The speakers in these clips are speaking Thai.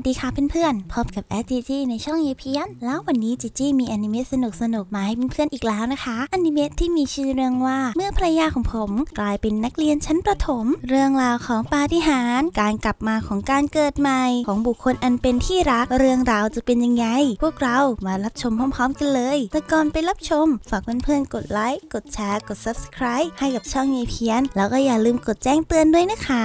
วัสดีค่ะเพื่อนๆ พบกับแอดจีจีในช่องยีเพียนแล้ววันนี้จีจีมีอนิเมะสนุกสนุกมาให้เพื่อนๆอีกแล้วนะคะอนิเมะที่มีชื่อเรื่องว่าเมื่อภรรยาของผมกลายเป็นนักเรียนชั้นประถม เรื่องราวของปาฏิหาริย์การกลับมาของการเกิดใหม่ ของบุคคลอันเป็นที่รักเรื่องราวจะเป็นยังไง พวกเรามารับชมพร้อมๆ กันเลย แต่ก่อนไปรับชมฝากเพื่อนๆกดไลค์กดแชร์กด subscribe ให้กับช่องยีเพียนแล้วก็อย่าลืมกดแจ้งเตือนด้วยนะคะ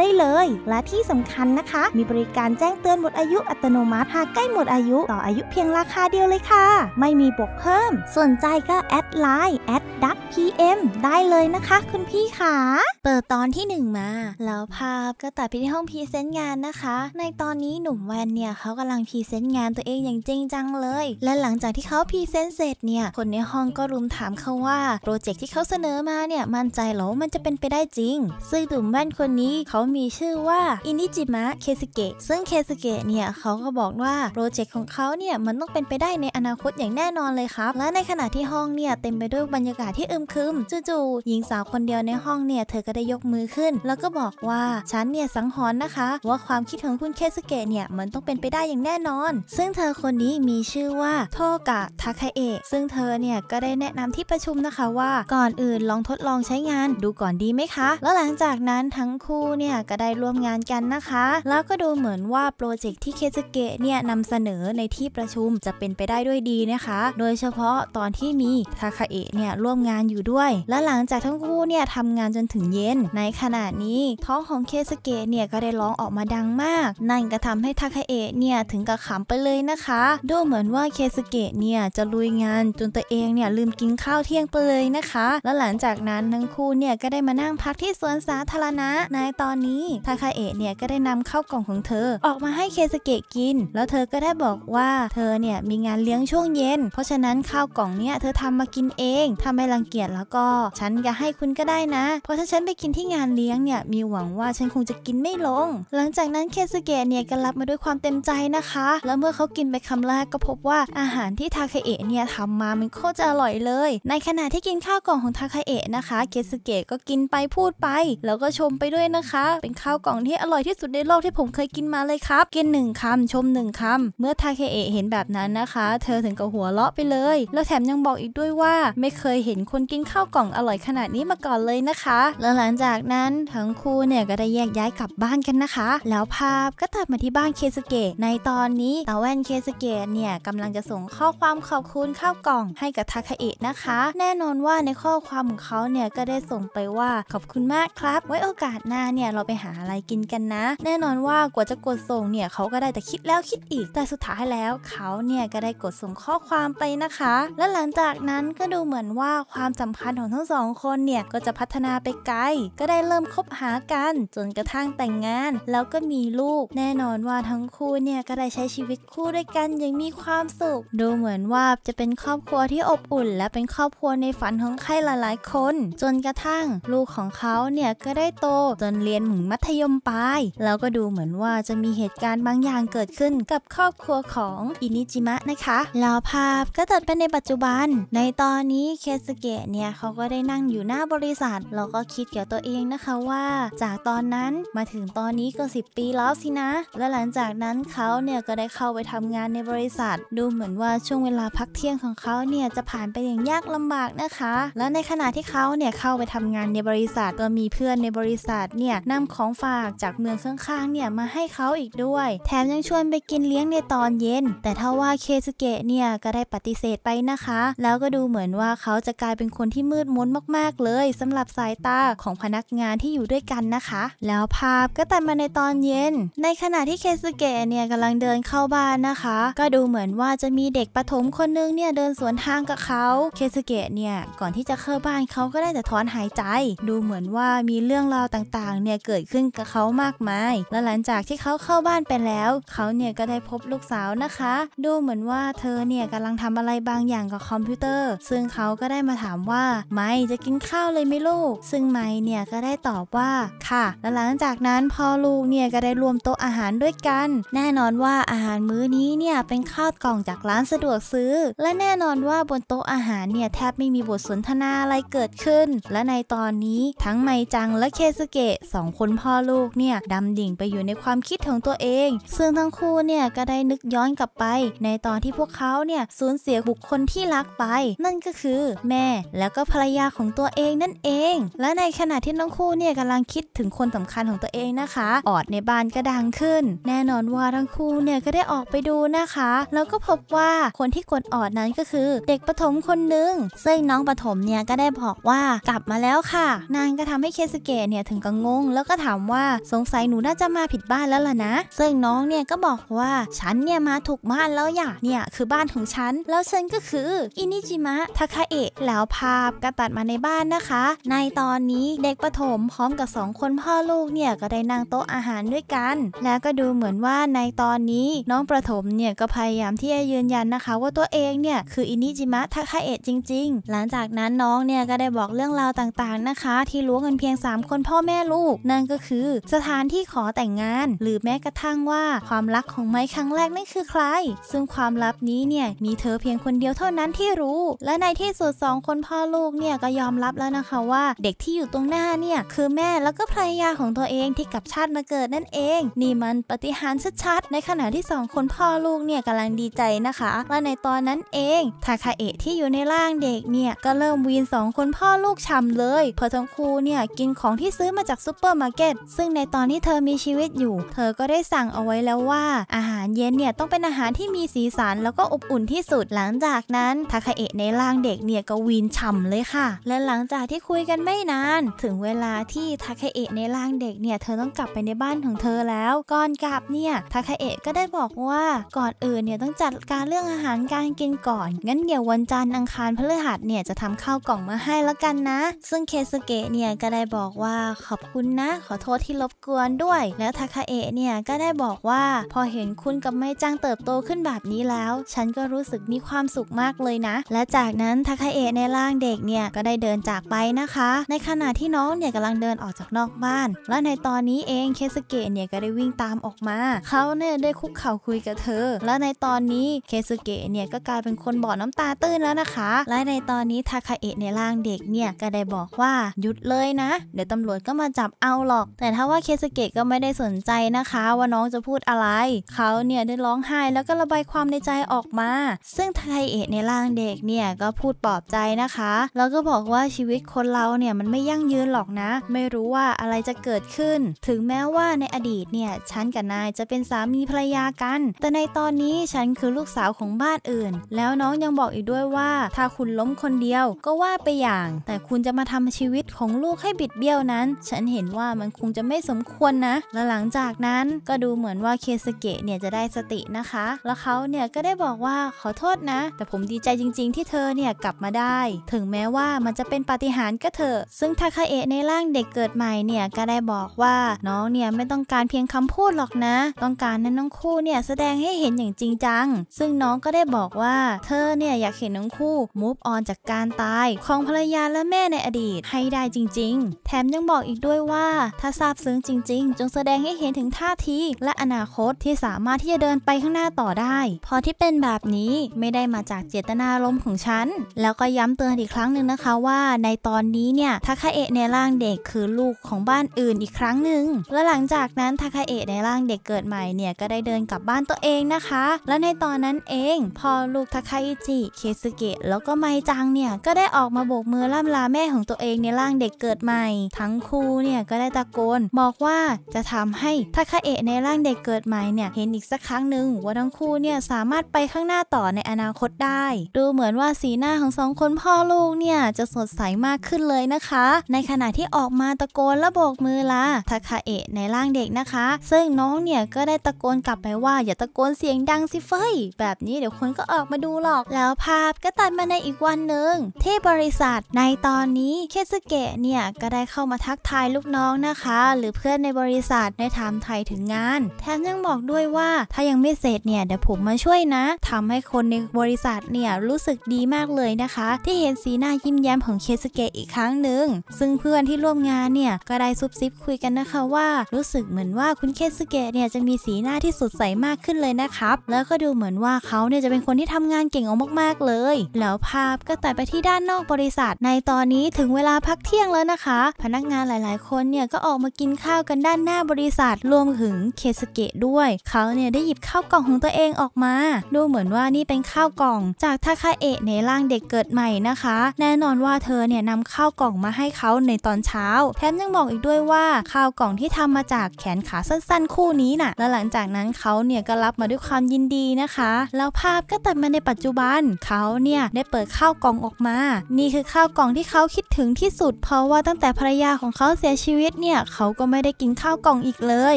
ได้เลย และที่สำคัญนะคะ มีบริการแจ้งเตือนหมดอายุอัตโนมัติหากใกล้หมดอายุ ต่ออายุเพียงราคาเดียวเลยค่ะ ไม่มีบวกเพิ่มสนใจก็แอดไลน์แอดดักพีเอ็มได้เลยนะคะคุณพี่ขาเปิดตอนที่1มา แล้วภาพก็ตัดไปที่ห้องพรีเซนต์งานนะคะ ในตอนนี้หนุ่มแวนเนี่ยเขากำลังพรีเซนต์งานตัวเองอย่างจริงจังเลย และหลังจากที่เขาพรีเซนต์เสร็จเนี่ยคนในห้องก็รุมถามเขาว่าโปรเจกต์ที่เขาเสนอมาเนี่ยมั่นใจหรอมันจะเป็นไปได้จริงซึ่งหนุ่มแว่นคนนี้เขามีชื่อว่าอินิจิมะเคสเกะซึ่งเคสเกะเนี่ยเขาก็บอกว่าโปรเจกต์ของเขาเนี่ยมันต้องเป็นไปได้ในอนาคตอย่างแน่นอนเลยครับ และในขณะที่ห้องเนี่ยเต็มไปด้วยบรรยากาศที่อึมครึมจู่ๆหญิงสาวคนเดียวในห้องเนี่ยเธอก็ได้ยกมือขึ้น แล้วก็บอกว่า ฉันเนี่ยสังหรณ์นะคะ ว่าความคิดของคุณเคสเกะเนี่ยมันต้องเป็นไปได้อย่างแน่นอนซึ่งเธอคนนี้มีชื่อว่าโทกะทาคาเอะซึ่งเธอเนี่ยก็ได้แนะนำที่ประชุมนะคะว่าก่อนอื่นลองทดลองใช้งานดูก่อนดีไหมคะ แล้วหลังจากนั้นทั้งคู่เนี่ยี่ยก็ได้ร่วมงานกันนะคะ แล้วก็ดูเหมือนว่าโปรเจกต์ที่เคซเกะเนี่ยนำเสนอในที่ประชุมจะเป็นไปได้ด้วยดีนะคะ โดยเฉพาะตอนที่มีทาคาเอะเนี่ยร่วมงานอยู่ด้วย และหลังจากทั้งคู่เนี่ยทำงานจนถึงเย็น ในขณะนี้ท้องของเคซเกะเนี่ยก็ได้ร้องออกมาดังมาก นั่นก็ทำให้ทาคาเอะเนี่ยถึงกับขำไปเลยนะคะ ดูเหมือนว่าเคซเกะเนี่ยจะลุยงานจนตัวเองเนี่ยลืมกินข้าวเที่ยงไปเลยนะคะ และหลังจากนั้นทั้งคู่เนี่ยก็ได้มานั่งพักที่สวนสาธารณะในตอนอนนี้ทาคาเอะเนี่ยก็ได้นำเข้ากล่องของเธอออกมาให้เคสเกะกิน แล้วเธอก็ได้บอกว่า เธอเนี่ยมีงานเลี้ยงช่วงเย็น เพราะฉะนั้นข้าวกล่องเนี่ยเธอทำมากินเองถ้าไม่รังเกียจแล้วก็ ฉันจะให้คุณก็ได้นะ เพราะถ้าฉันไปกินที่งานเลี้ยงเนี่ยมีหวังว่าฉันคงจะกินไม่ลง หลังจากนั้นเคสเกะเนี่ยก็รับมาด้วยความเต็มใจนะคะ แล้วเมื่อเขากินไปคำแรกก็พบว่าอาหารที่ทาคาเอะเนี่ยทำมามันโคตรจะอร่อยเลย ในขณะที่กินข้าวกล่องของทาคาเอะนะคะเคสเกะก็กินไปพูดไป แล้วก็ชมไปด้วยนะคะเป็นข้าวกล่องที่อร่อยที่สุดในโลกที่ผมเคยกินมาเลยครับกินหนึ่งคำชมหนึ่งคำเมื่อทาเคเอะเห็นแบบนั้นนะคะ เธอถึงกับหัวเราะไปเลย แล้วแถมยังบอกอีกด้วยว่า ไม่เคยเห็นคนกินข้าวกล่องอร่อยขนาดนี้มาก่อนเลยนะคะ แล้วหลังจากนั้นทั้งคู่เนี่ยก็ได้แยกย้ายกลับบ้านกันนะคะ แล้วภาพก็ตัดมาที่บ้านเคสเกะในตอนนี้ตาแว่นเคสเกะเนี่ยกำลังจะส่งข้อความขอบคุณข้าวกล่อง ให้กับทาเคเอะนะคะ แน่นอนว่าในข้อความของเขาเนี่ยก็ได้ส่งไปว่าขอบคุณมากครับ ไว้โอกาสหน้าเนี่ยเราไปหาอะไรกินกันนะ แน่นอนว่ากว่าจะกดส่งเนี่ยเขาก็ได้แต่คิดแล้วคิดอีกแต่สุดท้ายแล้วเขาเนี่ยก็ได้กดส่งข้อความไปนะคะ และหลังจากนั้นก็ดูเหมือนว่าความสัมพันธ์ของทั้งสองคนเนี่ยก็จะพัฒนาไปไกลก็ได้เริ่มคบหากัน จนกระทั่งแต่งงาน แล้วก็มีลูก แน่นอนว่าทั้งคู่เนี่ยก็ได้ใช้ชีวิตคู่ด้วยกันอย่างมีความสุขดูเหมือนว่าจะเป็นครอบครัวที่อบอุ่น และเป็นครอบครัวในฝันของใครหลายๆคนจนกระทั่ง ลูกของเขาเนี่ยก็ได้โตจนเรียนมัธยมปลายแล้วก็ดูเหมือนว่าจะมีเหตุการณ์บางอย่างเกิดขึ้นกับครอบครัวของอินิจิมะนะคะแล้วภาพก็ตัดไปในปัจจุบัน ในตอนนี้เคสเกะเนี่ยเขาก็ได้นั่งอยู่หน้าบริษัทแล้วก็คิดเกี่ยวตัวเองนะคะว่า จากตอนนั้นมาถึงตอนนี้ก็ 10 ปีแล้วสินะ และหลังจากนั้นเขาเนี่ยก็ได้เข้าไปทำงานในบริษัท ดูเหมือนว่าช่วงเวลาพักเที่ยงของเขาเนี่ยจะผ่านไปอย่างยากลำบากนะคะ และในขณะที่เขาเนี่ยเข้าไปทำงานในบริษัทก็มีเพื่อนในบริษัทเนี่ยนนำของฝากจากเมืองข้างๆเนี่ยมาให้เขาอีกด้วย แถมยังชวนไปกินเลี้ยงในตอนเย็น แต่ถ้าว่าเคซุเกะเนี่ยก็ได้ปฏิเสธไปนะคะ แล้วก็ดูเหมือนว่าเขาจะกลายเป็นคนที่มืดมนมากๆเลย สำหรับสายตาของพนักงานที่อยู่ด้วยกันนะคะ แล้วภาพก็ตัดมาในตอนเย็น ในขณะที่เคซุเกะเนี่ยกำลังเดินเข้าบ้านนะคะ ก็ดูเหมือนว่าจะมีเด็กประถมคนนึงเนี่ยเดินสวนทางกับเขาเคซุเกะเนี่ยก่อนที่จะเข้าบ้านเขาก็ได้แต่ถอนหายใจ ดูเหมือนว่ามีเรื่องราวต่างๆ เนี่ยเกิดขึ้นกับเขามากมาย และหลังจากที่เขาเข้าบ้านไปแล้ว เขาเนี่ยก็ได้พบลูกสาวนะคะ ดูเหมือนว่าเธอเนี่ยกำลังทำอะไรบางอย่างกับคอมพิวเตอร์ ซึ่งเขาก็ได้มาถามว่า ไม่จะกินข้าวเลยไหมลูก ซึ่งไม่เนี่ยก็ได้ตอบว่า ค่ะ และหลังจากนั้นพอลูกเนี่ยก็ได้รวมโต๊ะอาหารด้วยกัน แน่นอนว่าอาหารมื้อนี้เนี่ยเป็นข้าวกล่องจากร้านสะดวกซื้อ และแน่นอนว่าบนโต๊ะอาหารเนี่ยแทบไม่มีบทสนทนาอะไรเกิดขึ้น และในตอนนี้ทั้งไมจังและเคสเกะสองคนพ่อลูกเนี่ยดำดิ่งไปอยู่ในความคิดของตัวเอง ซึ่งทั้งคู่เนี่ยก็ได้นึกย้อนกลับไป ในตอนที่พวกเขาเนี่ยสูญเสียบุคคลที่รักไป นั่นก็คือแม่แล้วก็ภรรยาของตัวเองนั่นเอง และในขณะที่ทั้งคู่เนี่ยกำลังคิดถึงคนสำคัญของตัวเองนะคะ ออดในบ้านก็ดังขึ้น แน่นอนว่าทั้งคู่เนี่ยก็ได้ออกไปดูนะคะ แล้วก็พบว่าคนที่กดออดนั้นก็คือ เด็กปฐมคนหนึ่งซึ่งน้องปฐมเนี่ยก็ได้บอกว่ากลับมาแล้วค่ะนางก็ทำให้เคสเกตเนี่ยถึงกับงงแล้วก็ถามว่าสงสัยหนูน่าจะมาผิดบ้านแล้วล่ะนะซึ่งน้องเนี่ยก็บอกว่าฉันเนี่ยมาถูกบ้านแล้วอย่าเนี่ย คือบ้านของฉัน แล้วฉันก็คือ อินิจิมะทาคาเอะแล้วภาพก็ตัดมาในบ้านนะคะ ในตอนนี้เด็กประถมพร้อมกับ 2 คนพ่อลูกเนี่ยก็ได้นั่งโต๊ะอาหารด้วยกัน แล้วก็ดูเหมือนว่าในตอนนี้น้องประถมเนี่ยก็พยายามที่จะยืนยันนะคะ ว่าตัวเองเนี่ยคืออินิจิมะทาคาเอะจริงๆ หลังจากนั้นน้องเนี่ยก็ได้บอกเรื่องราวต่างๆนะคะ ที่รู้กันเพียง3คนพ่อแม่ลูกนั่นก็คือสถานที่ขอแต่งงาน หรือแม้กระทั่งว่าความรักของไม้ครั้งแรกนั่นคือใคร ซึ่งความลับนี้เนี่ยมีเธอเพียงคนเดียวเท่านั้นที่รู้ และในที่สุดสองคนพ่อลูกเนี่ย ก็ยอมรับแล้วนะคะว่า เด็กที่อยู่ตรงหน้าเนี่ยคือแม่แล้วก็ภรรยาของตัวเองที่กลับชาติมาเกิดนั่นเอง นี่มันปฏิหารชัดๆในขณะที่สองคนพ่อลูกเนี่ยกำลังดีใจนะคะ และในตอนนั้นเองทาคาเอะที่อยู่ในร่างเด็กเนี่ยก็เริ่มวีนสองคนพ่อลูกชำเลย เพราะทั้งคู่เนี่ยกินของที่ซื้อมาจากซูเปอร์ร์มาร์เก็ตซึ่งในตอนที่เธอมีชีวิตอยู่ เธอก็ได้สั่งเอาไว้แล้วว่า อาหารเย็นเนี่ยต้องเป็นอาหารที่มีสีสันแล้วก็อบอุ่นที่สุดหลังจากนั้นทาคาเอะในร่างเด็กเนี่ยก็วีนฉ่าเลยค่ะ และหลังจากที่คุยกันไม่นาน ถึงเวลาที่ทาคาเอะในร่างเด็กเนี่ยเธอต้องกลับไปในบ้านของเธอแล้วก่อนกลับเนี่ยทาคาเอะก็ได้บอกว่าก่อนอื่นเนี่ยต้องจัดการเรื่องอาหารการกินก่อนงั้นเดี๋ยววันจันทร์อังคารพฤหัสเนี่ยจะทำข้าวกล่องมาให้แล้วกันนะ ซึ่งเคสเกะเนี่ยก็ได้บอกว่าขอบคุณนะขอโทษที่รบกวนด้วย แล้วทาคาเอะเนี่ยก็ได้บอกว่า พอเห็นคุณกับไม่จังเติบโตขึ้นแบบนี้แล้ว ฉันก็รู้สึกมีความสุขมากเลยนะ และจากนั้นทาคาเอะในร่างเด็กเนี่ยก็ได้เดินจากไปนะคะ ในขณะที่น้องเนี่ยกำลังเดินออกจากนอกบ้าน และในตอนนี้เองเคสเกะเนี่ยก็ได้วิ่งตามออกมา เขาเนี่ยได้คุกเข่าคุยกับเธอ และในตอนนี้เคสเกะเนี่ยก็กลายเป็นคนบ่อน้ำตาตื้นแล้วนะคะ และในตอนนี้ทาคาเอะในร่างเด็กเนี่ยก็ได้บอกว่าหยุดเลยนะ เดี๋ยวตำรวจก็มาจับเอาหรอกแต่ถ้าว่าเคสเกะก็ไม่ได้สนใจนะคะ ว่าน้องจะพูดอะไร เขาเนี่ยได้ร้องไห้แล้วก็ระบายความในใจออกมา ซึ่งไทเอะในร่างเด็กเนี่ยก็พูดปลอบใจนะคะ แล้วก็บอกว่าชีวิตคนเราเนี่ย มันไม่ยั่งยืนหรอกนะ ไม่รู้ว่าอะไรจะเกิดขึ้นถึงแม้ว่าในอดีตเนี่ย ฉันกับนายจะเป็นสามีภรรยากัน แต่ในตอนนี้ฉันคือลูกสาวของบ้านอื่น แล้วน้องยังบอกอีกด้วยว่าถ้าคุณล้มคนเดียวก็ว่าไปอย่าง แต่คุณจะมาทำชีวิตของลูกให้บิดเบี้ยวนั้น ฉันเห็นว่าามันคงจะไม่สมควรนะ และหลังจากนั้นก็ดูเหมือนว่าเคสเกะเนี่ยจะได้สตินะคะ แล้วเขาเนี่ยก็ได้บอกว่าขอโทษนะ แต่ผมดีใจจริงๆที่เธอเนี่ยกลับมาได้ ถึงแม้ว่ามันจะเป็นปาฏิหาริย์ก็เถอะ ซึ่งทาคาเอะในร่างเด็กเกิดใหม่เนี่ยก็ได้บอกว่าน้องเนี่ยไม่ต้องการเพียงคำพูดหรอกนะ ต้องการให้นน้องคู่เนี่ยแสดงให้เห็นอย่างจริง จัง ซึ่งน้องก็ได้บอกว่า เธอเนี่ยอยากเห็นน้องคู่มูฟออนจากการตายของภรรยาและแม่ในอดีตให้ได้จริง ๆ แถมยังบอกอีกด้วยว่าาถ้าซาบซึ้งจริง ๆ จงแสดงให้เห็นถึงท่าทีและอนาคตที่สามารถที่จะเดินไปข้างหน้าต่อได้ พอที่เป็นแบบนี้ไม่ได้มาจากเจตนารมณ์ของฉันแล้วก็ย้ำเตือนอีกครั้งหนึ่งนะคะว่า ในตอนนี้เนี่ยทาคาเอะในร่างเด็กคือลูกของบ้านอื่นอีกครั้งหนึ่งและหลังจากนั้นทาคาเอะในร่างเด็กเกิดใหม่เนี่ยก็ได้เดินกลับบ้านตัวเองนะคะ และในตอนนั้นเอง พอลูกทาคาอิจิเคสเกะแล้วก็ไมจังเนี่ยก็ได้ออกมาโบกมือล่ำลาแม่ของตัวเองในร่างเด็กเกิดใหม่ ทั้งคู่เนี่ยก็ได้ได้ตะโกนบอกว่าจะทำให้ทาคาเอะในร่างเด็กเกิดใหม่เนี่ยเห็นอีกสักครั้งหนึ่งว่าทั้งคู่เนี่ยสามารถไปข้างหน้าต่อในอนาคตได้ ดูเหมือนว่าสีหน้าของสองคนพ่อลูกเนี่ยจะสดใสมากขึ้นเลยนะคะ ในขณะที่ออกมาตะโกนและโบกมือลาทาคาเอะในร่างเด็กนะคะ ซึ่งน้องเนี่ยก็ได้ตะโกนกลับไปว่าอย่าตะโกนเสียงดังสิเฟยแบบนี้เดี๋ยวคนก็ออกมาดูหรอกแล้วภาพก็ตัดมาในอีกวันหนึ่งที่บริษัทในตอนนี้เคสเกะเนี่ยก็ได้เข้ามาทักทายลูกน้องนะคะหรือเพื่อนในบริษัทได้ถามไทยถึงงาน แถมยังบอกด้วยว่าถ้ายังไม่เสร็จเนี่ยเดี๋ยวผมมาช่วยนะ ทำให้คนในบริษัทเนี่ยรู้สึกดีมากเลยนะคะ ที่เห็นสีหน้ายิ้มแย้มของเคสเกะอีกครั้งหนึ่งซึ่งเพื่อนที่ร่วมงานเนี่ยก็ได้ซุบซิบคุยกันนะคะว่ารู้สึกเหมือนว่าคุณเคสเกะเนี่ยจะมีสีหน้าที่สดใสมากขึ้นเลยนะครับ แล้วก็ดูเหมือนว่าเขาเนี่ยจะเป็นคนที่ทำงานเก่งออกมากๆเลย แล้วภาพก็ตัดไปที่ด้านนอกบริษัทในตอนนี้ถึงเวลาพักเที่ยงแล้วนะคะ พนักงานหลาย ๆคนเนี่ยี่ยก็ออกมากินข้าวกันด้านหน้าบริษัทรวมถึงเคสเกะด้วย เขาเนี่ยได้หยิบข้าวกล่องของตัวเองออกมา ดูเหมือนว่านี่เป็นข้าวกล่องจากทาคาเอะในร่างเด็กเกิดใหม่นะคะ แน่นอนว่าเธอเนี่ยนำข้าวกล่องมาให้เขาในตอนเช้าแถมยังบอกอีกด้วยว่าข้าวกล่องที่ทำมาจากแขนขาสั้น ๆ คู่นี้น่ะและหลังจากนั้นเขาเนี่ยก็รับมาด้วยความยินดีนะคะ แล้วภาพก็ตัดมาในปัจจุบัน เขาเนี่ยได้เปิดข้าวกล่องออกมานี่คือข้าวกล่องที่เขาคิดถึงที่สุด เพราะว่าตั้งแต่ภรรยาของเขาเสียชีวิติตเนี่ยเขาก็ไม่ได้กินข้าวกล่องอีกเลย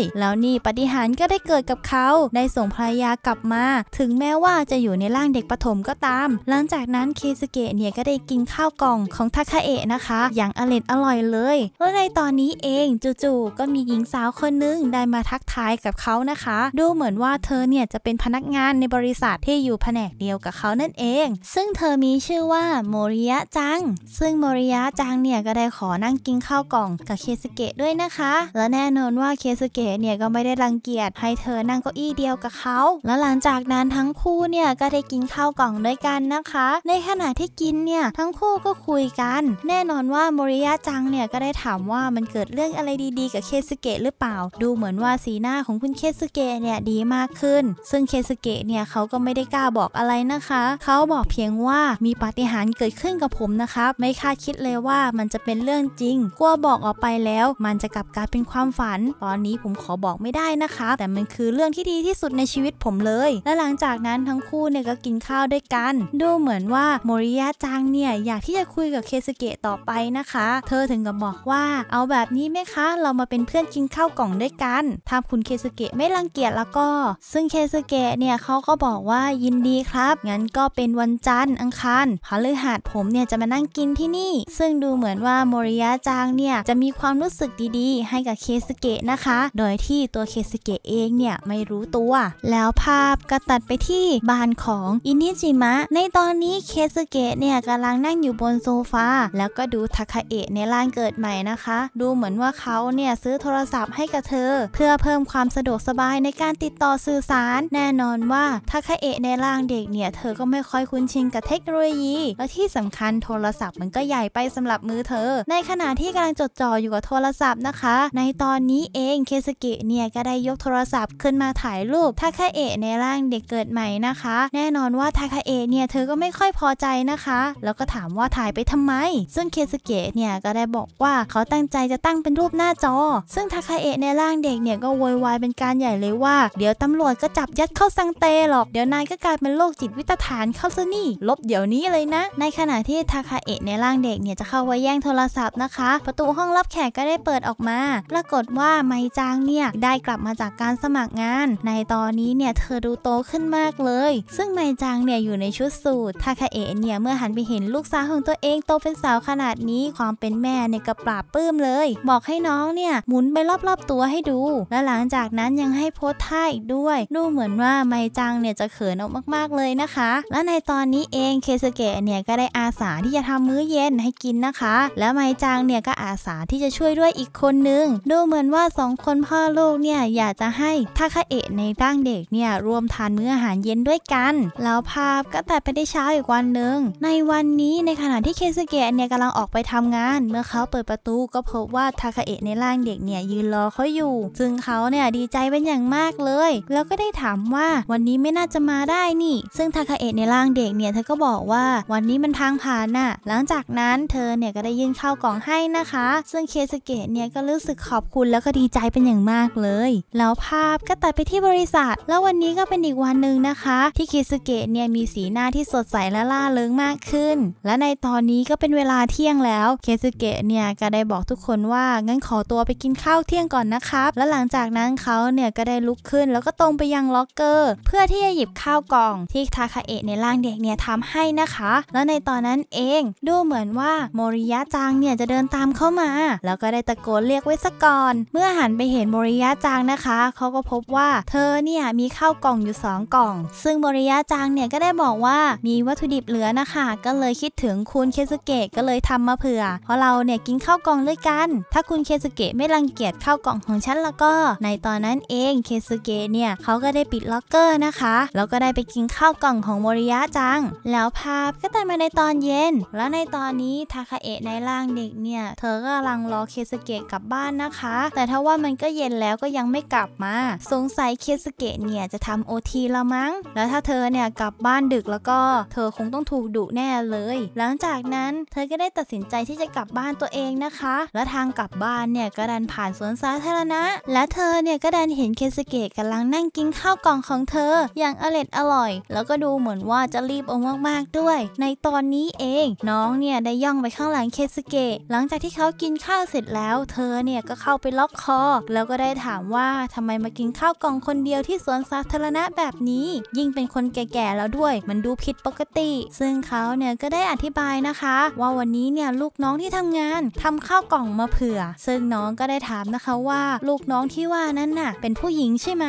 แล้วนี่ปฏิหารก็ได้เกิดกับเขาได้ส่งภรรยากลับมาถึงแม้ว่าจะอยู่ในร่างเด็กปฐมก็ตาม หลังจากนั้นเคสเกะเนี่ยก็ได้กินข้าวกล่องของทาคาเอะนะคะ อย่างอร่อยอร่อยเลยแล้วในตอนนี้เองจู่ๆก็มีหญิงสาวคนนึงได้มาทักทายกับเขานะคะ ดูเหมือนว่าเธอเนี่ยจะเป็นพนักงานในบริษัทที่อยู่แผนกเดียวกับเขานั่นเอง ซึ่งเธอมีชื่อว่าโมริยะจังซึ่งโมริยะจังเนี่ยก็ได้ขอนั่งกินข้าวกล่อง กับเคสเกเกะด้วยนะคะและแน่นอนว่าเคสเกะเนี่ยก็ไม่ได้รังเกียจให้เธอนั่งเก้าอี้เดียวกับเขา แล้วหลังจากนั้นทั้งคู่เนี่ยก็ได้กินข้าวกล่องด้วยกันนะคะ ในขณะที่กินเนี่ยทั้งคู่ก็คุยกัน แน่นอนว่าโมริยะจังเนี่ยก็ได้ถามว่ามันเกิดเรื่องอะไรดี ๆ กับเคสเกะหรือเปล่า ดูเหมือนว่าสีหน้าของคุณเคสเกะเนี่ยดีมากขึ้น ซึ่งเคสเกะเนี่ยเขาก็ไม่ได้กล้าบอกอะไรนะคะ เขาบอกเพียงว่ามีปาฏิหาริย์เกิดขึ้นกับผมนะครับ ไม่คาดคิดเลยว่ามันจะเป็นเรื่องจริงกลัวบอกออกไปแล้วมันจะกลับกลายเป็นความฝัน ตอนนี้ผมขอบอกไม่ได้นะคะ แต่มันคือเรื่องที่ดีที่สุดในชีวิตผมเลย และหลังจากนั้นทั้งคู่เนี่ยก็กินข้าวด้วยกัน ดูเหมือนว่าโมริยะจังเนี่ยอยากที่จะคุยกับเคสเกะต่อไปนะคะ เธอถึงกับบอกว่า เอาแบบนี้ไหมคะ เรามาเป็นเพื่อนกินข้าวกล่องด้วยกัน ถ้าคุณเคสเกะไม่รังเกียจแล้วก็ ซึ่งเคสเกะเนี่ยเขาก็บอกว่ายินดีครับ งั้นก็เป็นวันจันทร์อังคารพฤหัสผมเนี่ยจะมานั่งกินที่นี่ ซึ่งดูเหมือนว่าโมริยะจังเนี่ยจะมีความรู้สึกดีๆ ให้กับเคสเกะนะคะ โดยที่ตัวเคสเกะเองเนี่ยไม่รู้ตัว แล้วภาพก็ตัดไปที่บ้านของอินิจิมะ ในตอนนี้เคสเกะเนี่ยกำลังนั่งอยู่บนโซฟา แล้วก็ดูทาคาเอะในร่างเกิดใหม่นะคะ ดูเหมือนว่าเขาเนี่ยซื้อโทรศัพท์ให้กับเธอ เพื่อเพิ่มความสะดวกสบายในการติดต่อสื่อสาร แน่นอนว่าทาคาเอะในร่างเด็กเนี่ย เธอก็ไม่ค่อยคุ้นชินกับเทคโนโลยี และที่สำคัญโทรศัพท์มันก็ใหญ่ไปสำหรับมือเธอ ในขณะที่กำลังจดจ่ออยู่กับโทรศัพท์นะคะในตอนนี้เองเคสเกะเนี่ยก็ได้ยกโทรศัพท์ขึ้นมาถ่ายรูปทาคาเอะในร่างเด็กเกิดใหม่นะคะ แน่นอนว่าทาคาเอะเนี่ยเธอก็ไม่ค่อยพอใจนะคะแล้วก็ถามว่าถ่ายไปทำไม ซึ่งเคสเกะเนี่ยก็ได้บอกว่าเขาตั้งใจจะตั้งเป็นรูปหน้าจอ ซึ่งทาคาเอะในร่างเด็กเนี่ยก็โวยวายเป็นการใหญ่เลยว่า เดี๋ยวตำรวจก็จับยัดเข้าสังเตหรอกเดี๋ยวนายก็กลายเป็นโรคจิตวิตฐานเข้าซะนี่ ลบเดี๋ยวนี้เลยนะ ในขณะที่ทาคาเอะในร่างเด็กเนี่ยจะเข้าไว้แย่งโทรศัพท์นะคะ ประตูห้องรับแขกก็ได้เปิดออกมา ปรากฏว่าไมจางเนี่ยได้กลับมาจากการสมัครงาน ในตอนนี้เนี่ยเธอดูโตขึ้นมากเลย ซึ่งไมจางเนี่ยอยู่ในชุดสูททาคาเอะเนี่ย เมื่อหันไปเห็นลูกสาวของตัวเองโตเป็นสาวขนาดนี้ ความเป็นแม่เนี่ยกระปราบปื้มเลย บอกให้น้องเนี่ยหมุนไปรอบๆตัวให้ดู และหลังจากนั้นยังให้โพสท่าอีกด้วย ดูเหมือนว่าไมจางเนี่ยจะเขินออกมากๆเลยนะคะ และในตอนนี้เองเคสเกะเนี่ยก็ได้อาสาที่จะทำมื้อเย็นให้กินนะคะ แล้วไมจางเนี่ยก็อาสาที่จะช่วยด้วยยอีกคนนึงดูเหมือนว่าสองคนพ่อลูกเนี่ยอยากจะให้ทาคาเอะในร่างเด็กเนี่ยรวมทานมื้ออาหารเย็นด้วยกัน แล้วภาพก็แต่ไปได้เช้าอีกวันหนึ่งในวันนี้ในขณะที่เคซเกะเนี่ยกำลังออกไปทำงาน เมื่อเขาเปิดประตูก็พบว่าทาคาเอะในร่างเด็กเนี่ยยืนรอเขาอยู่ ซึ่งเขาเนี่ยดีใจเป็นอย่างมากเลย แล้วก็ได้ถามว่าวันนี้ไม่น่าจะมาได้นี่ ซึ่งทาคาเอะในร่างเด็กเนี่ยเธอก็บอกว่าวันนี้มันทางผ่านน่ะ หลังจากนั้นเธอเนี่ยก็ได้ยื่นข้าวกล่องให้นะคะ ซึ่งเคสเกะเนี่ยก็รู้สึกขอบคุณแล้วก็ดีใจเป็นอย่างมากเลย แล้วภาพก็ตัดไปที่บริษัท แล้ววันนี้ก็เป็นอีกวันหนึ่งนะคะ ที่คิสเกะเนี่ยมีสีหน้าที่สดใสและล่าเริงมากขึ้น และในตอนนี้ก็เป็นเวลาเที่ยงแล้วเคสเกะเนี่ยก็ได้บอกทุกคนว่า งั้นขอตัวไปกินข้าวเที่ยงก่อนนะครับ แล้วหลังจากนั้นเขาเนี่ยก็ได้ลุกขึ้น แล้วก็ตรงไปยังล็อกเกอร์ เพื่อที่จะหยิบข้าวกล่องที่ทาคาเอะในร่างเด็กเนี่ยทำให้นะคะ แล้วในตอนนั้นเองดูเหมือนว่าโมริยะจังเนี่ยจะเดินตามเข้ามา แล้วก็ได้ยตะโกนเรียกไว้ซะก่อนเมื่อหันไปเห็นโมริยะจังนะคะเขาก็พบว่าเธอเนี่ยมีข้าวกล่องอยู่ 2กล่อง ซึ่งโมริยะจังเนี่ยก็ได้บอกว่ามีวัตถุดิบเหลือนะคะก็เลยคิดถึงคุณเคซุเกะก็เลยทำมาเผื่อ เพราะเราเนี่ยกินข้าวกล่องด้วยกัน ถ้าคุณเคซุเกะไม่รังเกียจข้าวกล่องของฉันแล้วก็ ในตอนนั้นเองเคซุเกะเนี่ยเขาก็ได้ปิดล็อกเกอร์นะคะแล้วก็ได้ไปกินข้าวกล่องของโมริยะจัง แล้วภาพก็ตัดมาในตอนเย็น แล้วในตอนนี้ทาคาเอะในร่างเด็กเนี่ยเธอก็กำลังรอเคสเกะกลับบ้านนะคะ แต่ถ้าว่ามันก็เย็นแล้วก็ยังไม่กลับมาสงสัยเคสเกะเนี่ยจะทำโอทีละมั้ง แล้วถ้าเธอเนี่ยกลับบ้านดึกแล้วก็ เธอคงต้องถูกดุแน่เลย หลังจากนั้นเธอก็ได้ตัดสินใจที่จะกลับบ้านตัวเองนะคะ และทางกลับบ้านเนี่ยก็ดันผ่านสวนสาธารณะ และเธอเนี่ยก็ดันเห็นเคสเกะกำลังนั่งกินข้าวกล่องของเธอ อย่างอร็ดอร่อย แล้วก็ดูเหมือนว่าจะรีบเอามากๆด้วย ในตอนนี้เองน้องเนี่ยได้ย่องไปข้างหลังเคสเกะหลังจากที่เขากินข้าวเสร็จแล้วแล้วเธอเนี่ยก็เข้าไปล็อกคอ แล้วก็ได้ถามว่าทำไมมากินข้าวกล่องคนเดียวที่สวนสาธารณะแบบนี้ ยิ่งเป็นคนแก่ๆแล้วด้วย มันดูผิดปกติ ซึ่งเขาเนี่ยก็ได้อธิบายนะคะ ว่าวันนี้เนี่ยลูกน้องที่ทำงาน ทำข้าวกล่องมาเผื่อ ซึ่งน้องก็ได้ถามนะคะว่า ลูกน้องที่ว่านั้นน่ะ เป็นผู้หญิงใช่ไหม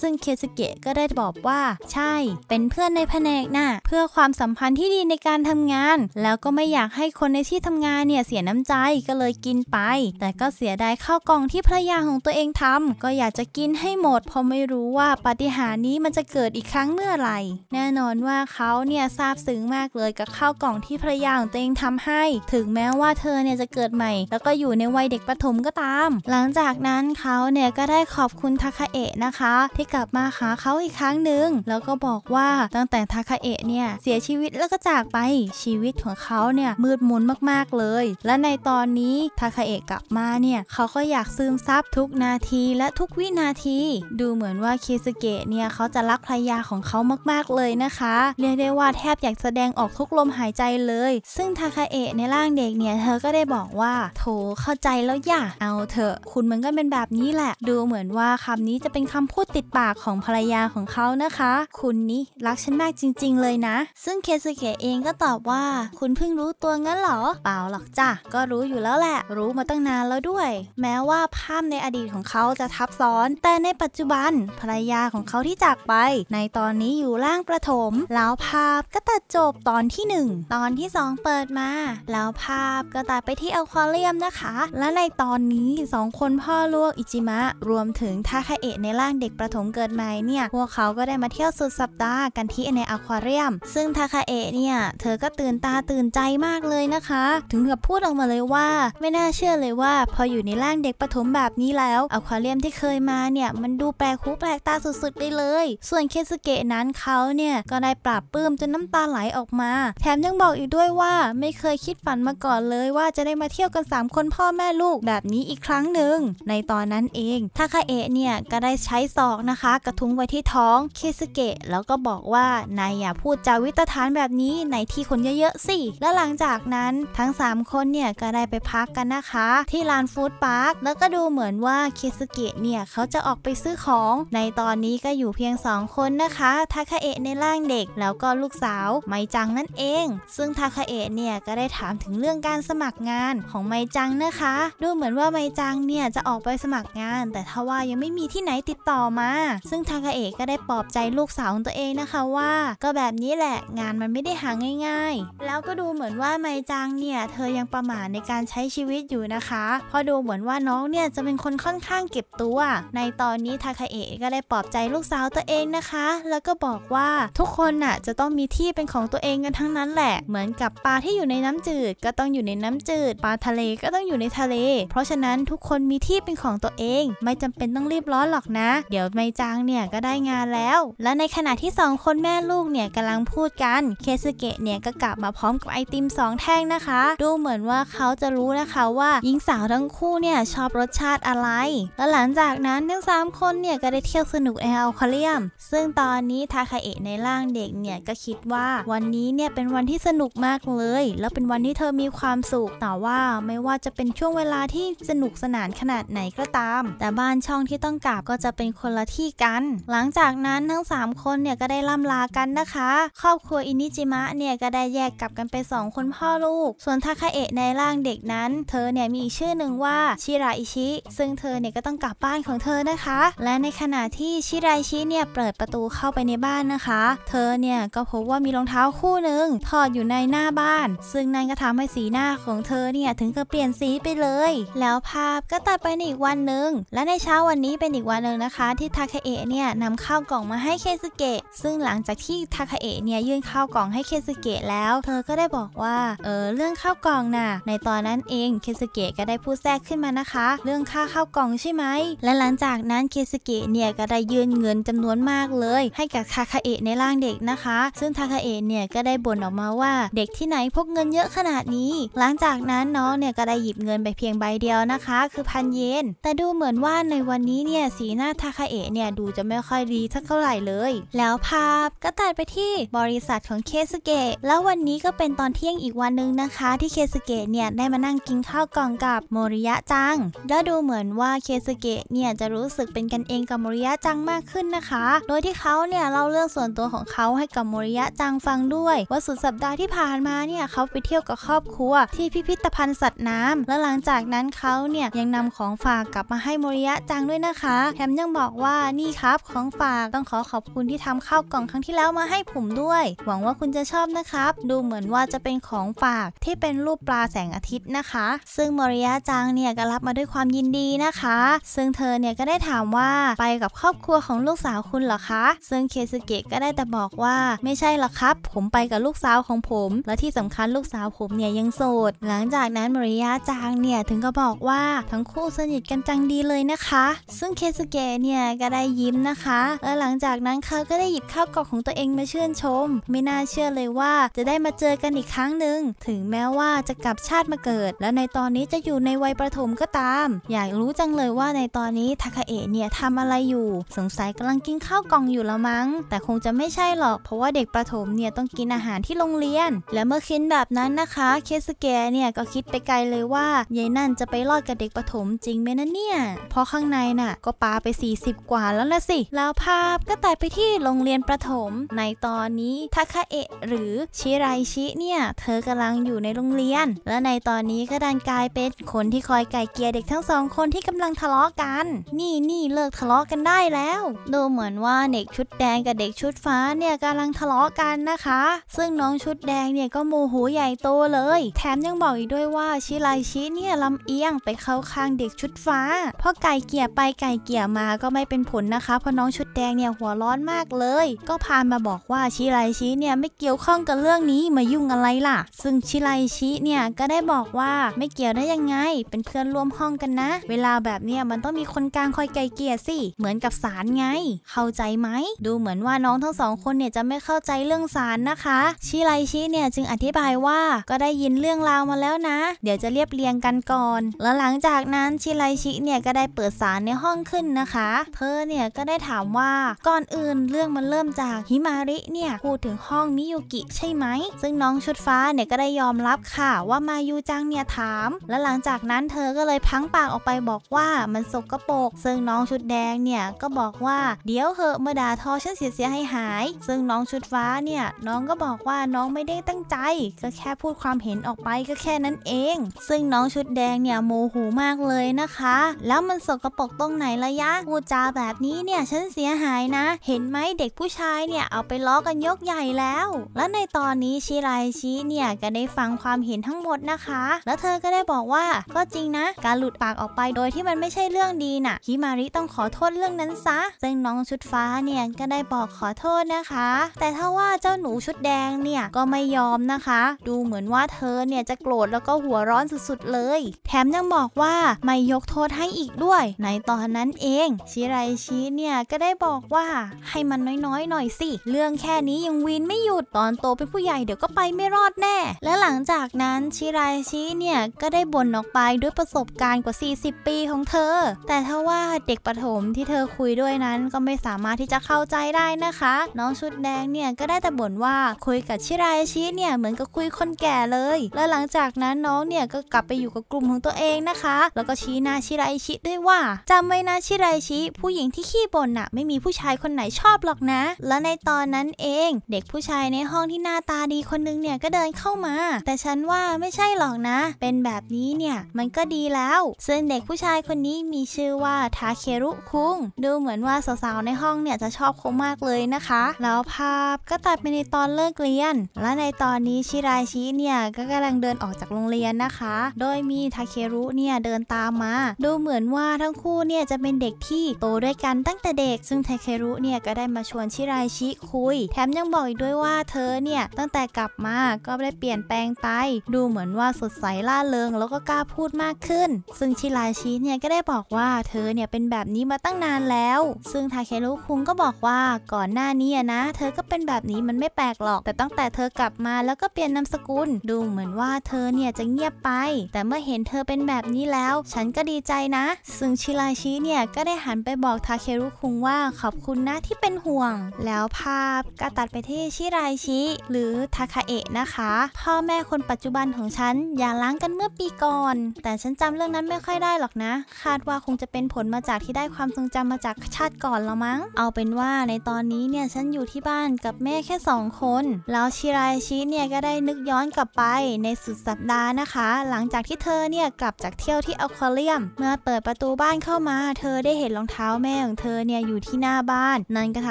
ซึ่งเคสเกะก็ได้บอกว่า ใช่ เป็นเพื่อนในแผนกน่ะเพื่อความสัมพันธ์ที่ดีในการทำงาน แล้วก็ไม่อยากให้คนในที่ทำงานเนี่ยเสียน้ำใจก็เลยกินไปแต่ก็เสียดายข้าวกล่องที่ภรรยาของตัวเองทำก็อยากจะกินให้หมด เพราะไม่รู้ว่าปาฏิหาริย์นี้มันจะเกิดอีกครั้งเมื่อไหร่แน่นอนว่าเขาเนี่ยซาบซึ้งมากเลยกับข้าวกล่องที่ภรรยาของตัวเองทำให้ถึงแม้ว่าเธอเนี่ยจะเกิดใหม่ แล้วก็อยู่ในวัยเด็กประถมก็ตาม หลังจากนั้นเขาเนี่ยก็ได้ขอบคุณทาคาเอะนะคะ ที่กลับมาหาเขาอีกครั้งหนึ่งแล้วก็บอกว่าตั้งแต่ทาคาเอะเนี่ยเสียชีวิตแล้วก็จากไป ชีวิตของเขาเนี่ยมืดมนมากๆเลย และในตอนนี้ทาคาเอะกับบมาเนี่ยเขาก็อยากซึมซับทุกนาทีและทุกวินาที ดูเหมือนว่าเคสเกะเนี่ยเขาจะรักภรรยาของเขามากๆเลยนะคะเรียกได้ว่าแทบอยากแสดงออกทุกลมหายใจเลย ซึ่งทาคาเอะในร่างเด็กเนี่ยเธอก็ได้บอกว่าโถเข้าใจแล้วอย่าเอาเถอะคุณมันก็เป็นแบบนี้แหละ ดูเหมือนว่าคำนี้จะเป็นคำพูดติดปากของภรรยาของเขานะคะ คุณนี่รักฉันมากจริง ๆเลยนะ ซึ่งเคสเกะเองก็ตอบว่าคุณเพิ่งรู้ตัวงั้นเหรอเปล่าหรอกจ้ะก็รู้อยู่แล้วแหละ รู้มาตั้งนานานแล้วด้วยแม้ว่าภาพในอดีตของเขาจะทับซ้อน แต่ในปัจจุบันภรรยาของเขาที่จากไป ในตอนนี้อยู่ล่างประถม แล้วภาพก็ตัดจบตอนที่ 1 ตอนที่2เปิดมาแล้วภาพก็ตัดไปที่อควาเรียมนะคะ และในตอนนี้2คนพ่อลูกอิจิมะ รวมถึงทาคาเอะในร่างเด็กประถมเกิดใหม่เนี่ยพวกเขาก็ได้มาเที่ยวสุดสัปดาห์กันที่ในอควาเรียมซึ่งทาคาเอะเนี่ยเธอก็ตื่นตาตื่นใจมากเลยนะคะ ถึงกับพูดออกมาเลยว่าไม่น่าเชื่อเลยว่าว่า พออยู่ในร่างเด็กปฐมแบบนี้แล้วอควาเรียมที่เคยมาเนี่ย มันดูแปลกหูแปลกตาสุดๆ ไปเลย ส่วนเคสเกะนั้นเขาเนี่ย ก็ได้ปราบปื้มจนน้ำตาไหลออกมา แถมยังบอกอีกด้วยว่าไม่เคยคิดฝันมาก่อนเลยว่าจะได้มาเที่ยวกัน 3 คนพ่อแม่ลูกแบบนี้อีกครั้งหนึ่งในตอนนั้นเองทาคาเอะเนี่ยก็ได้ใช้ศอกนะคะ กระทุ้งไว้ที่ท้องเคสเกะ แล้วก็บอกว่านายอย่าพูดจาวิตฐานแบบนี้ในที่คนเยอะๆสิและหลังจากนั้นทั้ง3คนเนี่ยก็ได้ไปพักกันนะคะที่ลานฟู้ดพาร์ค แล้วก็ดูเหมือนว่าเคสเกะเนี่ยเขาจะออกไปซื้อของ ในตอนนี้ก็อยู่เพียง2คนนะคะทาคาเอะในร่างเด็กแล้วก็ลูกสาวไมจังนั่นเอง ซึ่งทาคาเอะเนี่ย ก็ได้ถามถึงเรื่องการสมัครงานของไมจังนะคะ ดูเหมือนว่าไมจังเนี่ยจะออกไปสมัครงาน แต่ทว่ายังไม่มีที่ไหนติดต่อมา ซึ่งทาคาเอะก็ได้ปลอบใจลูกสาวของตัวเองนะคะว่า ก็แบบนี้แหละงานมันไม่ได้หาง่าย ๆ แล้วก็ดูเหมือนว่าไมจังเนี่ยเธอยังประมาทในการใช้ชีวิตอยู่นะคะพอดูเหมือนว่าน้องเนี่ยจะเป็นคนค่อนข้างเก็บตัว ในตอนนี้ทาคาเอะก็ได้ปลอบใจลูกสาวตัวเองนะคะ แล้วก็บอกว่าทุกคนน่ะจะต้องมีที่เป็นของตัวเองกันทั้งนั้นแหละ เหมือนกับปลาที่อยู่ในน้ำจืด ก็ต้องอยู่ในน้ำจืดปลาทะเลก็ต้องอยู่ในทะเล เพราะฉะนั้นทุกคนมีที่เป็นของตัวเองไม่จำเป็นต้องรีบร้อนหรอกนะ เดี๋ยวไมจางเนี่ยก็ได้งานแล้ว และในขณะที่2คนแม่ลูกเนี่ยกำลังพูดกันเคสเกะเนี่ยก็กลับมาพร้อมกับไอติม2 แท่งนะคะ ดูเหมือนว่าเขาจะรู้นะคะว่าหญิงสาวทั้งคู่เนี่ยชอบรสชาติอะไร แล้วหลังจากนั้นทั้ง3คนเนี่ยก็ได้เที่ยวสนุกแอลคาเลียม ซึ่งตอนนี้ทาคาเอะในร่างเด็กเนี่ยก็คิดว่า วันนี้เนี่ยเป็นวันที่สนุกมากเลย แล้วเป็นวันที่เธอมีความสุขแต่ว่าไม่ว่าจะเป็นช่วงเวลาที่สนุกสนานขนาดไหนก็ตาม แต่บ้านช่องที่ต้องกลับก็จะเป็นคนละที่กัน หลังจากนั้นทั้ง3คนเนี่ยก็ได้ล่ำลากันนะคะ ครอบครัวอินิจิมะเนี่ยก็ได้แยกกลับกันไป2คนพ่อลูก ส่วนทาคาเอะในร่างเด็กนั้น เธอเนี่ยมีกชื่อหนึ่งว่าชิราอิชิซึ่งเธอเนี่ยก็ต้องกลับบ้านของเธอนะคะ และในขณะที่ชิราอิชิเนี่ยเปิดประตูเข้าไปในบ้านนะคะ เธอเนี่ยก็พบว่ามีรองเท้าคู่หนึ่งถอดอยู่ในหน้าบ้าน ซึ่งนั่นก็ทำให้สีหน้าของเธอเนี่ยถึงกับเปลี่ยนสีไปเลย แล้วภาพก็ตัดไปในอีกวันหนึ่งและในเช้าวันนี้เป็นอีกวันหนึ่งนะคะ ที่ทาคาเอะเนี่ยนำข้าวกล่องมาให้เคซุเกะ ซึ่งหลังจากที่ทาคาเอะเนี่ยยื่นข้าวกล่องให้เคซุเกะแล้ว เธอก็ได้บอกว่าเออเรื่องข้าวกล่องน่ะในตอนนั้นเองเคซุเกะก็ได้พูดแทรกขึ้นมานะคะ เรื่องค่าข้าวกล่องใช่ไหม และหลังจากนั้นเคสเกะเนี่ยก็ได้ยื่นเงินจำนวนมากเลย ให้กับทาคาเอะในร่างเด็กนะคะ ซึ่งทาคาเอะเนี่ยก็ได้บ่นออกมาว่าเด็กที่ไหนพกเงินเยอะขนาดนี้ หลังจากนั้นน้องเนี่ยก็ได้หยิบเงินไปเพียงใบเดียวนะคะ คือพันเยนแต่ดูเหมือนว่าในวันนี้เนี่ย สีหน้าทาคาเอะเนี่ยดูจะไม่ค่อยดีสักเท่าไหร่เลย แล้วภาพก็ตัดไปที่บริษัทของเคสเกะแล้ววันนี้ก็เป็นตอนเที่ยงอีกวันหนึ่งนะคะ ที่เคสเกะเนี่ยได้มานั่งกินข้าวกล่องกับาบโมริยะจัง แล้วดูเหมือนว่าเคซุเกะเนี่ย จะรู้สึกเป็นกันเองกับโมริยะจังมากขึ้นนะคะ โดยที่เขาเนี่ยเล่าเรื่องส่วนตัวของเขาให้กับโมริยะจังฟังด้วย ว่าสุดสัปดาห์ที่ผ่านมาเนี่ยเขาไปเที่ยวกับครอบครัว ที่พิพิธภัณฑ์สัตว์น้ำ และหลังจากนั้นเขาเนี่ย ยังนำของฝากกลับมาให้โมริยะจังด้วยนะคะแถมยังบอกว่านี่ครับของฝากต้องขอขอบคุณที่ทำข้าวกล่องครั้งที่แล้วมาให้ผมด้วย หวังว่าคุณจะชอบนะครับดูเหมือนว่าจะเป็นของฝากที่เป็นรูปปลาแสงอาทิตย์นะคะ ซึ่งโมริยะจังเนี่ยก็รับมาด้วยความยินดีนะคะ ซึ่งเธอเนี่ยก็ได้ถามว่าไปกับครอบครัวของลูกสาวคุณเหรอคะ ซึ่งเคซุเกะก็ได้แต่บอกว่าไม่ใช่หรอกครับ ผมไปกับลูกสาวของผม และที่สำคัญลูกสาวผมเนี่ยยังโสด หลังจากนั้นมาริยะจังเนี่ยถึงก็บอกว่าทั้งคู่สนิทกันจังดีเลยนะคะ ซึ่งเคซุเกะเนี่ยก็ได้ยิ้มนะคะและหลังจากนั้นเขาก็ได้หยิบข้าวกล่องของตัวเองมาชื่นชม ไม่น่าเชื่อเลยว่าจะได้มาเจอกันอีกครั้งหนึ่งถึงแม้ว่าจะกลับชาติมาเกิด แล้วในตอนนี้จะอยู่อยู่ในวัยประถมก็ตาม อยากรู้จังเลยว่าในตอนนี้ทาคาเอะเนี่ยทำอะไรอยู่ สงสัยกำลังกินข้าวกล่องอยู่ละมั้ง แต่คงจะไม่ใช่หรอก เพราะว่าเด็กประถมเนี่ยต้องกินอาหารที่โรงเรียน และเมื่อคิดแบบนั้นนะคะ เคสเกะเนี่ยก็คิดไปไกลเลยว่ายายนั่นจะไปรอดกับเด็กประถมจริงไหมนะเนี่ย เพราะข้างในน่ะก็ปาไป 40 กว่าแล้วละสิ แล้วภาพก็ต่ไปที่โรงเรียนประถม ในตอนนี้ทาคาเอะหรือชิไรชิเนี่ยเธอกำลังอยู่ในโรงเรียน และในตอนนี้ก็ดันกลายเป็นคนที่คอยไก่เกียเด็กทั้งสองคนที่กำลังทะเลาะกัน นี่นี่เลิกทะเลาะกันได้แล้วดูเหมือนว่าเด็กชุดแดงกับเด็กชุดฟ้าเนี่ยกำลังทะเลาะกันนะคะ ซึ่งน้องชุดแดงเนี่ยก็โมโหใหญ่โตเลยแถมยังบอกอีกด้วยว่าชิไลชิเนี่ยลำเอียงไปเข้าข้างเด็กชุดฟ้าพอไก่เกียไปไก่เกียมาก็ไม่เป็นผลนะคะเพราะน้องชุดแดงเนี่ยหัวร้อนมากเลย ก็พานมาบอกว่าชิไลชิเนี่ยไม่เกี่ยวข้องกับเรื่องนี้มายุ่งอะไรล่ะ ซึ่งชิไลชิเนี่ยก็ได้บอกว่าไม่เกี่ยวได้ยังไงไงเป็นเพื่อนร่วมห้องกันนะ เวลาแบบเนี้ยมันต้องมีคนกลางคอยไกลเกลี่ยสิเหมือนกับศาลไง เข้าใจไหม ดูเหมือนว่าน้องทั้งสองคนเนี่ย จะไม่เข้าใจเรื่องศาลนะคะชิไรชิเนี่ยจึงอธิบายว่าก็ได้ยินเรื่องราวมาแล้วนะ เดี๋ยวจะเรียบเรียงกันก่อนแล้วหลังจากนั้นชิไรชิเนี่ยก็ได้เปิดศาลในห้องขึ้นนะคะเธอเนี่ยก็ได้ถามว่าก่อนอื่นเรื่องมันเริ่มจากฮิมาริเนี่ยพูดถึงห้องมิยุกิใช่ไหมซึ่งน้องชุดฟ้าเนี่ยก็ได้ยอมรับค่ะ ว่ามายูจังเนี่ยถาม และหลังลังจากนั้นเธอก็เลยพังปากออกไปบอกว่ามันสกรปรกซึ่งน้องชุดแดงเนี่ย ก็บอกว่า เดี๋ยวเหอะมาด่าทอฉันเสียเสียให้หาย ซึ่งน้องชุดฟ้าเนี่ย น้องก็บอกว่าน้องไม่ได้ตั้งใจ ก็แค่พูดความเห็นออกไปก็แค่นั้นเอง ซึ่งน้องชุดแดงเนี่ยโมโหมากเลยนะคะแล้วมันสกรปรกตรงไหนละยะพูดจาแบบนี้เนี่ยฉันเสียหายนะ เห็นไหมเด็กผู้ชายเนี่ยเอาไปล้อกันยกใหญ่แล้ว และในตอนนี้ชิไรชิเนี่ยก็ได้ฟังความเห็นทั้งหมดนะคะ แล้วเธอก็ได้บอกว่าาก็จริงนะการหลุดปากออกไปโดยที่มันไม่ใช่เรื่องดีนะ่ะฮิมาริต้องขอโทษเรื่องนั้นซะซึ่งน้องชุดฟ้าเนี่ยก็ได้บอกขอโทษนะคะ แต่ถ้าว่าเจ้าหนูชุดแดงเนี่ยก็ไม่ยอมนะคะ ดูเหมือนว่าเธอเนี่ยจะโกรธแล้วก็หัวร้อนสุดๆเลย แถมยังบอกว่าไม่ยกโทษให้อีกด้วย ในตอนนั้นเองชิไรชิเนี่ยก็ได้บอกว่าให้มันน้อยๆ หน่อยสิ เรื่องแค่นี้ยังวีนไม่หยุดตอนโตเป็นผู้ใหญ่เดี๋ยวก็ไปไม่รอดแน่ และหลังจากนั้นชิไรชิเนี่ยก็ได้บ่นออกไปด้วยประสบการณ์กว่า 40 ปีของเธอ แต่ถ้าว่าเด็กประถมที่เธอคุยด้วยนั้นก็ไม่สามารถที่จะเข้าใจได้นะคะ น้องชุดแดงเนี่ยก็ได้แต่บ่นว่าคุยกับชิรายชิเนี่ยเหมือนกับคุยคนแก่เลย และหลังจากนั้นน้องเนี่ยก็กลับไปอยู่กับกลุ่มของตัวเองนะคะ แล้วก็ชี้หน้าชิรายชิด้วยว่าจำไว้นะชิรายชิผู้หญิงที่ขี้บ่นน่ะไม่มีผู้ชายคนไหนชอบหรอกนะ และในตอนนั้นเองเด็กผู้ชายในห้องที่หน้าตาดีคนนึงเนี่ยก็เดินเข้ามา แต่ฉันว่าไม่ใช่หรอกนะ เป็นแบบนี้เนี่ยมันก็ดีแล้ว ซึ่งเด็กผู้ชายคนนี้มีชื่อว่าทาเครุคุง ดูเหมือนว่าสาวๆในห้องเนี่ยจะชอบเขามากเลยนะคะ แล้วภาพก็ตัดไปในตอนเลิกเรียน และในตอนนี้ชิราชิเนี่ยก็กำลังเดินออกจากโรงเรียนนะคะ โดยมีทาเครุเนี่ยเดินตามมา ดูเหมือนว่าทั้งคู่เนี่ยจะเป็นเด็กที่โตด้วยกันตั้งแต่เด็ก ซึ่งทาเครุเนี่ยก็ได้มาชวนชิราชิคุย แถมยังบอกอีกด้วยว่าเธอเนี่ยตั้งแต่กลับมาก็ได้เปลี่ยนแปลงไป ดูเหมือนว่าสดใสล่าเริงแล้วก็กล้าพูดมากขึ้น ซึ่งชิราชิเนี่ยก็ได้บอกว่าเธอเนี่ยเป็นแบบนี้มาตั้งนานแล้ว ซึ่งทาเครุคุงก็บอกว่าก่อนหน้านี้นะ เธอก็เป็นแบบนี้มันไม่แปลกหรอก แต่ตั้งแต่เธอกลับมาแล้วก็เปลี่ยนนามสกุล ดูเหมือนว่าเธอเนี่ยจะเงียบไป แต่เมื่อเห็นเธอเป็นแบบนี้แล้ว ฉันก็ดีใจนะ ซึ่งชิราชิเนี่ยก็ได้หันไปบอกทาเครุคุงว่าขอบคุณนะที่เป็นห่วง แล้วภาพก็ตัดไปที่ชิราชิหรือทาคาเอะนะคะ พ่อแม่คนปัจจุบันของฉันอย่าล้างกันเมื่อปีก่อนอนแต่ฉันจำเรื่องนั้นไม่ค่อยได้หรอกนะ คาดว่าคงจะเป็นผลมาจากที่ได้ความทรงจำมาจากชาติก่อนละมั้ง เอาเป็นว่าในตอนนี้เนี่ยฉันอยู่ที่บ้านกับแม่แค่ 2 คน แล้วชิรายชิเนี่ยก็ได้นึกย้อนกลับไปในสุดสัปดาห์นะคะ หลังจากที่เธอเนี่ยกลับจากเที่ยวที่อควาเรียมเมื่อเปิดประตูบ้านเข้ามา เธอได้เห็นรองเท้าแม่ของเธอเนี่ยอยู่ที่หน้าบ้าน นั่นก็ท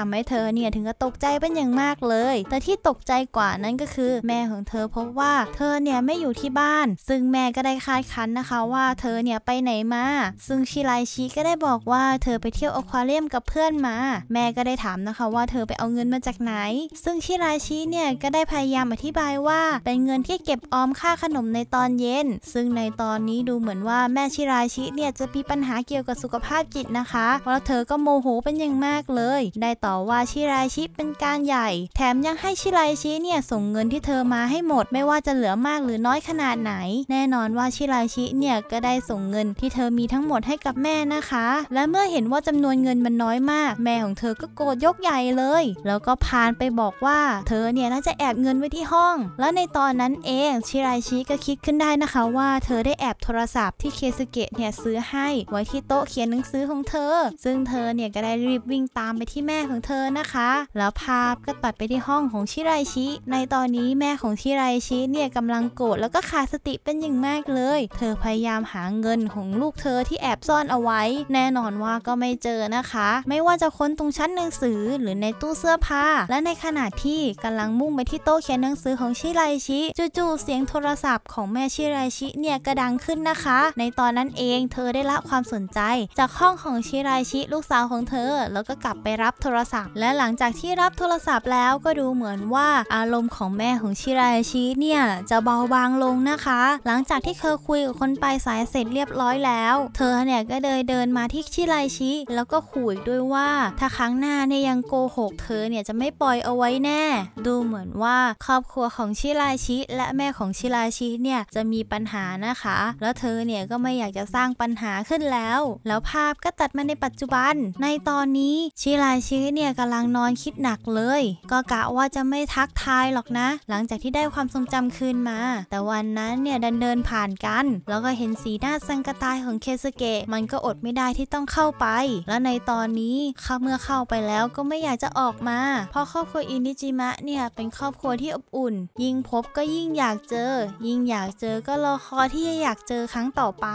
ำให้เธอเนี่ยถึงกับตกใจเป็นอย่างมากเลย แต่ที่ตกใจกว่านั้นก็คือแม่ของเธอพบว่า เธอเนี่ยไม่อยู่ที่บ้าน ซึ่งแม่ก็ได้คาดคันนะคะว่าเธอเนี่ยไปไหนมา ซึ่งชิไยชิก็ได้บอกว่าเธอไปเที่ยวอควาเรียมกับเพื่อนมา แม่ก็ได้ถามนะคะว่าเธอไปเอาเงินมาจากไหน ซึ่งชิไยชิเนี่ยก็ได้พยายามอธิบายว่าเป็นเงินที่เก็บออมค่าขนมในตอนเย็น ซึ่งในตอนนี้ดูเหมือนว่าแม่ชิราชิเนี่ยจะมีปัญหาเกี่ยวกับสุขภาพจิตนะคะ เพราะเธอก็โมโหเป็นอย่างมากเลยได้ต่อว่า ชิราชิเป็นการใหญ่ แถมยังให้ชิราชิเนี่ยส่งเงินที่เธอมาให้หมดไม่ว่าจะเหลือมากหรือน้อยขนาดไหน แน่นอนว่าชิราชิเนี่ยก็ได้ส่งเงินที่เธอมีทั้งหมดให้กับแม่นะคะ และเมื่อเห็นว่าจำนวนเงินมันน้อยมาก แม่ของเธอก็โกรธยกใหญ่เลย แล้วก็พานไปบอกว่า เธอเนี่ยน่าจะแอบเงินไว้ที่ห้อง แล้วในตอนนั้นเองชิราชิก็คิดขึ้นได้นะคะ ว่าเธอได้แอบโทรศัพท์ที่เคสเกะเนี่ยซื้อให้ไว้ที่โต๊ะเขียนหนังสือของเธอ ซึ่งเธอเนี่ยก็ได้รีบวิ่งตามไปที่แม่ของเธอนะคะ แล้วภาพก็ตัดไปที่ห้องของชิราชิในตอนนี้แม่ของชิราชิเนี่ยกำลังโกรธแล้วก็ขาดสติเป็นอย่างมากเลยเธอพยายามหาเงินของลูกเธอที่แอบซ่อนเอาไว้ แน่นอนว่าก็ไม่เจอนะคะ ไม่ว่าจะค้นตรงชั้นหนังสือหรือในตู้เสื้อผ้า และในขณะที่กำลังมุ่งไปที่โต๊ะเขียนหนังสือของชิไรชิ จู่ๆเสียงโทรศัพท์ของแม่ชิไรชิเนี่ยกระดังขึ้นนะคะ ในตอนนั้นเองเธอได้ละความสนใจ จากห้องของชิไรชิลูกสาวของเธอ แล้วก็กลับไปรับโทรศัพท์ และหลังจากที่รับโทรศัพท์แล้วก็ดูเหมือนว่าอารมณ์ของแม่ของชิไรชิเนี่ยจะเบาบางลงนะคะ หลังจากที่เธอคุยกับคนปลายสายเสร็จเรียบร้อยแล้ว เธอเนี่ยก็เดินเดินมาที่ชิไลชิแล้วก็ขู่อีกด้วยว่าถ้าครั้งหน้าเนี่ยยังโกหกเธอเนี่ยจะไม่ปล่อยเอาไว้แน่ ดูเหมือนว่าครอบครัวของชิไลชิและแม่ของชิไลชิเนี่ยจะมีปัญหานะคะ แล้วเธอเนี่ยก็ไม่อยากจะสร้างปัญหาขึ้นแล้ว แล้วภาพก็ตัดมาในปัจจุบัน ในตอนนี้ชิไลชิเนี่ยกำลังนอนคิดหนักเลย ก็กะว่าจะไม่ทักทายหรอกนะ หลังจากที่ได้ความทรงจำคืนมา แต่วันนั้นเนี่ยดันเดินผ่านกันันแล้วก็เห็นสีหน้าสังกตายของเคสเกะมันก็อดไม่ได้ที่ต้องเข้าไป และในตอนนี้เขาเมื่อเข้าไปแล้วก็ไม่อยากจะออกมาเพราะครอบครัวอินิจิมะเนี่ยเป็นครอบครัวที่อบอุ่น ยิ่งพบก็ยิ่งอยากเจอ ยิ่งอยากเจอก็รอคอยที่จะอยากเจอครั้งต่อไป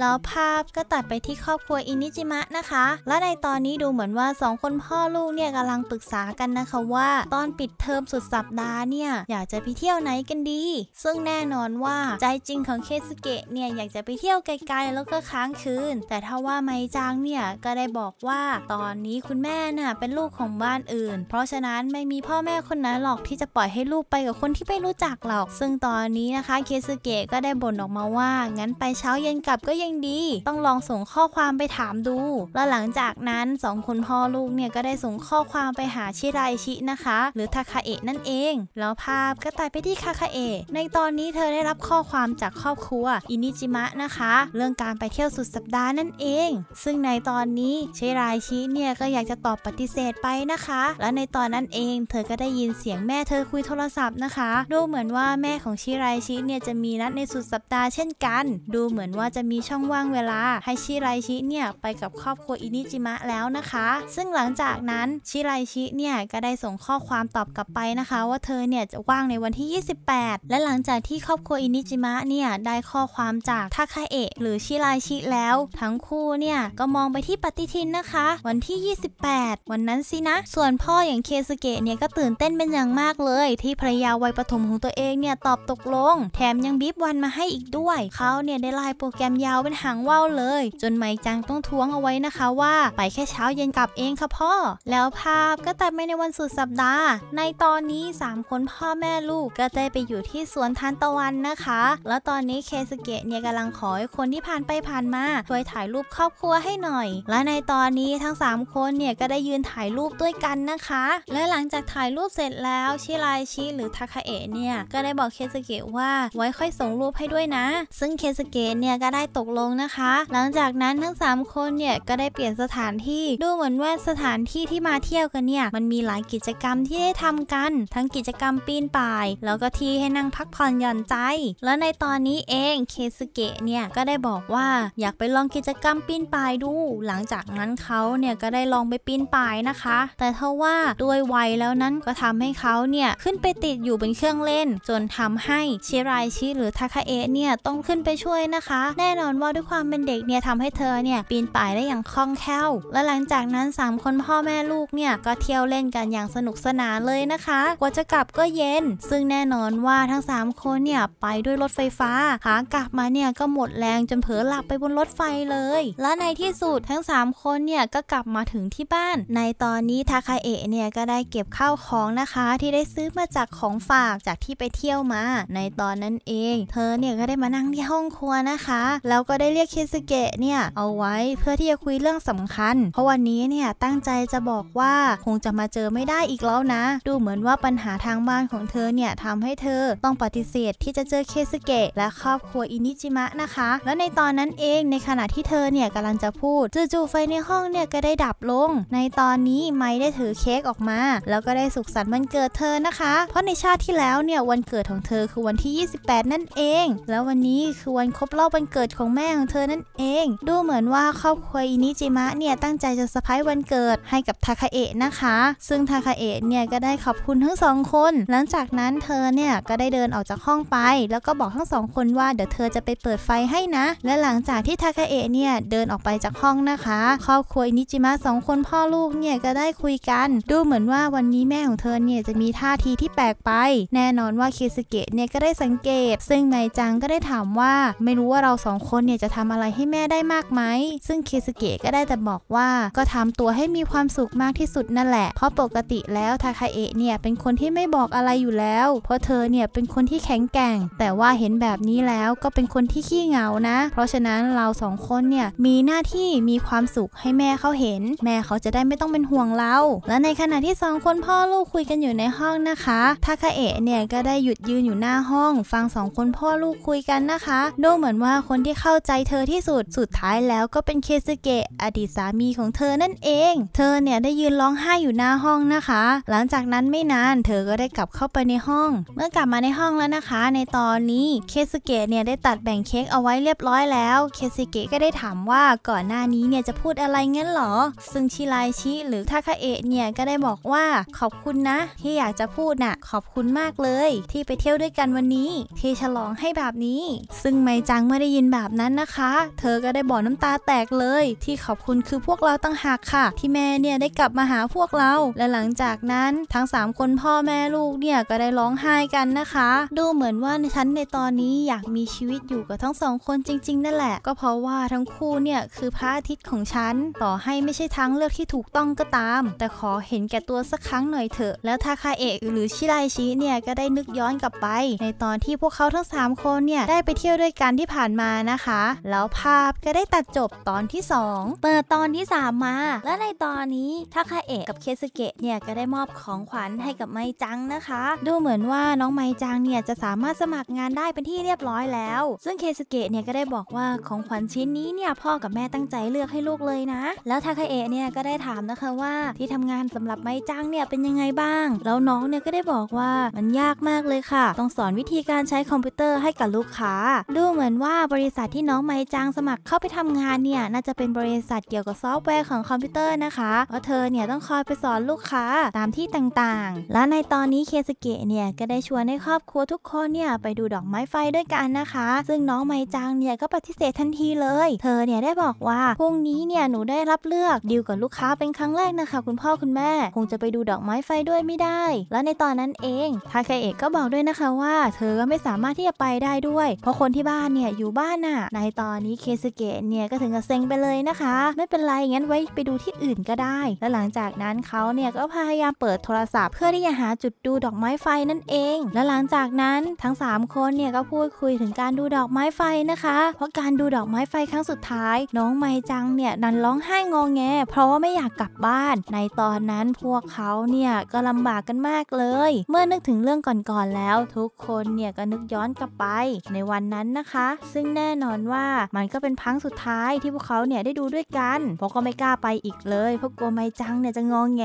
แล้วภาพก็ตัดไปที่ครอบครัวอินิจิมะนะคะ และในตอนนี้ดูเหมือนว่า2คนพ่อลูกเนี่ยกำลังปรึกษากันนะคะว่าตอนปิดเทอมสุดสัปดาห์เนี่ยอยากจะไปเที่ยวไหนกันดี ซึ่งแน่นอนว่าใจจริงของเคสเกะเนี่ยอยากจะไปเที่ยวไกลๆแล้วก็ค้างคืน แต่ถ้าว่าไมจังเนี่ยก็ได้บอกว่า ตอนนี้คุณแม่น่ะเป็นลูกของบ้านอื่น เพราะฉะนั้นไม่มีพ่อแม่คนไหนหรอกที่จะปล่อยให้ลูกไปกับคนที่ไม่รู้จักหรอกซึ่งตอนนี้นะคะเคสเกะก็ได้บ่นออกมาว่า งั้นไปเช้าเย็นกลับก็ยังดี ต้องลองส่งข้อความไปถามดู แล้วหลังจากนั้นสองคนพ่อลูกเนี่ยก็ได้ส่งข้อความไปหาชิไรชินะคะ หรือทาคาเอะนั่นเองแล้วภาพก็ตัดไปที่คาคาเอะในตอนนี้เธอได้รับข้อความจากครอบครัวอินิจิมะนะคะเรื่องการไปเที่ยวสุดสัปดาห์นั่นเอง ซึ่งในตอนนี้เชรายชิเนี่ยก็อยากจะตอบปฏิเสธไปนะคะและในตอนนั้นเอง เธอก็ได้ยินเสียงแม่เธอคุยโทรศัพท์นะคะ ดูเหมือนว่าแม่ของชิรายชิเนี่ยจะมีนัดในสุดสัปดาห์เช่นกัน ดูเหมือนว่าจะมีช่องว่างเวลา ให้ชิรายชิเนี่ยไปกับครอบครัวอินิจิมะแล้วนะคะซึ่งหลังจากนั้นชิรายชิเนี่ยก็ได้ส่งข้อความตอบกลับไปนะคะ ว่าเธอเนี่ยจะว่างในวันที่ 28และหลังจากที่ครอบครัวอินิจิมะเนี่ยได้ข้ออความจากทาคาเอะหรือชิราชิแล้ว ทั้งคู่เนี่ย ก็มองไปที่ปฏิทินนะคะ วันที่ 28 วันนั้นสินะ ส่วนพ่ออย่างเคสเกะเนี่ยก็ตื่นเต้นเป็นอย่างมากเลย ที่ภรรยาวัยประถมของตัวเองเนี่ยตอบตกลง แถมยังบีบวันมาให้อีกด้วย เขาเนี่ยได้ไลายโปรแกรมยาวเป็นหางว่าวเลย จนไมจังต้องท้วงเอาไว้นะคะว่าไปแค่เช้าเย็นกลับเองค่ะพ่อ แล้วภาพก็ตัดไปในวันสุดสัปดาห์ ในตอนนี้3คนพ่อแม่ลูกก็ได้ไปอยู่ที่สวนทานตะวันนะคะแล้วตอนนี้เคสสึเกะเนี่ยกำลังขอให้คนที่ผ่านไปผ่านมาช่วยถ่ายรูปครอบครัวให้หน่อย และในตอนนี้ทั้ง 3 คนเนี่ยก็ได้ยืนถ่ายรูปด้วยกันนะคะ และหลังจากถ่ายรูปเสร็จแล้วชิรายชิหรือทาคาเอะเนี่ยก็ได้บอกเคสเกะว่าไว้ค่อยส่งรูปให้ด้วยนะ ซึ่งเคสเกะเนี่ยก็ได้ตกลงนะคะ หลังจากนั้นทั้ง3คนเนี่ยก็ได้เปลี่ยนสถานที่ ดูเหมือนว่าสถานที่ที่มาเที่ยวกันเนี่ยมันมีหลายกิจกรรมที่ได้ทำกัน ทั้งกิจกรรมปีนป่ายแล้วก็ที่ให้นั่งพักผ่อนหย่อนใจ แล้วในตอนนี้เอง่งเคสเกะเนี่ยก็ได้บอกว่าอยากไปลองกิจกรรมปีนป่ายดู หลังจากนั้นเขาเนี่ยก็ได้ลองไปปีนป่ายนะคะ แต่เทว่าด้วยวัยแล้วนั้นก็ทำให้เขาเนี่ย ขึ้นไปติดอยู่บนเครื่องเล่น จนทำให้ชิรายชิหรือทาคาเอะเนี่ยต้องขึ้นไปช่วยนะคะ แน่นอนว่าด้วยความเป็นเด็กเนี่ยทำให้เธอเนี่ยปีนป่ายได้อย่างคล่องแคล่ว และหลังจากนั้น3คนพ่อแม่ลูกเนี่ยก็เที่ยวเล่นกันอย่างสนุกสนานเลยนะคะ กว่าจะกลับก็เย็น ซึ่งแน่นอนว่าทั้ง3คนเนี่ยไปด้วยรถไฟฟ้าขาากลับมาเนี่ยก็หมดแรงจนเผลอหลับไปบนรถไฟเลย และในที่สุดทั้ง3คนเนี่ยก็กลับมาถึงที่บ้าน ในตอนนี้ทาคาเอะเนี่ยก็ได้เก็บข้าวของนะคะที่ได้ซื้อมาจากของฝากจากที่ไปเที่ยวมา ในตอนนั้นเอง เธอเนี่ยก็ได้มานั่งที่ห้องครัวนะคะแล้วก็ได้เรียกเคสเกะเนี่ยเอาไว้เพื่อที่จะคุยเรื่องสำคัญ เพราะวันนี้เนี่ยตั้งใจจะบอกว่าคงจะมาเจอไม่ได้อีกแล้วนะ ดูเหมือนว่าปัญหาทางบ้านของเธอเนี่ยทำให้เธอต้องปฏิเสธที่จะเจอเคสเกะและครอบครัวอินิจิมะนะคะแล้วในตอนนั้นเองในขณะที่เธอเนี่ยกำลังจะพูดจู่ๆไฟในห้องเนี่ยก็ได้ดับลง ในตอนนี้ไม้ได้ถือเค้กออกมา แล้วก็ได้สุขสันต์วันเกิดเธอนะคะ เพราะในชาติที่แล้วเนี่ย วันเกิดของเธอคือวันที่ 28 นั่นเอง แล้ววันนี้คือวันครบรอบวันเกิดของแม่ของเธอนั่นเอง ดูเหมือนว่าครอบครัวอินิจิมะเนี่ยตั้งใจจะเซอร์ไพรส์วันเกิดให้กับทาคาเอะนะคะซึ่งทาคาเอะเนี่ยก็ได้ขอบคุณทั้งสองคน หลังจากนั้นเธอเนี่ยก็ได้เดินออกจากห้องไป แล้วก็บอกทั้งสองคนว่าเดี๋ยวเธอจะไปเปิดไฟให้นะ และหลังจากที่ทาคาเอะเนี่ย เดินออกไปจากห้องนะคะ ครอบครัวนิจิมะสองคนพ่อลูกเนี่ยก็ได้คุยกัน ดูเหมือนว่าวันนี้แม่ของเธอเนี่ย จะมีท่าทีที่แปลกไป แน่นอนว่าเคสเกะเนี่ยก็ได้สังเกต ซึ่งไมจังก็ได้ถามว่า ไม่รู้ว่าเราสองคนเนี่ยจะทำอะไรให้แม่ได้มากไหมซึ่งเคสเกะก็ได้แต่บอกว่า ก็ทำตัวให้มีความสุขมากที่สุดนั่นแหละ เพราะปกติแล้วทาคาเอะเนี่ยเป็นคนที่ไม่บอกอะไรอยู่แล้ว เพราะเธอเนี่ยเป็นคนที่แข็งแกร่ง แต่ว่าเห็นแบบนี้แล้วก็เป็นคนที่ขี้เหงานะ เพราะฉะนั้นเราสองคนเนี่ย มีหน้าที่มีความสุขให้แม่เขาเห็น แม่เขาจะได้ไม่ต้องเป็นห่วงเรา และในขณะที่สองคนพ่อลูกคุยกันอยู่ในห้องนะคะ ทาคาเอะเนี่ย ก็ได้หยุดยืนอยู่หน้าห้อง ฟังสองคนพ่อลูกคุยกันนะคะดูเหมือนว่าคนที่เข้าใจเธอที่สุดสุดท้ายแล้วก็เป็นเคซึเกะ อดีตสามีของเธอนั่นเอง เธอเนี่ยได้ยืนร้องไห้อยู่หน้าห้องนะคะ หลังจากนั้นไม่นาน เธอก็ได้กลับเข้าไปในห้อง เมื่อกลับมาในห้องแล้วนะคะ ในตอนนี้เคซึเกะเนี่ยี่ยได้ตัดแบ่งเค้กเอาไว้เรียบร้อยแล้วเคซิเกะก็ได้ถามว่าก่อนหน้านี้เนี่ยจะพูดอะไรงั้นหรอซึ่งชิไลชิหรือทาคาเอะเนี่ยก็ได้บอกว่าขอบคุณนะ ที่อยากจะพูดนะ่ะขอบคุณมากเลย ที่ไปเที่ยวด้วยกันวันนี้ที่ฉลองให้แบบนี้ ซึ่งไมจังเมื่อได้ยินแบบนั้นนะคะ เธอก็ได้บอกน้ำตาแตกเลยที่ขอบคุณคือพวกเราตั้งหากค่ะ ที่แม่เนี่ยได้กลับมาหาพวกเรา และหลังจากนั้นทั้ง3คนพ่อแม่ลูกเนี่ยก็ได้ร้องไห้กันนะคะดูเหมือนว่าฉันในตอนนี้อยากมีชีวิตอยู่กับทั้งสองคนจริงๆ นั่นแหละ ก็เพราะว่าทั้งคู่เนี่ย คือพระอาทิตย์ของฉัน ต่อให้ไม่ใช่ทางเลือกที่ถูกต้องก็ตาม แต่ขอเห็นแก่ตัวสักครั้งหน่อยเถอะแล้วทาคาเอะหรือชิไรชิเนี่ย ก็ได้นึกย้อนกลับไป ในตอนที่พวกเขาทั้ง 3 คนเนี่ย ได้ไปเที่ยวด้วยกันที่ผ่านมานะคะ แล้วภาพก็ได้ตัดจบตอนที่ 2 เปิดตอนที่3มาและในตอนนี้ทาคาเอะกับเคสเกะเนี่ยก็ได้มอบของขวัญให้กับไมจังนะคะ ดูเหมือนว่าน้องไมจังเนี่ยจะสามารถสมัครงานได้เป็นที่เรียบร้อยแล้วแล้วซึ่งเคสเกะเนี่ยก็ได้บอกว่าของขวัญชิ้นนี้เนี่ยพ่อกับแม่ตั้งใจเลือกให้ลูกเลยนะแล้วทาคาเอะเนี่ยก็ได้ถามนะคะว่าที่ทำงานสำหรับไม้จ้างเนี่ยเป็นยังไงบ้าง แล้วน้องเนี่ยก็ได้บอกว่ามันยากมากเลยค่ะ ต้องสอนวิธีการใช้คอมพิวเตอร์ให้กับลูกค้า ดูเหมือนว่าบริษัทที่น้องไม้จ้างสมัครเข้าไปทำงานเนี่ยน่าจะเป็นบริษัทเกี่ยวกับซอฟต์แวร์ของคอมพิวเตอร์นะคะ เพราะเธอเนี่ยต้องคอยไปสอนลูกค้าตามที่ต่างๆและในตอนนี้เคสเกะเนี่ยก็ได้ชวนให้ครอบครัวทุกคนเนี่ยไปดูดอกไม้ไฟด้วยกันนะคะคะซึ่งน้องไมจังเนี่ยก็ปฏิเสธทันทีเลย เธอเนี่ยได้บอกว่าพรุ่งนี้เนี่ยหนูได้รับเลือกดีลกับลูกค้าเป็นครั้งแรกนะคะคุณพ่อคุณแม่คงจะไปดูดอกไม้ไฟด้วยไม่ได้ และในตอนนั้นเองทาเคเอกก็บอกด้วยนะคะว่าเธอก็ไม่สามารถที่จะไปได้ด้วย เพราะคนที่บ้านเนี่ยอยู่บ้านน่ะในตอนนี้เคสเกะเนี่ยก็ถึงกับเซ็งไปเลยนะคะ ไม่เป็นไรงั้นไว้ไปดูที่อื่นก็ได้ และหลังจากนั้นเขาเนี่ยก็พยายามเปิดโทรศัพท์เพื่อที่จะหาจุดดูดอกไม้ไฟนั่นเอง และหลังจากนั้นทั้ง3คนเนี่ยก็พูดคุยถึงกการดูดอกไม้ไฟนะคะ เพราะการดูดอกไม้ไฟครั้งสุดท้าย น้องไมจังเนี่ยดันร้องไห้งองแงเพราะว่าไม่อยากกลับบ้าน ในตอนนั้นพวกเขาเนี่ยก็ลำบากกันมากเลย เมื่อนึกถึงเรื่องก่อนๆแล้ว ทุกคนเนี่ยก็นึกย้อนกลับไปในวันนั้นนะคะ ซึ่งแน่นอนว่ามันก็เป็นพังสุดท้ายที่พวกเขาเนี่ยได้ดูด้วยกันเพราะก็ไม่กล้าไปอีกเลยเพราะกลัวไมจังเนี่ยจะงองแง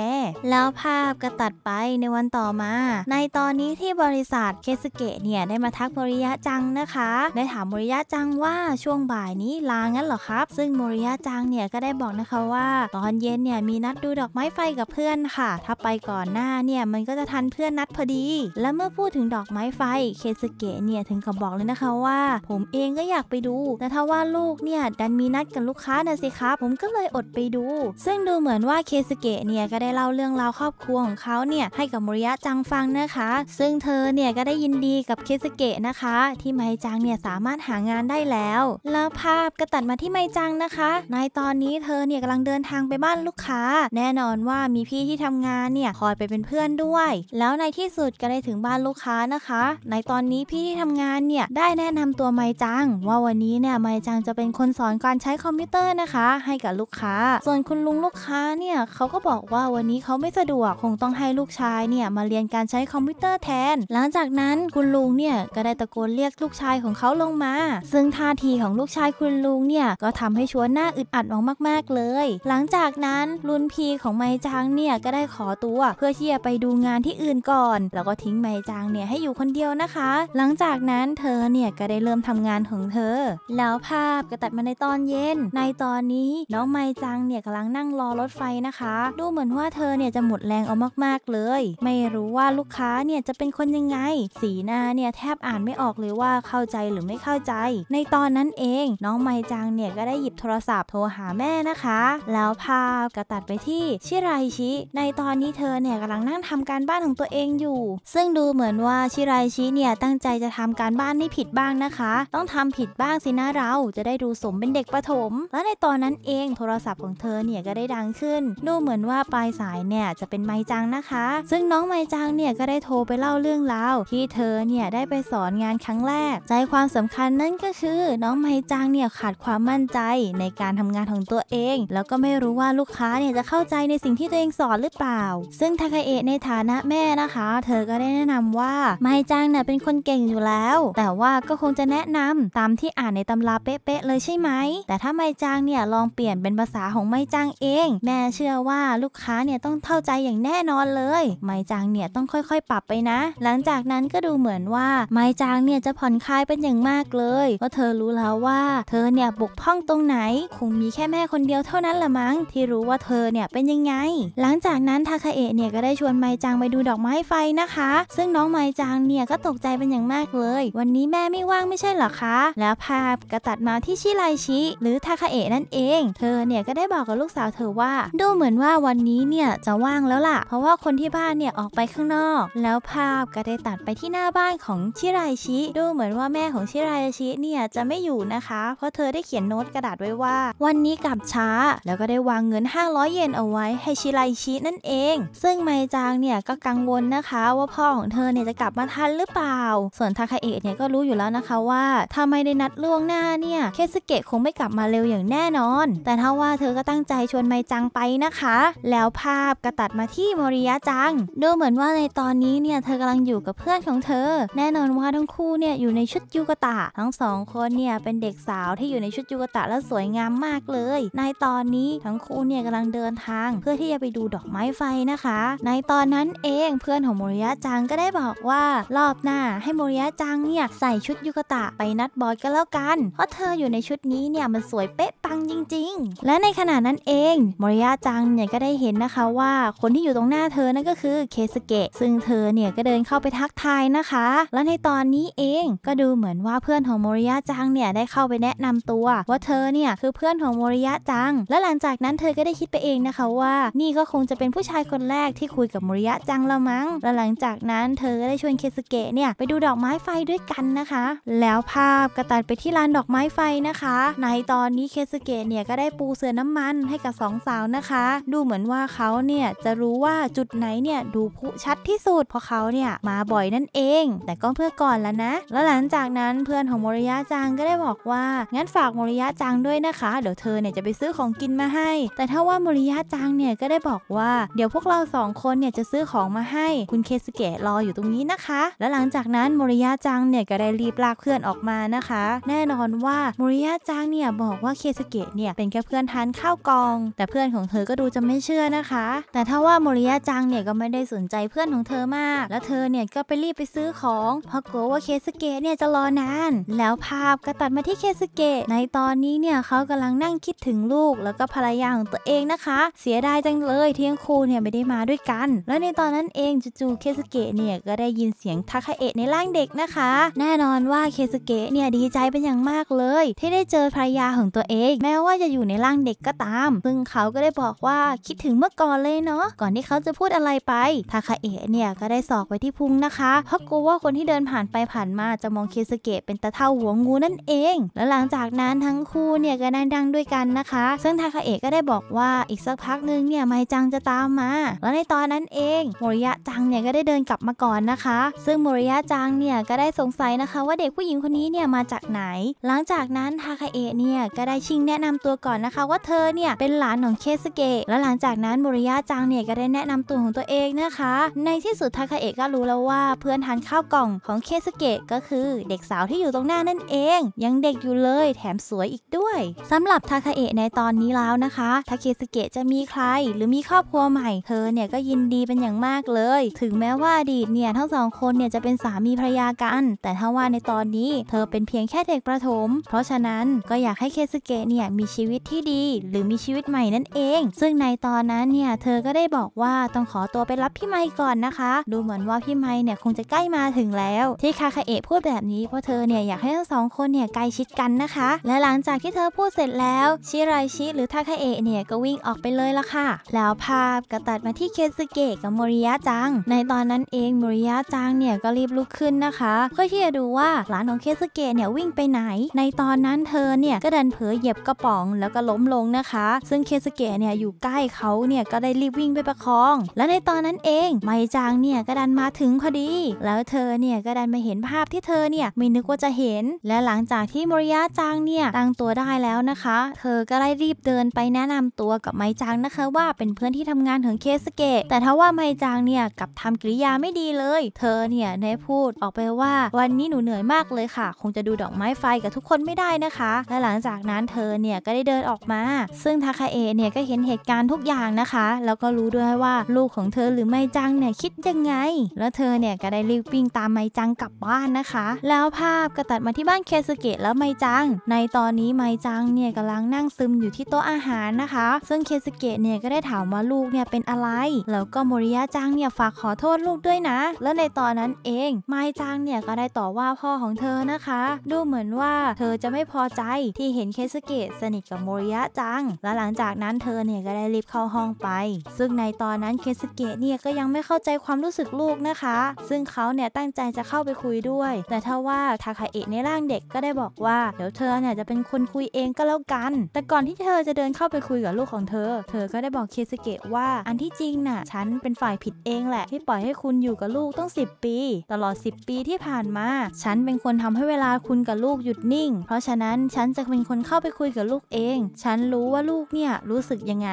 แล้วภาพก็ตัดไปในวันต่อมา ในตอนนี้ที่บริษัทเคสเกะเนี่ยได้มาทักโมริยะจังนะคะได้ถามโมริยะจังว่าช่วงบ่ายนี้ลางั้นเหรอครับ ซึ่งโมริยะจังเนี่ยก็ได้บอกนะคะว่าตอนเย็นเนี่ยมีนัดดูดอกไม้ไฟกับเพื่อนค่ะ ถ้าไปก่อนหน้าเนี่ยมันก็จะทันเพื่อนนัดพอดี และเมื่อพูดถึงดอกไม้ไฟเคสเกะเนี่ยถึงกับบอกเลยนะคะว่า ผมเองก็อยากไปดู แต่ถ้าว่าลูกเนี่ยดันมีนัดกับลูกค้าน่ะสิครับผมก็เลยอดไปดู ซึ่งดูเหมือนว่าเคสเกะเนี่ยก็ได้เล่าเรื่องราวครอบครัวของเขาเนี่ยให้กับโมริยะจังฟังนะคะ ซึ่งเธอเนี่ยก็ได้ยินดีกับเคสเกะนะคะ ที่ไมใจจังเนี่ยสามารถหางานได้แล้ว แล้วภาพก็ตัดมาที่ไมจังนะคะ ในตอนนี้เธอเนี่ยกำลังเดินทางไปบ้านลูกค้า แน่นอนว่ามีพี่ที่ทำงานเนี่ยคอยไปเป็นเพื่อนด้วย แล้วในที่สุดก็ได้ถึงบ้านลูกค้านะคะ ในตอนนี้พี่ที่ทำงานเนี่ยได้แนะนำตัวไมจัง ว่าวันนี้เนี่ยไมจังจะเป็นคนสอนการใช้คอมพิวเตอร์นะคะ ให้กับลูกค้า ส่วนคุณลุงลูกค้าเนี่ยเขาก็บอกว่าวันนี้เขาไม่สะดวกคงต้องให้ลูกชายเนี่ยมาเรียนการใช้คอมพิวเตอร์แทน หลังจากนั้นคุณลุงเนี่ยก็ได้ตะโกนเรียกลูกชายายของเขาลงมา ซึ่งท่าทีของลูกชายคุณลุงเนี่ยก็ทำให้ชวนหน้าอึดอัดมองมากกเลย หลังจากนั้นรุนพีของไมจางเนี่ยก็ได้ขอตัวเพื่อที่จะไปดูงานที่อื่นก่อน แล้วก็ทิ้งไมจางเนี่ยให้อยู่คนเดียวนะคะ หลังจากนั้นเธอเนี่ยก็ได้เริ่มทำงานของเธอ แล้วภาพก็ตัดมาในตอนเย็น ในตอนนี้น้องไมจางเนี่ยกำลังนั่งรอรถไฟนะคะ ดูเหมือนว่าเธอเนี่ยจะหมดแรงเอามากๆเลย ไม่รู้ว่าลูกค้าเนี่ยจะเป็นคนยังไง สีหน้าเนี่ยแทบอ่านไม่ออกเลยว่าเขาใจหรือไม่เข้าใจ ในตอนนั้นเองน้องไมจังเนี่ยก็ได้หยิบโทรศัพท์โทรหาแม่นะคะ แล้วพากกะตัดไปที่ชิราอิชิในตอนนี้เธอเนี่ยกำลังนั่งทำการบ้านของตัวเองอยู่ ซึ่งดูเหมือนว่าชิราอิชิเนี่ยตั้งใจจะทำการบ้านให้ผิดบ้างนะคะ ต้องทำผิดบ้างสินะเราจะได้ดูสมเป็นเด็กประถม แล้วในตอนนั้นเองโทรศัพท์ของเธอเนี่ยก็ได้ดังขึ้นดูเหมือนว่าปลายสายเนี่ยจะเป็นไมจังนะคะ ซึ่งน้องไมจังเนี่ยก็ได้โทรไปเล่าเรื่องราวที่เธอเนี่ยได้ไปสอนงานครั้งแรกใจจความสำคัญนั่นก็คือ น้องไมจางเนี่ยขาดความมั่นใจในการทำงานของตัวเอง แล้วก็ไม่รู้ว่าลูกค้าเนี่ยจะเข้าใจในสิ่งที่ตัวเองสอนหรือเปล่า ซึ่งทาคาเอะในฐานะแม่นะคะ เธอก็ได้แนะนำว่าไมจางเนี่ยเป็นคนเก่งอยู่แล้ว แต่ว่าก็คงจะแนะนำตามที่อ่านในตำราเป๊ะๆเลยใช่ไหมแต่ถ้าไมจางเนี่ยลองเปลี่ยนเป็นภาษาของไมจางเอง แม่เชื่อว่าลูกค้าเนี่ยต้องเข้าใจอย่างแน่นอนเลยไมจางเนี่ยต้องค่อยๆปรับไปนะ หลังจากนั้นก็ดูเหมือนว่าไมจางเนี่ยจะผ่อนคลายเป็นอย่างมากเลย เพราะเธอรู้แล้วว่า เธอเนี่ยบกพร่องตรงไหนคงมีแค่แม่คนเดียวเท่านั้นละมั้งที่รู้ว่าเธอเนี่ยเป็นยังไง หลังจากนั้นทาคาเอะเนี่ยก็ได้ชวนไมจังไปดูดอกไม้ไฟนะคะ ซึ่งน้องไมจังเนี่ยก็ตกใจเป็นอย่างมากเลย วันนี้แม่ไม่ว่างไม่ใช่หรอคะ แล้วภาพกระตัดมาที่ชิไลชิ หรือทาคาเอะนั่นเอง เธอเนี่ยก็ได้บอกกับลูกสาวเธอว่า ดูเหมือนว่าวันนี้เนี่ยจะว่างแล้วล่ะ เพราะว่าคนที่บ้านเนี่ยออกไปข้างนอก แล้วภาพก็ได้ตัดไปที่หน้าบ้านของชิไลชิ ดูเหมือนว่าแม่ของชิรายาชิเนี่ยจะไม่อยู่นะคะ เพราะเธอได้เขียนโน้ตกระดาษไว้ว่า วันนี้กลับช้า แล้วก็ได้วางเงิน 500 เยนเอาไว้ให้ชิรายาชินั่นเอง ซึ่งไมจางเนี่ยก็กังวลนะคะว่าพ่อของเธอเนี่ยจะกลับมาทันหรือเปล่า ส่วนทาคาเอะเนี่ยก็รู้อยู่แล้วนะคะว่าถ้าไม่ได้นัดล่วงหน้าเนี่ยเคสเกะคงไม่กลับมาเร็วอย่างแน่นอน แต่ถ้าว่าเธอก็ตั้งใจชวนไมจังไปนะคะ แล้วภาพกระตัดมาที่มริยะจังดูเหมือนว่าในตอนนี้เนี่ยเธอกำลังอยู่กับเพื่อนของเธอ แน่นอนว่าทั้งคู่เนี่ยอยู่ในชุดยูกตะ ทั้งสองคนเนี่ยเป็นเด็กสาวที่อยู่ในชุดยูกตะและสวยงามมากเลย ในตอนนี้ทั้งคู่เนี่ยกำลังเดินทางเพื่อที่จะไปดูดอกไม้ไฟนะคะ ในตอนนั้นเองเพื่อนของโมริยะจังก็ได้บอกว่ารอบหน้าให้โมริยะจังเนี่ยใส่ชุดยูกตะไปนัดบอยก็แล้วกัน เพราะเธออยู่ในชุดนี้เนี่ยมันสวยเป๊ะปังจริง ๆ และในขณะนั้นเองโมริยะจังเนี่ยก็ได้เห็นนะคะว่าคนที่อยู่ตรงหน้าเธอนั่นก็คือเคสเกะ ซึ่งเธอเนี่ยก็เดินเข้าไปทักทายนะคะ และในตอนนี้เองก็ดูดูเหมือนว่าเพื่อนของโมริยะจังเนี่ยได้เข้าไปแนะนำตัว ว่าเธอเนี่ยคือเพื่อนของโมริยะจัง และหลังจากนั้นเธอก็ได้คิดไปเองนะคะว่านี่ก็คงจะเป็นผู้ชายคนแรกที่คุยกับโมริยะจังละมั้งและหลังจากนั้นเธอก็ได้ชวนเคสเกะเนี่ยไปดูดอกไม้ไฟด้วยกันนะคะ แล้วภาพกระตัดไปที่ลานดอกไม้ไฟนะคะ ในตอนนี้เคสเกะเนี่ยก็ได้ปูเสื่อน้ำมันให้กับสองสาวนะคะ ดูเหมือนว่าเขาเนี่ยจะรู้ว่าจุดไหนเนี่ยดูผู้ชัดที่สุดเพราะเขาเนี่ยมาบ่อยนั่นเอง แต่ก็เพื่อก่อนแล้วนะ แล้วหลังจากจากนั้นเพื่อนของโมริยะจังก็ได้บอกว่างั้นฝากโมริยะจังด้วยนะคะ เดี๋ยวเธอเนี่ยจะไปซื้อของกินมาให้ แต่ถ้าว่าโมริยะจังเนี่ยก็ได้บอกว่าเดี๋ยวพวกเราสองคนเนี่ยจะซื้อของมาให้ คุณเคสเกะรออยู่ตรงนี้นะคะ แล้วหลังจากนั้นโมริยะจังเนี่ยก็ได้รีบลากเพื่อนออกมานะคะ แน่นอนว่าโมริยะจังเนี่ยบอกว่าเคสเกะเนี่ยเป็นแค่เพื่อนทานข้าวกอง แต่เพื่อนของเธอก็ดูจะไม่เชื่อนะคะ แต่ถ้าว่าโมริยะจังเนี่ยก็ไม่ได้สนใจเพื่อนของเธอมาก แล้วเธอเนี่ยก็ไปรีบไปซื้อของเพราะกลัวว่าเคสเกะเนี่ยจะ็รอนานแล้วภาพก็ตัดมาที่เคสเกะในตอนนี้เนี่ยเขากำลังนั่งคิดถึงลูกแล้วก็ภรรยาของตัวเองนะคะ เสียดายจังเลยที่ทั้งคู่เนี่ยไม่ได้มาด้วยกัน แล้วในตอนนั้นเองจู่ๆเคสเกะเนี่ยก็ได้ยินเสียงทาคาเอะในร่างเด็กนะคะ แน่นอนว่าเคสเกะเนี่ยดีใจเป็นอย่างมากเลย ที่ได้เจอภรรยาของตัวเอง แม้ว่าจะอยู่ในร่างเด็กก็ตาม ซึ่งเขาก็ได้บอกว่าคิดถึงเมื่อก่อนเลยเนาะก่อนที่เขาจะพูดอะไรไปทาคาเอะเนี่ยก็ได้สอกไปที่พุงนะคะ เพราะกลัวว่าคนที่เดินผ่านไปผ่านมาจะมองเคสเกะเป็นตะเท่าหัวงูนั่นเอง แล้วหลังจากนั้นทั้งคู่เนี่ยก็ได้ดังด้วยกันนะคะ ซึ่งทาคาเอะก็ได้บอกว่าอีกสักพักนึงเนี่ยไมจังจะตามมา แล้วในตอนนั้นเองโมริยะจังเนี่ยก็ได้เดินกลับมาก่อนนะคะ ซึ่งโมริยะจังเนี่ยก็ได้สงสัยนะคะ ว่าเด็กผู้หญิงคนนี้เนี่ยมาจากไหน หลังจากนั้นทาคาเอะเนี่ยก็ได้ชิงแนะนำตัวก่อนนะคะ ว่าเธอเนี่ยเป็นหลานของเคสเกะ แล้วหลังจากนั้นโมริยะจังเนี่ยก็ได้แนะนำตัวของตัวเองนะคะ ในที่สุดทาคาเอะก็รู้แล้วว่าเพื่อนทานข้าวกล่องของเคสเกะก็คือเด็กสาวที่อยู่ตรงหน้านั่นเอง ยังเด็กอยู่เลย แถมสวยอีกด้วย สำหรับทาคาเอะในตอนนี้แล้วนะคะทาเคสเกะจะมีใคร หรือมีครอบครัวใหม่เธอเนี่ยก็ยินดีเป็นอย่างมากเลย ถึงแม้ว่าอดีตเนี่ยทั้งสองคนเนี่ยจะเป็นสามีภรรยากัน แต่ถ้าว่าในตอนนี้ เธอเป็นเพียงแค่เด็กประถมเพราะฉะนั้นก็อยากให้เคสเกะเนี่ยมีชีวิตที่ดี หรือมีชีวิตใหม่นั่นเอง ซึ่งในตอนนั้นเนี่ยเธอก็ได้บอกว่าต้องขอตัวไปรับพี่ไมก่อนนะคะ ดูเหมือนว่าพี่ไมเนี่ยคงจะใกล้มาถึงแล้ว ที่คาคาเอะพูดแบบนี้ี้เพราะเธอเนี่ยอยากให้ทั้งสองคนเนี่ยใกล้ชิดกันนะคะ และหลังจากที่เธอพูดเสร็จแล้ว ชิไรชิหรือทาคาเอะเนี่ย ก็วิ่งออกไปเลยละค่ะ แล้วภาพก็ตัดมาที่เคนสเกะกับโมริยะจัง ในตอนนั้นเองโมริยะจังเนี่ยก็รีบลุกขึ้นนะคะ เพื่อที่จะดูว่าหลานของเคนสเกะเนี่ยวิ่งไปไหน ในตอนนั้นเธอเนี่ย ก็ดันเผลอเหยียบกระป๋องแล้วก็ล้มลงนะคะ ซึ่งเคนสเกะเนี่ยอยู่ใกล้เขาเนี่ยก็ได้รีบวิ่งไปประคอง และในตอนนั้นเองไมจังเนี่ยก็ดันมาถึงพอดี แล้วเธอเนี่ยก็ดันมาเห็นภาพที่เธอเนี่ยไม่นึกว่าจะเห็น และหลังจากที่มริยะจางเนี่ยตั้งตัวได้แล้วนะคะ เธอก็ได้รีบเดินไปแนะนำตัวกับไมจางนะคะ ว่าเป็นเพื่อนที่ทำงานของเคสเกะแต่ถ้าว่าไมจางเนี่ยกับทำกิริยาไม่ดีเลย เธอเนี่ยได้พูดออกไปว่าวันนี้หนูเหนื่อยมากเลยค่ะ คงจะดูดอกไม้ไฟกับทุกคนไม่ได้นะคะและหลังจากนั้นเธอเนี่ยก็ได้เดินออกมา ซึ่งทาคาเอะเนี่ยก็เห็นเหตุการณ์ทุกอย่างนะคะแล้วก็รู้ด้วยว่า ลูกของเธอหรือไมจังเนี่ยคิดยังไง แล้วเธอเนี่ยก็ได้รีบวิ่งตามไมจังกลับบ้านนะคะและแล้วภาพก็ตัดมาที่บ้านเคสเกะแล้วไมจัง ในตอนนี้ไมจังเนี่ยกำลังนั่งซึมอยู่ที่โต๊ะอาหารนะคะ ซึ่งเคสเกะเนี่ยก็ได้ถามว่าลูกเนี่ยเป็นอะไร แล้วก็โมริยะจังเนี่ยฝากขอโทษลูกด้วยนะ แล้วในตอนนั้นเองไมจังเนี่ยก็ได้ต่อว่าพ่อของเธอนะคะ ดูเหมือนว่าเธอจะไม่พอใจที่เห็นเคสเกะสนิทกับโมริยะจัง และหลังจากนั้นเธอเนี่ยก็ได้รีบเข้าห้องไป ซึ่งในตอนนั้นเคสเกะเนี่ยก็ยังไม่เข้าใจความรู้สึกลูกนะคะ ซึ่งเขาเนี่ยตั้งใจจะเข้าไปคุยด้วย แต่เธาราะว่าทาคาเอะในร่างเด็กก็ได้บอกว่าเดี๋ยวเธอเนี่ยจะเป็นคนคุยเองก็แล้วกัน แต่ก่อนที่เธอจะเดินเข้าไปคุยกับลูกของเธอ เธอก็ได้บอกเคสเกะว่าอันที่จริงน่ะฉันเป็นฝ่ายผิดเองแหละที่ปล่อยให้คุณอยู่กับลูกต้อง 10 ปี ตลอด 10 ปีที่ผ่านมา ฉันเป็นคนทำให้เวลาคุณกับลูกหยุดนิ่ง เพราะฉะนั้นฉันจะเป็นคนเข้าไปคุยกับลูกเอง ฉันรู้ว่าลูกเนี่ยรู้สึกยังไง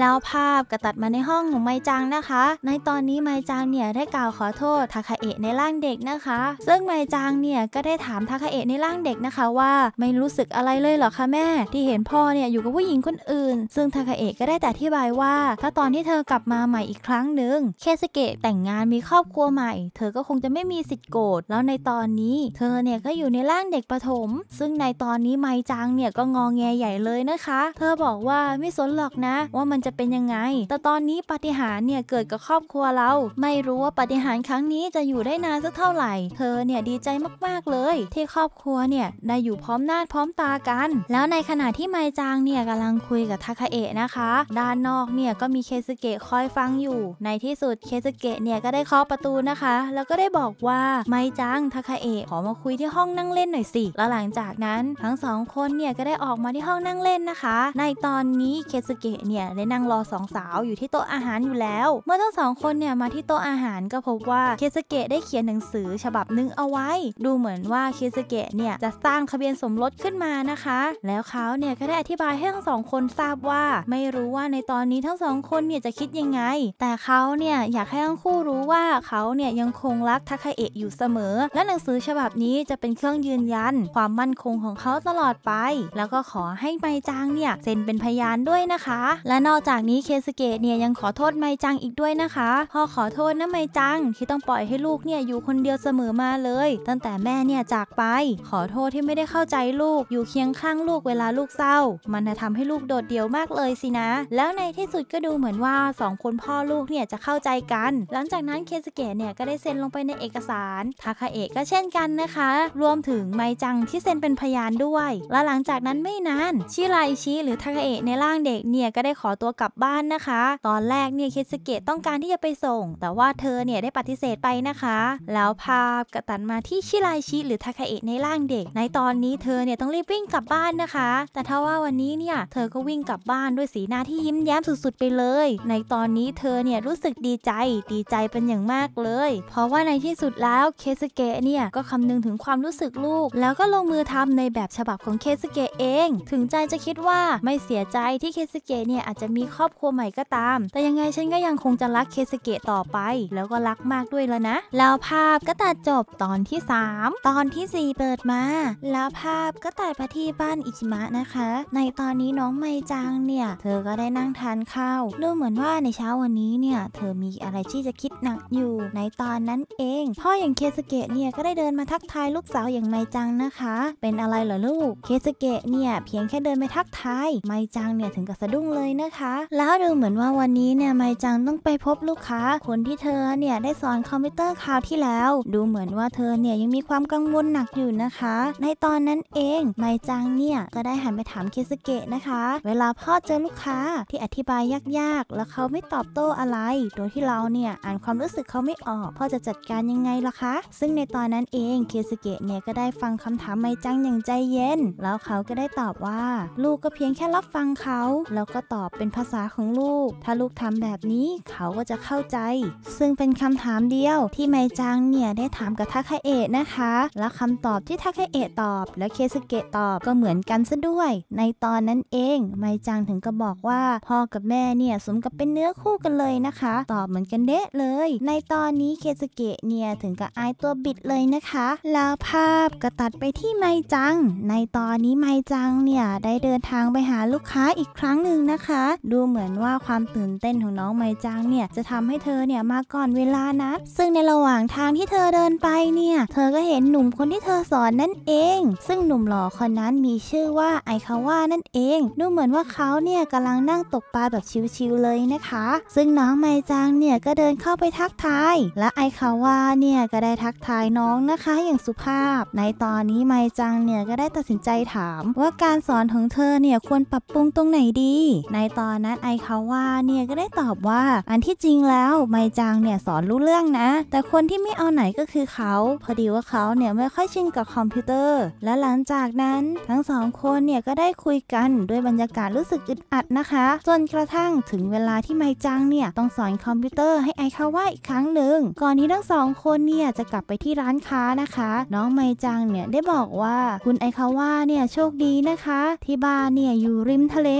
แล้วภาพกระตัดมาในห้องของไมจังนะคะ ในตอนนี้ไมจังเนี่ยได้กล่าวขอโทษ ทาคาเอะในร่างเด็กนะคะซึ่งไมจังเนี่ยเนี่ยก็ได้ถามทาคาเอะในร่างเด็กนะคะว่าไม่รู้สึกอะไรเลยเหรอคะแม่ ที่เห็นพ่อเนี่ยอยู่กับผู้หญิงคนอื่น ซึ่งทาคาเอะก็ได้แต่อธิบายว่า ถ้าตอนที่เธอกลับมาใหม่อีกครั้งหนึ่งเคสเกะแต่งงานมีครอบครัวใหม่เธอก็คงจะไม่มีสิทธิ์โกรธแล้วในตอนนี้ เธอเนี่ยก็อยู่ในร่างเด็กประถมซึ่งในตอนนี้ไมจังเนี่ยก็งองแงใหญ่เลยนะคะ เธอบอกว่าไม่สนหรอกนะ ว่ามันจะเป็นยังไงแต่ตอนนี้ปฏิหารเนี่ยเกิดกับครอบครัวเราไม่รู้ว่าปฏิหารครั้งนี้จะอยู่ได้นานสักเท่าไหร่ เธอเนี่ยดีใจมากๆเลยที่ครอบครัวเนี่ยได้อยู่พร้อมหน้าพร้อมตากัน แล้วในขณะที่ไมจางเนี่ยกำลังคุยกับทาคาเอะนะคะด้านนอกเนี่ยก็มีเคซุเกะคอยฟังอยู่ ในที่สุดเคซุเกะเนี่ยก็ได้เคาะประตูนะคะ แล้วก็ได้บอกว่าไมจางทาคาเอะขอมาคุยที่ห้องนั่งเล่นหน่อยสิแล้วหลังจากนั้น ทั้งสองคนเนี่ยก็ได้ออกมาที่ห้องนั่งเล่นนะคะ ในตอนนี้เคซุเกะเนี่ยได้นั่งรอสองสาวอยู่ที่โต๊ะอาหารอยู่แล้ว เมื่อทั้งสองคนเนี่ยมาที่โต๊ะอาหารก็พบว่าเคซุเกะได้เขียนหนังสือฉบับหนึ่งเอาไว้ดดูเหมือนว่าคิสเกะเนี่ยจะสร้างทะเบียนสมรสขึ้นมานะคะแล้วเขาเนี่ยก็ได้อธิบายให้ทั้งสองคนทราบว่าไม่รู้ว่าในตอนนี้ทั้งสองคนเนี่ยจะคิดยังไง แต่เขาเนี่ยอยากให้ทั้งคู่รู้ว่าเขาเนี่ยยังคงรักทาคาเอะอยู่เสมอ และหนังสือฉบับนี้จะเป็นเครื่องยืนยันความมั่นคงของเขาตลอดไป แล้วก็ขอให้ไมจังเนี่ยเซ็นเป็นพยานด้วยนะคะ และนอกจากนี้เคสเกะเนี่ยยังขอโทษไมจังอีกด้วยนะคะพ่อขอโทษนะไมจังที่ต้องปล่อยให้ลูกเนี่ยอยู่คนเดียวเสมอมาเลย ตั้งแต่แม่เนี่ยจากไปขอโทษที่ไม่ได้เข้าใจลูกอยู่เคียงข้างลูกเวลาลูกเศร้า มันจะทำให้ลูกโดดเดี่ยวมากเลยสินะ แล้วในที่สุดก็ดูเหมือนว่า2คนพ่อลูกเนี่ยจะเข้าใจกัน หลังจากนั้นเคสเกะเนี่ยก็ได้เซ็นลงไปในเอกสารทาคาเอะก็เช่นกันนะคะ รวมถึงไมจังที่เซ็นเป็นพยานด้วยและหลังจากนั้นไม่นานชิไรชิหรือทาคาเอะในร่างเด็กเนี่ยก็ได้ขอตัวกลับบ้านนะคะ ตอนแรกเนี่ยเคสเกะต้องการที่จะไปส่ง แต่ว่าเธอเนี่ยได้ปฏิเสธไปนะคะ แล้วภาพกระตันมาที่ชิรดาชิหรือทาคาเอะในร่างเด็ก ในตอนนี้เธอเนี่ยต้องรีบวิ่งกลับบ้านนะคะ แต่ถ้าว่าวันนี้เนี่ยเธอก็วิ่งกลับบ้านด้วยสีหน้าที่ยิ้มแย้มสุดๆไปเลย ในตอนนี้เธอเนี่ยรู้สึกดีใจดีใจเป็นอย่างมากเลย เพราะว่าในที่สุดแล้วเคสเกะเนี่ยก็คำนึงถึงความรู้สึกลูก แล้วก็ลงมือทำในแบบฉบับของเคสเกะเอง ถึงใจจะคิดว่าไม่เสียใจที่เคสเกะเนี่ยอาจจะมีครอบครัวใหม่ก็ตาม แต่ยังไงฉันก็ยังคงจะรักเคสเกะต่อไป แล้วก็รักมากด้วยแล้วนะแล้วภาพก็ตัดจบตอนที่3 3ตอนที่ 4เปิดมา แล้วภาพก็ตัดไปที่บ้านอิจิมะนะคะ ในตอนนี้น้องไมจังเนี่ยเธอก็ได้นั่งทานข้าวดูเหมือนว่าในเช้าวันนี้เนี่ยเธอมีอะไรที่จะคิดหนักอยู่ในตอนนั้นเอง พ่ออย่างเคสเกะเนี่ยก็ได้เดินมาทักทายลูกสาวอย่างไมจังนะคะ เป็นอะไรเหรอลูกเคสเกะเนี่ยเพียงแค่เดินไปทักทายไมจังเนี่ยถึงกับสะดุ้งเลยนะคะ แล้วดูเหมือนว่าวันนี้เนี่ยไมจังต้องไปพบลูกค้าคนที่เธอเนี่ยได้สอนคอมพิวเตอร์คราวที่แล้ว ดูเหมือนว่าเธอเนี่ยยังมีความกังวลหนักอยู่นะคะ ในตอนนั้นเองไมจังเนี่ยก็ได้หันไปถามเคสเกะนะคะ เวลาพ่อเจอลูกค้า ที่อธิบายยากๆแล้วเขาไม่ตอบโต้อะไรโดยที่เราเนี่ยอ่านความรู้สึกเขาไม่ออกพ่อจะจัดการยังไงล่ะคะ ซึ่งในตอนนั้นเองเคสเกะเนี่ยก็ได้ฟังคำถามไมจังอย่างใจเย็น แล้วเขาก็ได้ตอบว่า ลูกก็เพียงแค่รับฟังเขา แล้วก็ตอบเป็นภาษาของลูก ถ้าลูกทำแบบนี้เขาก็จะเข้าใจ ซึ่งเป็นคำถามเดียว ที่ไมจังเนี่ยได้ถามกับทาคาเอะนะคะคะและคำตอบที่ทาเคเอะตอบ และเคสเกะตอบก็เหมือนกันซะด้วย ในตอนนั้นเองไมจังถึงก็บอกว่าพ่อกับแม่เนี่ยสมกับเป็นเนื้อคู่กันเลยนะคะ ตอบเหมือนกันเดะเลย ในตอนนี้เคสเกะเนี่ยถึงกับอายตัวบิดเลยนะคะ แล้วภาพก็ตัดไปที่ไมจัง ในตอนนี้ไมจังเนี่ยได้เดินทางไปหาลูกค้าอีกครั้งหนึ่งนะคะ ดูเหมือนว่าความตื่นเต้นของน้องไมจังเนี่ยจะทำให้เธอเนี่ยมาก่อนเวลานัด ซึ่งในระหว่างทางที่เธอเดินไปเนี่ยเธอก็็เห็นหนุ่มคนที่เธอสอนนั่นเอง ซึ่งหนุ่มหล่อคนนั้นมีชื่อว่าไอคาว่านั่นเองดูเหมือนว่าเขาเนี่ยกำลังนั่งตกปลาแบบชิวๆเลยนะคะ ซึ่งน้องไมจังเนี่ยก็เดินเข้าไปทักทาย และไอคาว่าเนี่ยก็ได้ทักทายน้องนะคะอย่างสุภาพ ในตอนนี้ไมจังเนี่ยก็ได้ตัดสินใจถาม ว่าการสอนของเธอเนี่ยควรปรับปรุงตรงไหนดี ในตอนนั้นไอคาว่าเนี่ยก็ได้ตอบว่าอันที่จริงแล้วไมจังเนี่ยสอนรู้เรื่องนะ แต่คนที่ไม่เอาไหนก็คือเขาพอดีว่าเขาเนี่ยไม่ค่อยชินกับคอมพิวเตอร์ และหลังจากนั้นทั้งสองคนเนี่ยก็ได้คุยกันด้วยบรรยากาศรู้สึกอึดอัดนะคะจนกระทั่งถึงเวลาที่ไมจังเนี่ยต้องสอนคอมพิวเตอร์ให้ไอคาว่าอีกครั้งหนึ่งก่อนที่ทั้งสองคนเนี่ยจะกลับไปที่ร้านค้านะคะ น้องไมจังเนี่ยได้บอกว่าคุณไอคาว่าเนี่ยโชคดีนะคะที่บ้านเนี่ยอยู่ริมทะเล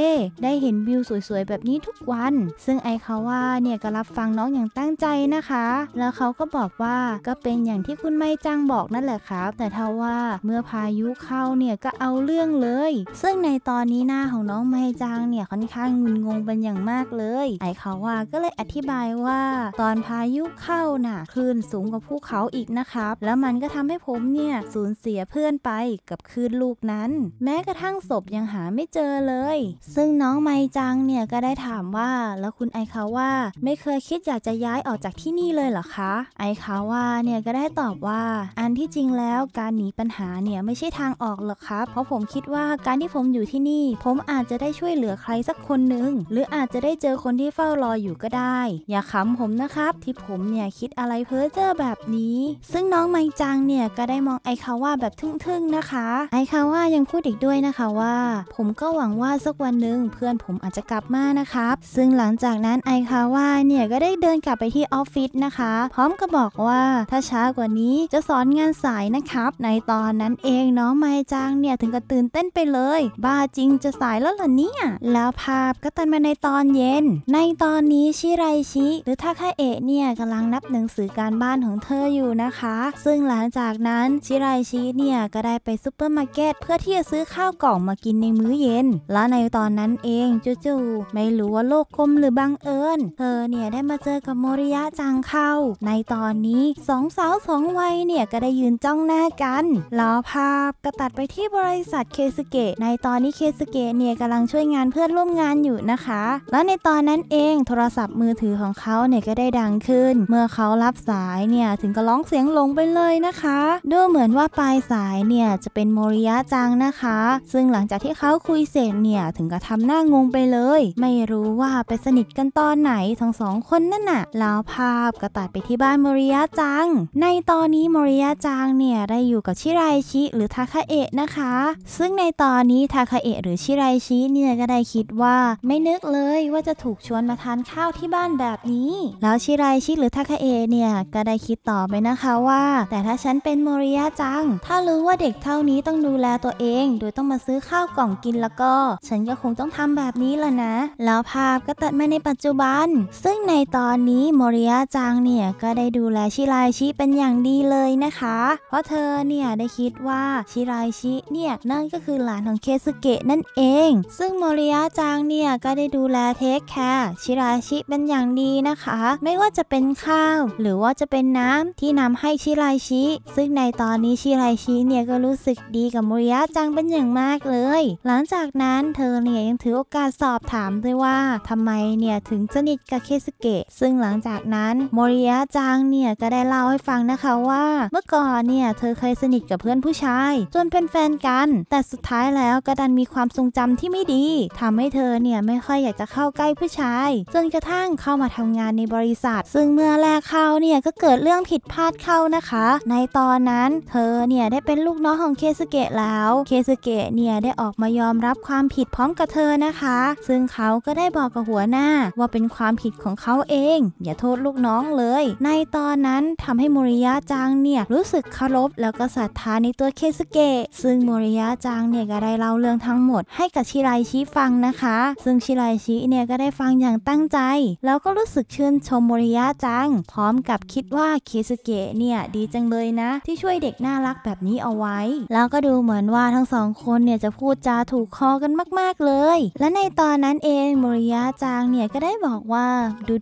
ได้เห็นวิวสวยๆแบบนี้ทุกวัน ซึ่งไอคาว่าเนี่ยก็รับฟังน้องอย่างตั้งใจนะคะ แล้วเขาก็บอกว่าก็เป็นอย่างที่คุณไมจังบอกอกนั่นแหละครับ แต่ถ้าว่าเมื่อพายุเข้าเนี่ยก็เอาเรื่องเลย ซึ่งในตอนนี้หน้าของน้องไมจางเนี่ยค่อนข้างงุนงงเป็นอย่างมากเลย ไอเขาว่าก็เลยอธิบายว่า ตอนพายุเข้าน่ะคลื่นสูงกว่าภูเขาอีกนะครับ แล้วมันก็ทำให้ผมเนี่ยสูญเสียเพื่อนไปกับคลื่นลูกนั้น แม้กระทั่งศพยังหาไม่เจอเลย ซึ่งน้องไมจังเนี่ยก็ได้ถามว่าแล้วคุณไอขาว่าไม่เคยคิดอยากจะย้ายออกจากที่นี่เลยเหรอคะ ไอขาว่าเนี่ยก็ได้ตอบว่าอัันที่จริงแล้วการหนีปัญหาเนี่ยไม่ใช่ทางออกหรอกครับเพราะผมคิดว่าการที่ผมอยู่ที่นี่ ผมอาจจะได้ช่วยเหลือใครสักคนหนึ่งหรืออาจจะได้เจอคนที่เฝ้ารออยู่ก็ได้ อย่าขำผมนะครับที่ผมเนี่ยคิดอะไรเพ้อเจ้อแบบนี้ ซึ่งน้องไมจังเนี่ยก็ได้มองไอคาว่าแบบทึ่งๆนะคะ ไอคาว่ายังพูดอีกด้วยนะคะว่า ผมก็หวังว่าสักวันหนึ่งเพื่อนผมอาจจะกลับมานะครับซึ่งหลังจากนั้นไอคาว่าเนี่ยก็ได้เดินกลับไปที่ออฟฟิศนะคะพร้อมกับบอกว่าถ้าช้ากว่านี้จะสอนงานสายนะครับในตอนนั้นเองน้องไมจังเนี่ยถึงกับตื่นเต้นไปเลย บ้าจริงจะสายแล้วเหรอเนี่ย แล้วภาพก็ตันมาในตอนเย็นในตอนนี้ ชิไรชิหรือทาคาเอะเนี่ยกำลังนับหนังสือการบ้านของเธออยู่นะคะ ซึ่งหลังจากนั้นชิไรชิเนี่ยก็ได้ไปซูเปอร์มาร์เก็ตเพื่อที่จะซื้อข้าวกล่องมากินในมื้อเย็น และในตอนนั้นเองจู่ๆไม่รู้ว่าโลกคมหรือบังเอิญเธอเนี่ยได้มาเจอกับโมริยะจังเข้าในตอนนี้สองสาวสองวัยเนี่ยก็ได้ได้ยืนจ้องหน้ากัน แล้วภาพก็ตัดไปที่บริษัทเคสเกะในตอนนี้เคสเกะเนี่ยกำลังช่วยงานเพื่อนร่วมงานอยู่นะคะ แล้วในตอนนั้นเองโทรศัพท์มือถือของเขาเนี่ย ก็ได้ดังขึ้น เมื่อเขารับสายเนี่ย ถึงก็ร้องเสียงลงไปเลยนะคะ ดูเหมือนว่าปลายสายเนี่ย จะเป็นโมริยะจังนะคะ ซึ่งหลังจากที่เขาคุยเสร็จเนี่ยถึงกับทำหน้างงไปเลย ไม่รู้ว่าไปสนิทกันตอนไหนทั้งสองคนนั่นน่ะแล้วภาพก็ตัดไปที่บ้านโมริยะจัง ในตอนนี้โมริยะจางเนี่ยได้อยู่กับชิไรชิหรือทาคาเอะนะคะ ซึ่งในตอนนี้ทาคาเอะหรือชิไรชิเนี่ยก็ได้คิดว่าไม่นึกเลยว่าจะถูกชวนมาทานข้าวที่บ้านแบบนี้ แล้วชิไรชิหรือทาคาเอะเนี่ยก็ได้คิดต่อไปนะคะว่า แต่ถ้าฉันเป็นโมริยะจัง ถ้ารู้ว่าเด็กเท่านี้ต้องดูแลตัวเอง โดยต้องมาซื้อข้าวกล่องกินแล้วก็ ฉันก็คงต้องทำแบบนี้แหละนะ แล้วภาพก็ตัดมาในปัจจุบัน ซึ่งในตอนนี้โมริยะจังเนี่ยก็ได้ดูแลชิไรชิเป็นอย่างดีเลยนะคะเพราะเธอเนี่ยได้คิดว่าชิไรชิเนี่ยนั่นก็คือหลานของเคสเกะนั่นเอง ซึ่งโมริยะจังเนี่ยก็ได้ดูแลเทคแคร์ชิไรชิเป็นอย่างดีนะคะ ไม่ว่าจะเป็นข้าวหรือว่าจะเป็นน้ำที่นำให้ชิไรชิซึ่งในตอนนี้ชิไรชิเนี่ยก็รู้สึกดีกับโมริยะจังเป็นอย่างมากเลย หลังจากนั้นเธอเนี่ยยังถือโอกาสสอบถามด้วยว่าทำไมเนี่ยถึงสนิทกับเคสเกะซึ่งหลังจากนั้นโมริยะจังเนี่ยก็ได้เล่าให้ฟังนะคะว่าเมื่อก่อนเนี่ยเธอเคยสนิทกับเพื่อนผู้ชายจนเป็นแฟนกัน แต่สุดท้ายแล้วก็ดันมีความทรงจำที่ไม่ดี ทำให้เธอเนี่ยไม่ค่อยอยากจะเข้าใกล้ผู้ชายจนกระทั่งเข้ามาทำงานในบริษัท ซึ่งเมื่อแรกเข้าเนี่ยก็เกิดเรื่องผิดพลาดเข้านะคะ ในตอนนั้นเธอเนี่ยได้เป็นลูกน้องของเคสเกะแล้วเคสเกะเนี่ยได้ออกมายอมรับความผิดพร้อมกับเธอนะคะ ซึ่งเขาก็ได้บอกกับหัวหน้าว่าเป็นความผิดของเขาเองอย่าโทษลูกน้องเลย ในตอนนั้นทำให้มริยะจังเนี่ยรูรู้สึกเคารพแล้วก็ศรัทธาในตัวเคสเกะซึ่งโมริยะจังเนี่ยก็ได้เล่าเรื่องทั้งหมด ให้กับชิไรชิฟังนะคะ ซึ่งชิไรชิเนี่ยก็ได้ฟังอย่างตั้งใจ แล้วก็รู้สึกชื่นชมโมริยะจัง พร้อมกับคิดว่าเคสเกะเนี่ย ดีจังเลยนะ ที่ช่วยเด็กน่ารักแบบนี้เอาไว้ แล้วก็ดูเหมือนว่าทั้งสองคนเนี่ยจะพูดจาถูกคอกันมากๆเลย และในตอนนั้นเองโมริยะจังเนี่ยก็ได้บอกว่า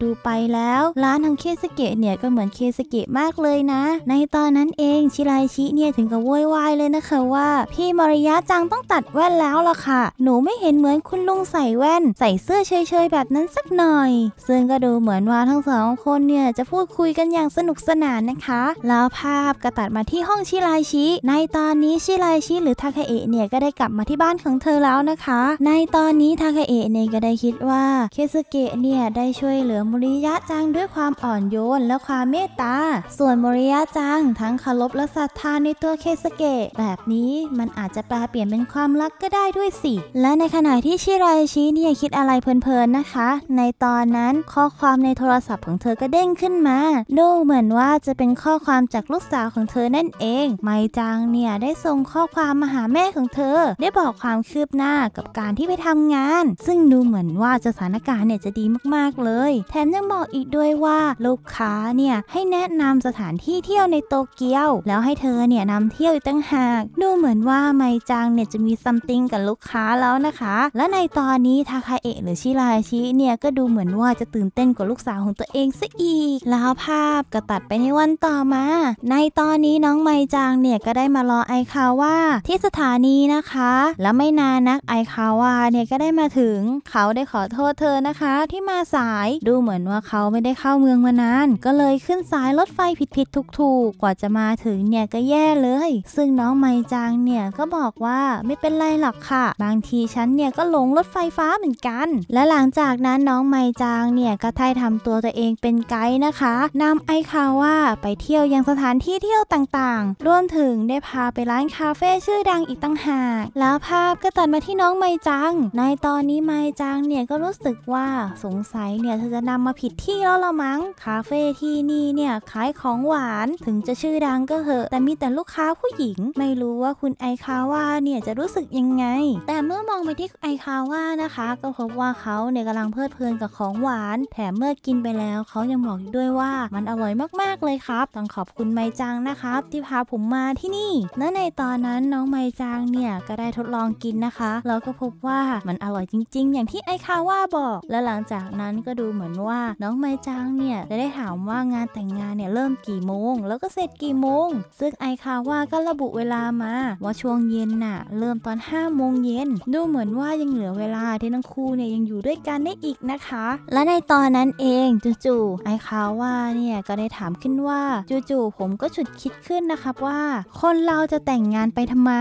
ดูๆไปแล้วร้านทองเคสเกะเนี่ยก็เหมือนเคสเกะมากเลยนะ ในตอนนั้นนั่นเองชิไรชิเนี่ยถึงกับโวยวายเลยนะคะว่า พี่มาริยะจังต้องตัดแว่นแล้วล่ะค่ะ หนูไม่เห็นเหมือนคุณลุงใส่แว่น ใส่เสื้อเชยๆ แบบนั้นสักหน่อย ซึ่งก็ดูเหมือนว่าทั้งสองคนเนี่ยจะพูดคุยกันอย่างสนุกสนานนะคะ แล้วภาพก็ตัดมาที่ห้องชิไรชิในตอนนี้ชิไรชิหรือทาคาเอะเนี่ยก็ได้กลับมาที่บ้านของเธอแล้วนะคะ ในตอนนี้ทาคาเอะเนี่ยก็ได้คิดว่าเคสเกะเนี่ยได้ช่วยเหลือมริยะจังด้วยความอ่อนโยนและความเมตตาส่วนมริยะจังทั้งเคารพและศรัทธาในตัวเคสเกะแบบนี้มันอาจจะแปลเปลี่ยนเป็นความรักก็ได้ด้วยสิ และในขณะที่ชิรายชิเนี่ยคิดอะไรเพลินๆนะคะ ในตอนนั้นข้อความในโทรศัพท์ของเธอก็เด้งขึ้นมาดูเหมือนว่าจะเป็นข้อความจากลูกสาวของเธอนั่นเองไมจังเนี่ยได้ส่งข้อความมาหาแม่ของเธอ ได้บอกความคืบหน้ากับการที่ไปทำงาน ซึ่งดูเหมือนว่าสถานการณ์เนี่ยจะดีมากๆเลยแถมยังบอกอีกด้วยว่าลูกค้าเนี่ยให้แนะนำสถานที่เที่ยวในโตเกีที่ยวแล้วให้เธอเนี่ยนำเที่ยวอีกตั้งหาก ดูเหมือนว่าไมจังเนี่ยจะมีซัมติงกับลูกค้าแล้วนะคะ และในตอนนี้ทาคาเอะหรือชิราชิเนี่ย ก็ดูเหมือนว่าจะตื่นเต้นกว่าลูกสาวของตัวเองซะอีกแล้วภาพก็ตัดไปในวันต่อมา ในตอนนี้น้องไมจังเนี่ยก็ได้มารอไอคาว่าที่สถานีนะคะ แล้วไม่นานนักไอคาว่าเนี่ยก็ได้มาถึงเขาได้ขอโทษเธอนะคะที่มาสายดูเหมือนว่าเขาไม่ได้เข้าเมืองมานานก็เลยขึ้นสายรถไฟผิดๆทุกๆ กว่าจะมาถึงเนี่ยก็แย่เลย ซึ่งน้องไมจางเนี่ยก็บอกว่าไม่เป็นไรหรอกค่ะบางทีฉันเนี่ยก็หลงรถไฟฟ้าเหมือนกัน และหลังจากนั้นน้องไมจางเนี่ยก็ไายทำตัวตัวเองเป็นไกด์นะคะนำไอคาว่าไปเที่ยวยังสถานที่เที่ยวต่างๆ รวมถึงได้พาไปร้านคาเฟ่ชื่อดังอีกตั้งหากแล้วภาพก็ตัดมาที่น้องไมจางในตอนนี้ไมจางเนี่ยก็รู้สึกว่าสงสัยเนี่ยเธอจะนำมาผิดที่แล้วละมั้ง คาเฟ่ที่นี่เนี่ยขายของหวานถึงจะชื่อดังก็เหอะแต่มีแต่ลูกค้าผู้หญิง ไม่รู้ว่าคุณไอคาว่าเนี่ยจะรู้สึกยังไง แต่เมื่อมองไปที่ไอคาว่านะคะ ก็พบว่าเขาเนี่ยกำลังเพลิดเพลินกับของหวาน แถมเมื่อกินไปแล้วเขายังบอกด้วยว่ามันอร่อยมากๆเลยครับต้องขอบคุณไมจังนะครับ ที่พาผมมาที่นี่และในตอนนั้นน้องไมจังเนี่ยก็ได้ทดลองกินนะคะแล้วก็พบว่ามันอร่อยจริง ๆ อย่างที่ไอคาว่าบอก และหลังจากนั้นก็ดูเหมือนว่าน้องไมจังเนี่ยจะได้ถามว่างานแต่งงานเนี่ยเริ่มกี่โมง แล้วก็เสร็จกี่โมงซึ่งไอคาว่าก็ระบุเวลามา ว่าช่วงเย็นน่ะเริ่มตอน5โมงเย็นดูเหมือนว่ายังเหลือเวลาที่ทั้งคู่เนี่ยยังอยู่ด้วยกันได้อีกนะคะ และในตอนนั้นเองจู่ๆไอคาว่าเนี่ยก็ได้ถามขึ้นว่าจู่ๆผมก็ฉุดคิดขึ้นนะครับว่า คนเราจะแต่งงานไปทำไม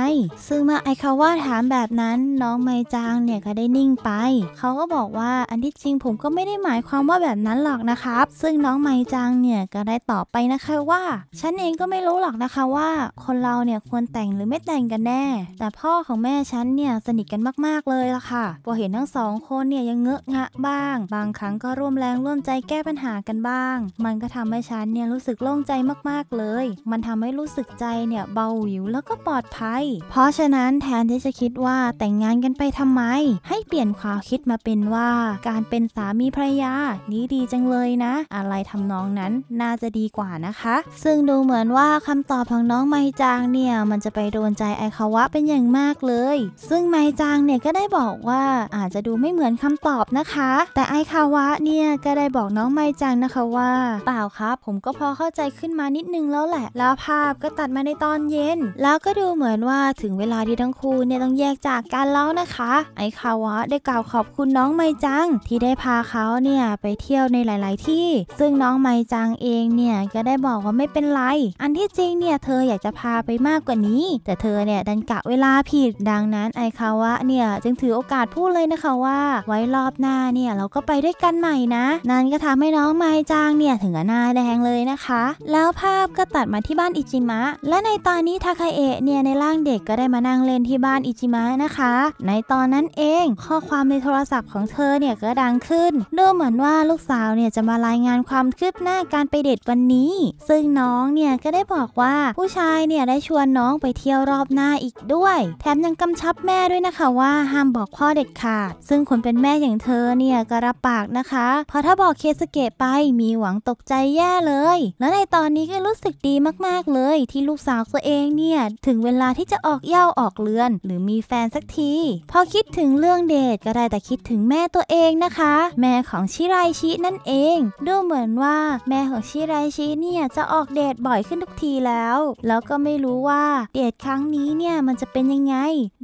ซึ่งเมื่อไอคาว่าถามแบบนั้นน้องไมจางเนี่ยก็ได้นิ่งไปเขาก็บอกว่าอันที่จริงผมก็ไม่ได้หมายความว่าแบบนั้นหรอกนะครับซึ่งน้องไมจางเนี่ยก็ได้ตอบไปนะคะว่าฉันเองก็ไม่รู้หรอกนะคะว่า คนเราเนี่ยควรแต่งหรือไม่แต่งกันแน่ แต่พ่อของแม่ฉันเนี่ยสนิทกันมากๆเลยละค่ะพอเห็นทั้งสองคนเนี่ยยังเงอะงะบ้าง บางครั้งก็ร่วมแรงร่วมใจแก้ปัญหากันบ้าง มันก็ทำให้ฉันเนี่ยรู้สึกโล่งใจมากๆเลย มันทำให้รู้สึกใจเนี่ยเบาหิวแล้วก็ปลอดภัย เพราะฉะนั้นแทนที่จะคิดว่าแต่งงานกันไปทำไม ให้เปลี่ยนความคิดมาเป็นว่า การเป็นสามีภรรยานี้ดีจังเลยนะ อะไรทำนองนั้นน่าจะดีกว่านะคะ ซึ่งดูเหมือนอนว่าคำตอบของน้องไมจางเนี่ยมันจะไปโดนใจไอคาวะเป็นอย่างมากเลย ซึ่งไมจางเนี่ยก็ได้บอกว่าอาจจะดูไม่เหมือนคำตอบนะคะ แต่ไอคาวะเนี่ยก็ได้บอกน้องไมจางนะคะว่าเปล่าครับผมก็พอเข้าใจขึ้นมานิดนึงแล้วแหละ แล้วภาพก็ตัดมาในตอนเย็น แล้วก็ดูเหมือนว่าถึงเวลาที่ทั้งคู่เนี่ยต้องแยกจากกันแล้วนะคะ ไอคาวะได้กล่าวขอบคุณน้องไมจัง ที่ได้พาเขาเนี่ยไปเที่ยวในหลาย ๆ ที่ ซึ่งน้องไมจังเองเนี่ยก็ได้บอกว่าไม่เป็นไรอันที่จริงเนี่ย เธออยากจะพาไปมากกว่านี้ แต่เธอเนี่ยดันกะเวลาผิดดังนั้นไอคาวะเนี่ยจึงถือโอกาสพูดเลยนะคะว่า ไว้รอบหน้าเนี่ยเราก็ไปด้วยกันใหม่นะนั่นก็ทำให้น้องไมจางเนี่ยถึงกับหน้าแดงเลยนะคะ แล้วภาพก็ตัดมาที่บ้านอิจิมะ และในตอนนี้ทาคาเอะเนี่ย ในร่างเด็กก็ได้มานั่งเล่นที่บ้านอิจิมะนะคะ ในตอนนั้นเองข้อความในโทรศัพท์ของเธอเนี่ยก็ดังขึ้นดูเหมือนว่าลูกสาวเนี่ยจะมารายงานความคืบหน้าการไปเดทวันนี้ ซึ่งน้องเนี่ยก็ได้บอกว่าผู้ชายเนี่ยได้ชวนน้องไปเที่ยวรอบหน้าอีกด้วยแถมยังกำชับแม่ด้วยนะคะว่าห้ามบอกพ่อเด็ดขาดซึ่งคนเป็นแม่อย่างเธอเนี่ยก็รับปากนะคะ เพราะถ้าบอกเคสเกะไปมีหวังตกใจแย่เลย แล้วในตอนนี้ก็รู้สึกดีมากๆเลย ที่ลูกสาวตัวเองเนี่ย ถึงเวลาที่จะออกเย่าออกเรือน หรือมีแฟนสักที พอคิดถึงเรื่องเดทก็ได้แต่คิดถึงแม่ตัวเองนะคะ แม่ของชิไรชินั่นเองดูเหมือนว่าแม่ของชิไรชิเนี่ยจะออกเดทบ่อยขึ้นึ้นทุกทีแล้ว แล้วก็ไม่รู้ว่าเดทครั้งนี้เนี่ยมันจะเป็นยังไง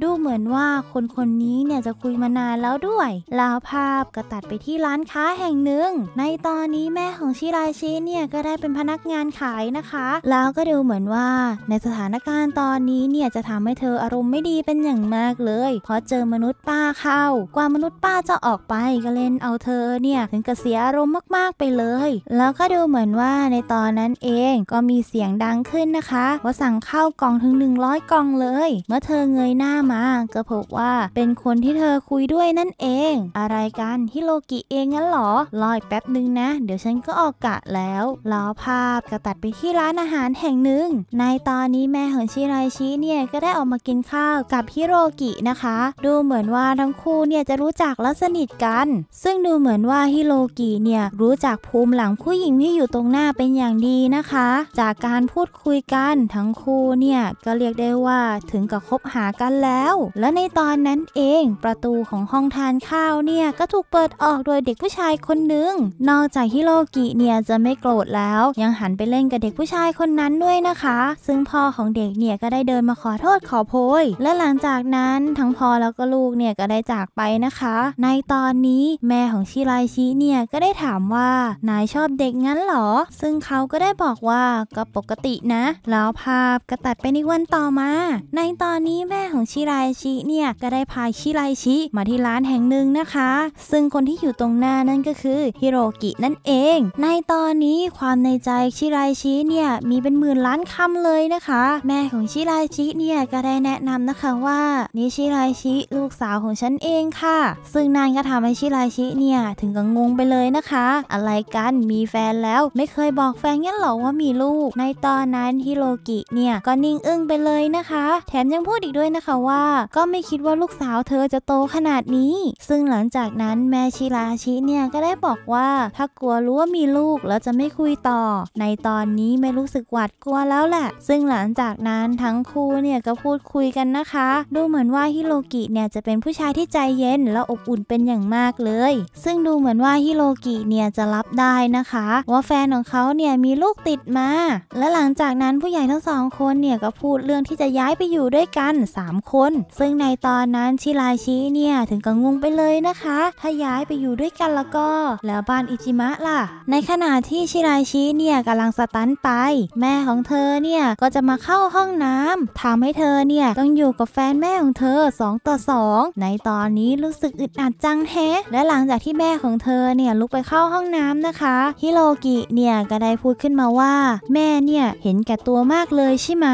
ดูเหมือนว่าคนคนนี้เนี่ยจะคุยมานานแล้วด้วยแล้วภาพก็ตัดไปที่ร้านค้าแห่งหนึ่งในตอนนี้แม่ของชิราชิเนี่ยก็ได้เป็นพนักงานขายนะคะ แล้วก็ดูเหมือนว่าในสถานการณ์ตอนนี้เนี่ยจะทำให้เธออารมณ์ไม่ดีเป็นอย่างมากเลยเพราะเจอมนุษย์ป้าเข้ากว่ามนุษย์ป้าจะออกไปก็เล่นเอาเธอเนี่ยถึงกับเสียอารมณ์มากๆไปเลย แล้วก็ดูเหมือนว่าในตอนนั้นเองก็มีเสียยงดังขึ้นนะคะ ว่าสั่งข้าวกล่องถึง 100 กล่องเลย เมื่อเธอเงยหน้ามาก็พบว่าเป็นคนที่เธอคุยด้วยนั่นเอง อะไรกัน ฮิโรกิเองงั้นหรอรอยแป๊บนึงนะ เดี๋ยวฉันก็ออกกะแล้วล้อภาพก็ตัดไปที่ร้านอาหารแห่งหนึ่ง ในตอนนี้แม่ของชิไรชิเนี่ย ก็ได้ออกมากินข้าวกับฮิโรกินะคะ ดูเหมือนว่าทั้งคู่เนี่ยจะรู้จักและสนิทกัน ซึ่งดูเหมือนว่าฮิโรกิเนี่ยรู้จักภูมิหลังผู้หญิงที่อยู่ตรงหน้าเป็นอย่างดีนะคะจากการการพูดคุยกันทั้งคู่เนี่ยก็เรียกได้ว่าถึงกับคบหากันแล้ว และในตอนนั้นเองประตูของห้องทานข้าวเนี่ยก็ถูกเปิดออกโดยเด็กผู้ชายคนหนึ่งนอกจากฮิโรกิเนี่ยจะไม่โกรธแล้ว ยังหันไปเล่นกับเด็กผู้ชายคนนั้นด้วยนะคะ ซึ่งพ่อของเด็กเนี่ยก็ได้เดินมาขอโทษขอโพย และหลังจากนั้นทั้งพ่อแล้วก็ลูกเนี่ยก็ได้จากไปนะคะ ในตอนนี้แม่ของชิไรชิเนี่ยก็ได้ถามว่านายชอบเด็กงั้นหรอซึ่งเขาก็ได้บอกว่าก็ปกตินะแล้วภาพก็ตัดไปในวันต่อมา ในตอนนี้แม่ของชิไรชิเนี่ยก็ได้พาชิไรชิมาที่ร้านแห่งหนึ่งนะคะ ซึ่งคนที่อยู่ตรงหน้านั่นก็คือฮิโรกินั่นเอง ในตอนนี้ความในใจชิไรชิเนี่ยมีเป็นหมื่นล้านคำเลยนะคะ แม่ของชิไรชิเนี่ยก็ได้แนะนำนะคะว่านี่ชิไรชิลูกสาวของฉันเองค่ะ ซึ่งนานก็ทำให้ชิไรชิเนี่ยถึงกับงงไปเลยนะคะ อะไรกัน มีแฟนแล้วไม่เคยบอกแฟนงั้นหรอว่ามีลูกในตอนนั้นฮิโรกิเนี่ยก็นิ่งอึ้งไปเลยนะคะ แถมยังพูดอีกด้วยนะคะว่า ก็ไม่คิดว่าลูกสาวเธอจะโตขนาดนี้ ซึ่งหลังจากนั้นแม่ชิราชิเนี่ยก็ได้บอกว่าถ้ากลัวรู้ว่ามีลูกแล้วจะไม่คุยต่อ ในตอนนี้ไม่รู้สึกหวาดกลัวแล้วแหละ ซึ่งหลังจากนั้นทั้งคู่เนี่ยก็พูดคุยกันนะคะ ดูเหมือนว่าฮิโรกิเนี่ยจะเป็นผู้ชายที่ใจเย็นและอบอุ่นเป็นอย่างมากเลย ซึ่งดูเหมือนว่าฮิโรกิเนี่ยจะรับได้นะคะว่าแฟนของเขาเนี่ยมีลูกติดมาและหลังจากนั้นผู้ใหญ่ทั้งสองคนเนี่ยก็พูดเรื่องที่จะย้ายไปอยู่ด้วยกัน 3 คน ซึ่งในตอนนั้นชิราชิเนี่ยถึงกับงงไปเลยนะคะ ถ้าย้ายไปอยู่ด้วยกันแล้วก็ แล้วบ้านอิจิมะล่ะ ในขณะที่ชิราชิเนี่ยกำลังสตันไป แม่ของเธอเนี่ยก็จะมาเข้าห้องน้ำ ทำให้เธอเนี่ยต้องอยู่กับแฟนแม่ของเธอ2ต่อ2 ในตอนนี้รู้สึกอึดอัดจังแฮะและหลังจากที่แม่ของเธอเนี่ยลุกไปเข้าห้องน้ำนะคะ ฮิโรกิเนี่ยก็ได้พูดขึ้นมาว่าแม่เนี่ย เห็นแก่ตัวมากเลยใช่ไหม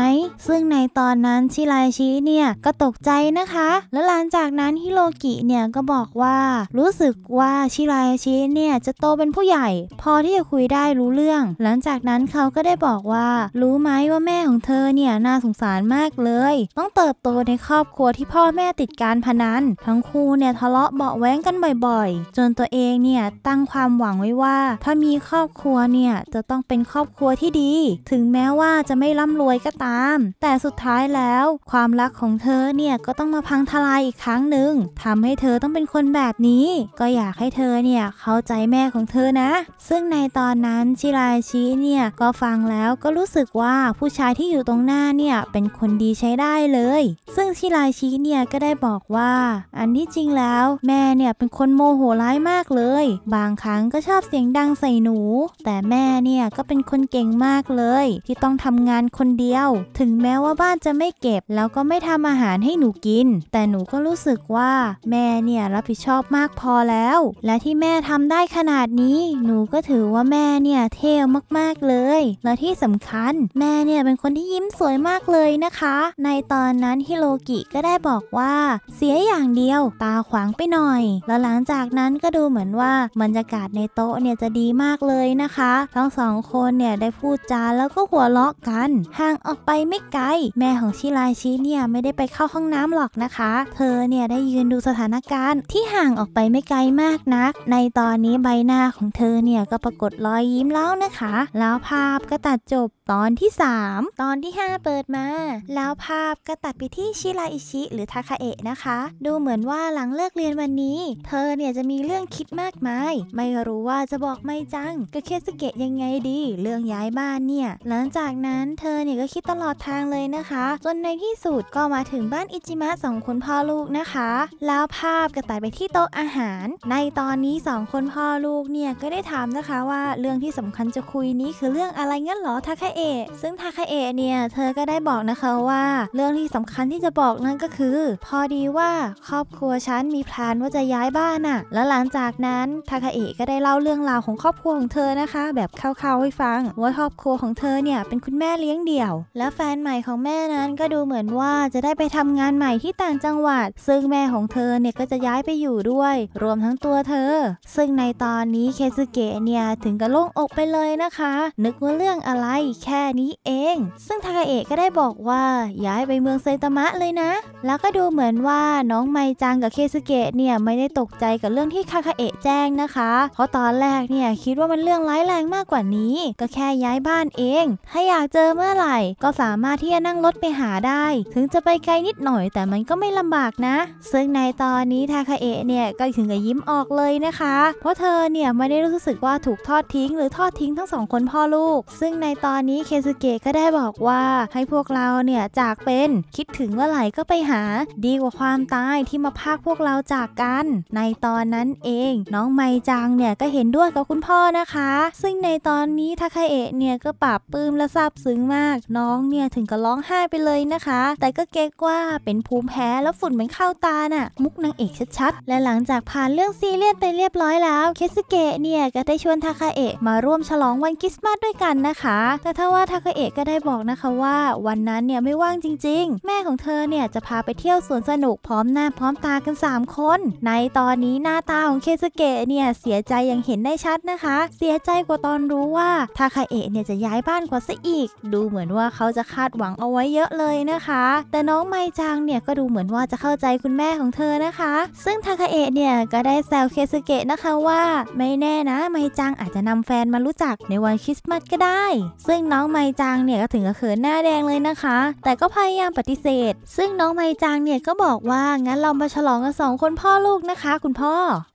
ซึ่งในตอนนั้นชิไรชิเนี่ยก็ตกใจนะคะ แล้วหลังจากนั้นฮิโรกิเนี่ยก็บอกว่า รู้สึกว่าชิไรชิเนี่ยจะโตเป็นผู้ใหญ่ พอที่จะคุยได้รู้เรื่อง หลังจากนั้นเขาก็ได้บอกว่า รู้ไหมว่าแม่ของเธอเนี่ยน่าสงสารมากเลย ต้องเติบโตในครอบครัวที่พ่อแม่ติดการพนันทั้งคู่เนี่ยทะเลาะเบาแว้งกันบ่อยๆ จนตัวเองเนี่ยตั้งความหวังไว้ว่า ถ้ามีครอบครัวเนี่ยจะต้องเป็นครอบครัวที่ดีถึงแม้ว่าจะไม่ร่ำรวยก็ตาม แต่สุดท้ายแล้ว ความรักของเธอเนี่ยก็ต้องมาพังทลายอีกครั้งหนึ่ง ทำให้เธอต้องเป็นคนแบบนี้ ก็อยากให้เธอเนี่ยเข้าใจแม่ของเธอนะ ซึ่งในตอนนั้น ชิราชิเนี่ยก็ฟังแล้วก็รู้สึกว่าผู้ชายที่อยู่ตรงหน้าเนี่ยเป็นคนดีใช้ได้เลย ซึ่งชิราชิเนี่ยก็ได้บอกว่า อันที่จริงแล้ว แม่เนี่ยเป็นคนโมโหร้ายมากเลย บางครั้งก็ชอบเสียงดังใส่หนู แต่แม่เนี่ยก็เป็นคนเก่งมากเลยที่ต้องทำงานคนเดียว ถึงแม้ว่าบ้านจะไม่เก็บ แล้วก็ไม่ทำอาหารให้หนูกิน แต่หนูก็รู้สึกว่าแม่เนี่ยรับผิดชอบมากพอแล้ว และที่แม่ทำได้ขนาดนี้ หนูก็ถือว่าแม่เนี่ยเท่มากๆเลย และที่สำคัญแม่เนี่ยเป็นคนที่ยิ้มสวยมากเลยนะคะ ในตอนนั้นฮิโรกิก็ได้บอกว่า เสียอย่างเดียวตาขวางไปหน่อย แล้วหลังจากนั้นก็ดูเหมือนว่าบรรยากาศในโต๊ะเนี่ยจะดีมากเลยนะคะ ทั้งสองคนเนี่ยได้พูดจาแล้วก็หัวเราะกัน ห่างออกไปไม่ไกล แม่ของชิราชิเนี่ยไม่ได้ไปเข้าห้องน้ำหรอกนะคะ เธอเนี่ยได้ยืนดูสถานการณ์ที่ห่างออกไปไม่ไกลมากนัก ในตอนนี้ใบหน้าของเธอเนี่ยก็ปรากฏรอยยิ้มแล้วนะคะ แล้วภาพก็ตัดจบตอนที่ 3 ตอนที่5เปิดมา แล้วภาพก็ตัดไปที่ชิราอิชิหรือทาคาเอะนะคะ ดูเหมือนว่าหลังเลิกเรียนวันนี้ เธอเนี่ยจะมีเรื่องคิดมากมาย ไม่รู้ว่าจะบอกไม่จังก็เคสเกะยังไงดี เรื่องย้ายบ้านเนี่ยหลังจากนั้นเธอเนี่ยก็คิดตลอดทางเลยนะคะจนในที่สุดก็มาถึงบ้านอิจิมะสองคนพ่อลูกนะคะ แล้วภาพก็ตัดไปที่โต๊ะอาหาร ในตอนนี้สองคนพ่อลูกเนี่ยก็ได้ถามนะคะว่าเรื่องที่สำคัญจะคุยนี้คือเรื่องอะไรงั้นหรอทาคาเอะซึ่งทาคาเอะเนี่ยเธอก็ได้บอกนะคะว่าเรื่องที่สำคัญที่จะบอกนั่นก็คือ พอดีว่าครอบครัวฉันมีแผนว่าจะย้ายบ้านอะแล้วหลังจากนั้นทาคาเอะก็ได้เล่าเรื่องราวของครอบครัวของเธอนะคะ แบบคร่าวๆให้ฟังว่าครอบครัวของเธอเนี่ยเป็นคุณแม่เลี้ยงเดี่ยว และแฟนใหม่ของแม่นั้นก็ดูเหมือนว่าจะได้ไปทำงานใหม่ที่ต่างจังหวัด ซึ่งแม่ของเธอเนี่ยก็จะย้ายไปอยู่ด้วย รวมทั้งตัวเธอ ซึ่งในตอนนี้เคซุเกะเนี่ยถึงกับโล่งอกไปเลยนะคะ นึกว่าเรื่องอะไรแค่นี้เอง ซึ่งทาาเอะก็ได้บอกว่า ย้ายไปเมืองไซตามะเลยนะ แล้วก็ดูเหมือนว่าน้องไมจังกับเคซุเกะเนี่ยไม่ได้ตกใจกับเรื่องที่คาคาเอะแจ้งนะคะ เพราะตอนแรกเนี่ยคิดว่ามันเรื่องร้ายแรงมากกว่านี้ ก็แค่ย้ายบ้านเองถ้าอยากเจอเมื่อไหร่ก็สามารถที่จะนั่งรถไปหาได้ ถึงจะไปไกลนิดหน่อยแต่มันก็ไม่ลำบากนะ ซึ่งในตอนนี้ทาคาเอะเนี่ยก็ถึงกับยิ้มออกเลยนะคะ เพราะเธอเนี่ยไม่ได้รู้สึกว่าถูกทอดทิ้งหรือทอดทิ้งทั้งสองคนพ่อลูก ซึ่งในตอนนี้เคซุเกะก็ได้บอกว่าให้พวกเราเนี่ยจากเป็นคิดถึงเมื่อไหร่ก็ไปหา ดีกว่าความตายที่มาพากพวกเราจากกัน ในตอนนั้นเองน้องไมจังเนี่ยก็เห็นด้วยกับคุณพ่อนะคะ ซึ่งในตอนนี้ทาคาเอะเนี่ยก็ปราบปลื้มและซาบซึ้งมาก น้องเนี่ย ถึงกับร้องไห้ไปเลยนะคะ แต่ก็เก๊กว่าเป็นภูมิแพ้แล้วฝุ่นมันเข้าตาน่ะมุกนางเอกชัดๆและหลังจากผ่านเรื่องซีเรียสไปเรียบร้อยแล้ว เคสเกะเนี่ยก็ได้ชวนทาคาเอะมาร่วมฉลองวันคริสต์มาสด้วยกันนะคะ แต่ถ้าว่าทาคาเอะก็ได้บอกนะคะว่า วันนั้นเนี่ย ไม่ว่างจริง ๆ แม่ของเธอเนี่ยจะพาไปเที่ยวสวนสนุกพร้อมหน้าพร้อมตากัน 3 คน ในตอนนี้หน้าตาของเคสเกะเนี่ยเสียใจอย่างเห็นได้ชัดนะคะ เสียใจกว่าตอนรู้ว่าทาคาเอะเนี่ยจะย้ายายบ้านกว่าซะอีก ดูเหมือนว่าเขาจะคาดหวังเอาไว้เยอะเลยนะคะ แต่น้องไมจังเนี่ยก็ดูเหมือนว่าจะเข้าใจคุณแม่ของเธอนะคะ ซึ่งทาคาเอะเนี่ยก็ได้แซวเคสเกะนะคะว่าไม่แน่นะไมจังอาจจะนำแฟนมารู้จักในวันคริสต์มาสก็ได้ ซึ่งน้องไมจังเนี่ยก็ถึงกับเขินหน้าแดงเลยนะคะ แต่ก็พยายามปฏิเสธ ซึ่งน้องไมจังเนี่ยก็บอกว่างั้นเรามาฉลองกันสองคนพ่อลูกนะคะ คุณพ่อ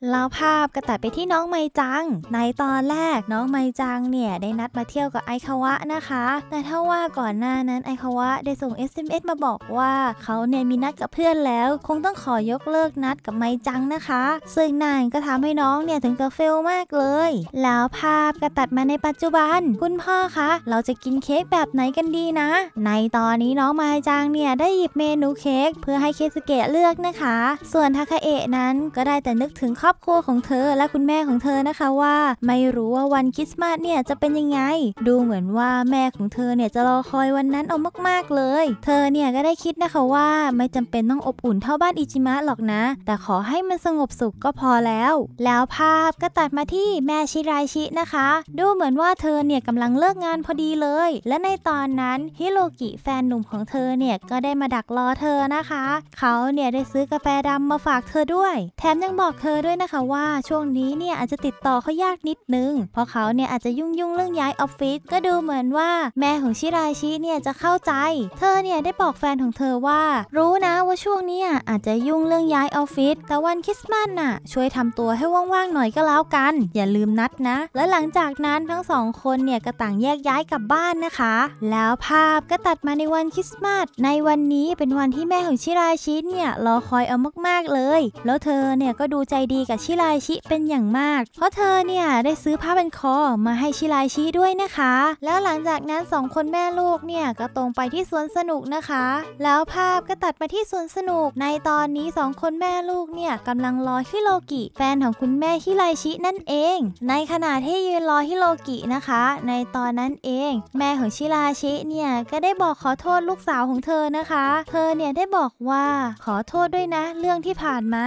แล้วภาพก็ตัดไปที่น้องไมจัง ในตอนแรกน้องไมจังเนี่ยได้นัดมาเที่ยวกับไอควะนะคะ แต่ถ้าว่าก่อนหน้านั้นไอคาวะได้ส่ง SMS มาบอกว่าเขาเนี่ยมีนัดกับเพื่อนแล้วคงต้องขอยกเลิกนัดกับไมจังนะคะ ซึ่งนั่นก็ทำให้น้องเนี่ยถึงกับเฟลมากเลยแล้วภาพก็ตัดมาในปัจจุบัน คุณพ่อคะเราจะกินเค้กแบบไหนกันดีนะ ในตอนนี้น้องไมจังเนี่ยได้หยิบเมนูเค้กเพื่อให้เคสเกะเลือกนะคะ ส่วนทาคาเอะนั้นก็ได้แต่นึกถึงครอบครัวของเธอและคุณแม่ของเธอนะคะว่าไม่รู้ว่าวันคริสต์มาสเนี่ยจะเป็นยังไงดูเหมือนอนว่าแม่ของเธอเนี่ยจะรอคอยวันนั้นเอามากๆเลย เธอเนี่ยก็ได้คิดนะคะว่าไม่จำเป็นต้องอบอุ่นเท่าบ้านอิจิมะหรอกนะ แต่ขอให้มันสงบสุขก็พอแล้ว แล้วภาพก็ตัดมาที่แม่ชิรายชินะคะ ดูเหมือนว่าเธอเนี่ยกำลังเลิกงานพอดีเลย และในตอนนั้นฮิโรกิแฟนหนุ่มของเธอเนี่ยก็ได้มาดักรอเธอนะคะ เขาเนี่ยได้ซื้อกาแฟดำมาฝากเธอด้วย แถมยังบอกเธอด้วยนะคะว่า ช่วงนี้เนี่ยอาจจะติดต่อเขายากนิดนึง เพราะเขาเนี่ยอาจจะยุ่งยุ่งเรื่องย้ายออฟฟิศก็ดููเหมือนว่าแม่ของ ชิราชิเนี่ยจะเข้าใจ เธอเนี่ยได้บอกแฟนของเธอว่า รู้นะว่าช่วงนี้อาจจะยุ่งเรื่องย้ายออฟฟิศ แต่วันคริสต์มาสน่ะช่วยทำตัวให้ว่างๆหน่อยก็แล้วกัน อย่าลืมนัดนะ และหลังจากนั้นทั้งสองคนเนี่ยก็ต่างแยกย้ายกลับบ้านนะคะ แล้วภาพก็ตัดมาในวันคริสต์มาส ในวันนี้เป็นวันที่แม่ของ ชิราชิเนี่ยรอคอยเอามากๆเลย แล้วเธอเนี่ยก็ดูใจดีกับชิราชิเป็นอย่างมาก เพราะเธอเนี่ยได้ซื้อผ้าปันคอมาให้ชิราชิด้วยนะคะแล้วหลังจากนั้นสองคนแม่ลูกเนี่ยก็ตรงไปที่สวนสนุกนะคะ แล้วภาพก็ตัดมาที่สวนสนุก ในตอนนี้สองคนแม่ลูกเนี่ยกำลังรอฮิโรกิ แฟนของคุณแม่ฮิไรชินั่นเอง ในขณะที่ยืนรอฮิโรกินะคะ ในตอนนั้นเอง แม่ของชิราชิเนี่ยก็ได้บอกขอโทษลูกสาวของเธอนะคะ เธอเนี่ยได้บอกว่าขอโทษด้วยนะ เรื่องที่ผ่านมา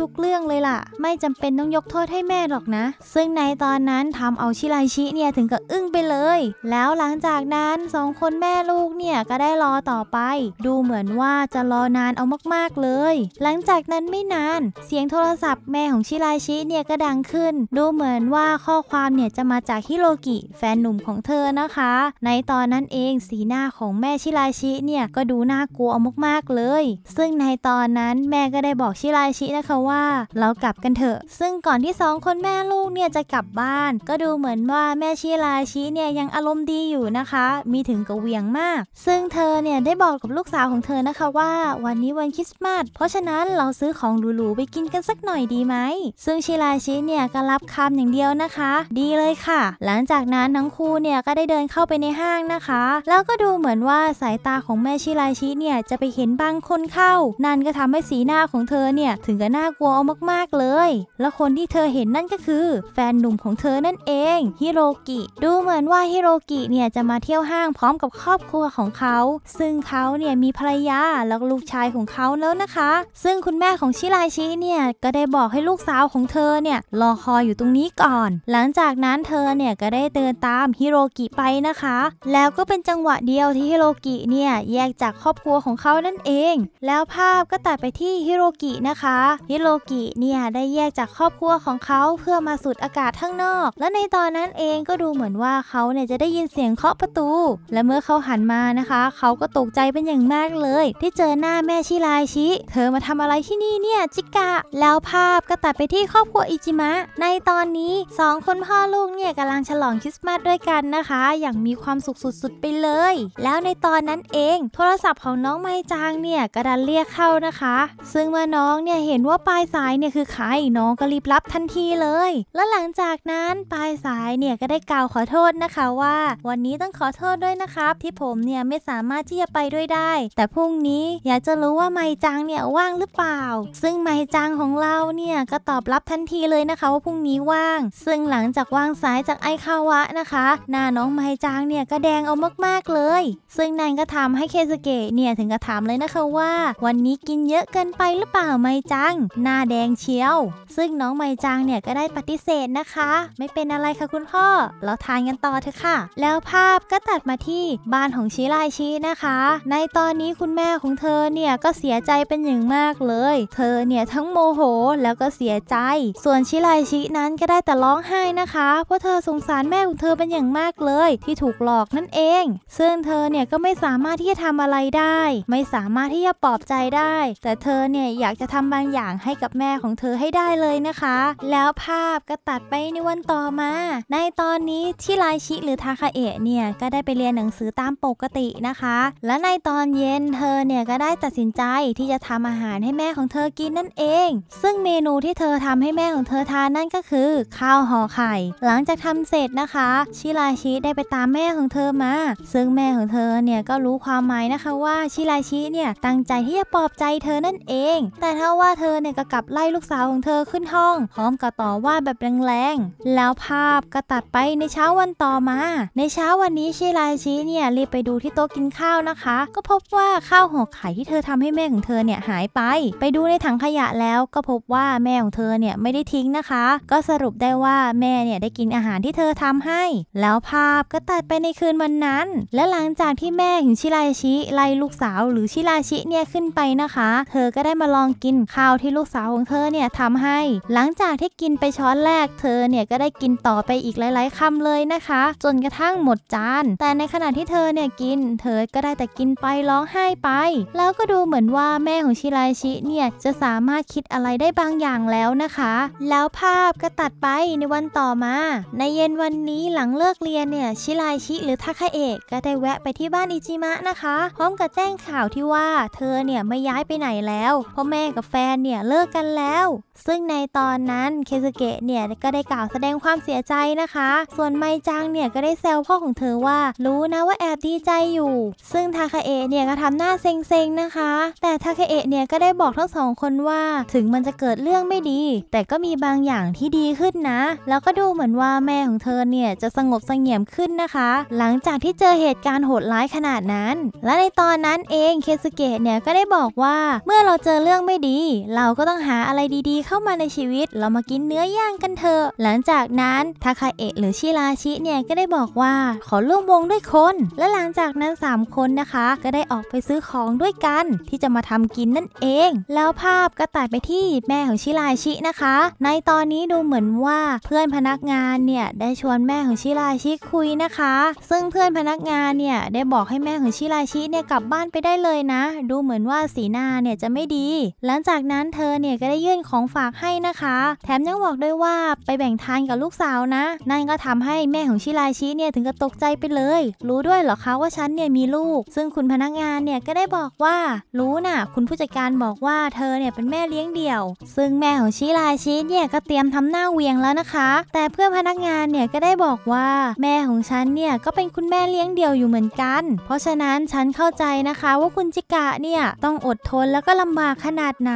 ทุก ๆเรื่องเลยล่ะไม่จำเป็นต้องยกโทษให้แม่หรอกนะ ซึ่งในตอนนั้นทำเอาชิราชิเนี่ยถึงกับอึ้งไปเลยแล้วหลังจากนั้นสองคนแม่ลูกเนี่ยก็ได้รอต่อไป ดูเหมือนว่าจะรอนานเอามากๆเลย หลังจากนั้นไม่นานเสียงโทรศัพท์แม่ของชิราชิเนี่ยก็ดังขึ้นดูเหมือนว่าข้อความเนี่ยจะมาจากฮิโรกิ แฟนหนุ่มของเธอนะคะ ในตอนนั้นเองสีหน้าของแม่ชิราชิเนี่ยก็ดูน่ากลัวเอามากๆเลย ซึ่งในตอนนั้นแม่ก็ได้บอกชิราชินะคะว่าเรากลับกันเถอะซึ่งก่อนที่สองคนแม่ลูกเนี่ยจะกลับบ้านก็ดูเหมือนว่าแม่ชิราชิเนี่ยยังอารมณ์ดีอยู่นะคะ มีถึงกระเวียงมาก ซึ่งเธอเนี่ยได้บอกกับลูกสาวของเธอนะคะว่า วันนี้วันคริสต์มาส เพราะฉะนั้นเราซื้อของหรูๆ ไปกินกันสักหน่อยดีไหม ซึ่งชิราชิเนี่ยก็รับคำอย่างเดียวนะคะ ดีเลยค่ะ หลังจากนั้นทั้งคู่เนี่ยก็ได้เดินเข้าไปในห้างนะคะ แล้วก็ดูเหมือนว่าสายตาของแม่ชิราชิเนี่ยจะไปเห็นบางคนเข้า นั่นก็ทำให้สีหน้าของเธอเนี่ยถึงกับน่ากลัวเอามากๆเลย แล้วคนที่เธอเห็นนั่นก็คือ แฟนหนุ่มของเธอนั่นเอง ฮิโรกิ ดูเหมือนว่าฮิโรกิเนี่ยจะมาเที่ยวห้างพร้อมกับครอบครัวของเขา ซึ่งเขาเนี่ยมีภรรยาแล้วลูกชายของเขาแล้วนะคะ ซึ่งคุณแม่ของชิราชิเนี่ยก็ได้บอกให้ลูกสาวของเธอเนี่ยรอคอยอยู่ตรงนี้ก่อน หลังจากนั้นเธอเนี่ยก็ได้เดินตามฮิโรกิไปนะคะ แล้วก็เป็นจังหวะเดียวที่ฮิโรกิเนี่ยแยกจากครอบครัวของเขานั่นเอง แล้วภาพก็ตัดไปที่ฮิโรกินะคะ ฮิโรกิเนี่ยได้แยกจากครอบครัวของเขาเพื่อมาสูดอากาศข้างนอก และในตอนนั้นเองก็ดูเหมือนว่าเขาเนี่ยจะได้ยินเสียงเคาะประตู และเมื่อเขาหันมานะคะ เขาก็ตกใจเป็นอย่างมากเลย ที่เจอหน้าแม่ชิลายชิเธอมาทำอะไรที่นี่เนี่ยจิกะ แล้วภาพก็ตัดไปที่ครอบครัวอิจิมะ ในตอนนี้ 2คนพ่อลูกเนี่ยกำลังฉลองคริสต์มาสด้วยกันนะคะ อย่างมีความสุขสุดๆไปเลย แล้วในตอนนั้นเอง โทรศัพท์ของน้องไมจางเนี่ยกระดันเรียกเข้านะคะ ซึ่งเมื่อน้องเนี่ยเห็นว่าปลายสายเนี่ยคือใครน้องก็รีบรับทันทีเลย และหลังจากนั้นปลายสายเนี่ยก็ได้กล่าวขอโทษนะคะว่าว่าวันนี้ต้องขอโทษด้วยนะครับ ที่ผมเนี่ย ไม่สามารถที่จะไปด้วยได้ แต่พรุ่งนี้อยากจะรู้ว่าไมจังเนี่ยว่างหรือเปล่า ซึ่งไมจังของเราเนี่ยก็ตอบรับทันทีเลยนะคะว่าพรุ่งนี้ว่าง ซึ่งหลังจากวางสายจากไอคาวะนะคะหน้าน้องไมจังเนี่ยก็แดงเอามากๆเลย ซึ่งนั่นก็ทำให้เคสเกะเนี่ยถึงกับถามเลยนะคะว่า วันนี้กินเยอะเกินไปหรือเปล่าไมจังหน้าแดงเชียว ซึ่งน้องไมจังเนี่ยก็ได้ปฏิเสธนะคะ ไม่เป็นอะไรค่ะคุณพ่อ เราทานกันต่อเถอะค่ะแล้วภาพก็ตัดมาที่บ้านของชิไาชินะคะ ในตอนนี้คุณแม่ของเธอเนี่ยก็เสียใจเป็นอย่างมากเลย เธอเนี่ยทั้งโมโหแล้วก็เสียใจ ส่วนชิไาชินั้นก็ได้แต่ร้องไห้นะคะเพราะเธอสงสารแม่ของเธอเป็นอย่างมากเลย ที่ถูกหลอกนั่นเอง ซึ่งเธอเนี่ยก็ไม่สามารถที่จะทำอะไรได้ ไม่สามารถที่จะปลอบใจได้ แต่เธอเนี่ยอยากจะทำบางอย่างให้กับแม่ของเธอให้ได้เลยนะคะ แล้วภาพก็ตัดไปในวันต่อมา ในตอนนี้ชิไาชิหรือทาคาเอะเนี่ยก็ได้ไปเรียนหนังสือตามปกตินะคะ และในตอนเย็นเธอเนี่ยก็ได้ตัดสินใจที่จะทำอาหารให้แม่ของเธอกินนั่นเอง ซึ่งเมนูที่เธอทำให้แม่ของเธอทานนั่นก็คือข้าวห่อไข่ หลังจากทำเสร็จนะคะชิราชิได้ไปตามแม่ของเธอมา ซึ่งแม่ของเธอเนี่ยก็รู้ความหมายนะคะว่าชิราชิเนี่ยตั้งใจที่จะปลอบใจเธอนั่นเอง แต่ถ้าว่าเธอเนี่ยก็กลับไล่ลูกสาวของเธอขึ้นห้อง พร้อมกับต่อว่าแบบแรงๆแล้วภาพก็ตัดไปในเช้าวันต่อมาในเช้าวันนี้ ชิราชิเนี่ยรีบไปดูที่โต๊ะกินข้าวนะคะ ก็พบว่าข้าวห่อไข่ที่เธอทำให้แม่ของเธอเนี่ยหายไป ไปดูในถังขยะแล้วก็พบว่าแม่ของเธอเนี่ยไม่ได้ทิ้งนะคะ ก็สรุปได้ว่าแม่เนี่ยได้กินอาหารที่เธอทำให้ แล้วภาพก็ตัดไปในคืนวันนั้น และหลังจากที่แม่ของชิราชิ ไล่ลูกสาวหรือชิราชิเนี่ยขึ้นไปนะคะ เธอก็ได้มาลองกินข้าวที่ลูกสาวของเธอเนี่ยทำให้ หลังจากที่กินไปช้อนแรกเธอเนี่ยก็ได้กินต่อไปอีกหลาย ๆคำเลยนะคะ จนกระทั่งหมดจาน แต่ในขณะที่เธอเนี่ยกิน เธอก็ได้แต่กินไปร้องไห้ไป แล้วก็ดูเหมือนว่าแม่ของชิราชิเนี่ยจะสามารถคิดอะไรได้บางอย่างแล้วนะคะ แล้วภาพก็ตัดไปในวันต่อมา ในเย็นวันนี้หลังเลิกเรียนเนี่ยชิราชิ หรือทาคาเอะก็ได้แวะไปที่บ้านอิจิมะนะคะ พร้อมกับแจ้งข่าวที่ว่า เธอเนี่ยไม่ย้ายไปไหนแล้ว เพราะแม่กับแฟนเนี่ยเลิกกันแล้วซึ่งในตอนนั้นเคซเกะเนี่ยก็ได้กล่าวแสดงความเสียใจนะคะ ส่วนไมจังเนี่ยก็ได้แซวพ่อของเธอว่า รู้นะว่าแอบดีใจอยู่ ซึ่งทาคาเอะเนี่ยก็ทำหน้าเซ็งๆนะคะ แต่ทาคาเอะเนี่ยก็ได้บอกทั้งสองคนว่าถึงมันจะเกิดเรื่องไม่ดี แต่ก็มีบางอย่างที่ดีขึ้นนะ แล้วก็ดูเหมือนว่าแม่ของเธอเนี่ยจะสงบเสงี่ยมขึ้นนะคะ หลังจากที่เจอเหตุการณ์โหดร้ายขนาดนั้น และในตอนนั้นเองเคซเกะเนี่ยก็ได้บอกว่าเมื่อเราเจอเรื่องไม่ดี เราก็ต้องหาอะไรดีเข้ามาในชีวิต เรามากินเนื้อย่างกันเถอะหลังจากนั้นทาคาเอะหรือชิราชิเนี่ยก็ได้บอกว่าขอร่วมวงด้วยคนและหลังจากนั้น3คนนะคะก็ได้ออกไปซื้อของด้วยกันที่จะมาทำกินนั่นเอง แล้วภาพก็ตัดไปที่แม่ของชิราชินะคะ ในตอนนี้ดูเหมือนว่าเพื่อนพนักงานเนี่ยได้ชวนแม่ของชิราชิคุยนะคะ ซึ่งเพื่อนพนักงานเนี่ยได้บอกให้แม่ของชิราชิเนี่ยกลับบ้านไปได้เลยนะ ดูเหมือนว่าสีหน้าเนี่ยจะไม่ดี หลังจากนั้นเธอเนี่ยก็ได้ยื่นของฝากให้นะคะ แถมยังบอกด้วยว่าไปแบ่งทานกับลูกสาวนะนั่นก็ทำให้แม่ของชิราชิเนี่ยถึงกับตกใจไปเลย รู้ด้วยเหรอคะว่าฉันเนี่ยมีลูก ซึ่งคุณพนักงานเนี่ยก็ได้บอกว่ารู้นะ่ะคุณผู้จัดการบอกว่าเธอเนี่ยเป็นแม่เลี้ยงเดี่ยว ซึ่งแม่ของชิราชิเนี่ยก็เตรียมทำหน้าเวียงแล้วนะคะ แต่เพื่อนพนักงานเนี่ยก็ได้บอกว่า แม่ของฉันเนี่ยก็เป็นคุณแม่เลี้ยงเดี่ยวอยู่เหมือนกัน เพราะฉะนั้นฉันเข้าใจนะคะว่าคุณจิกะเนี่ยต้องอดทนแล้วก็ลำบากขนาดไหน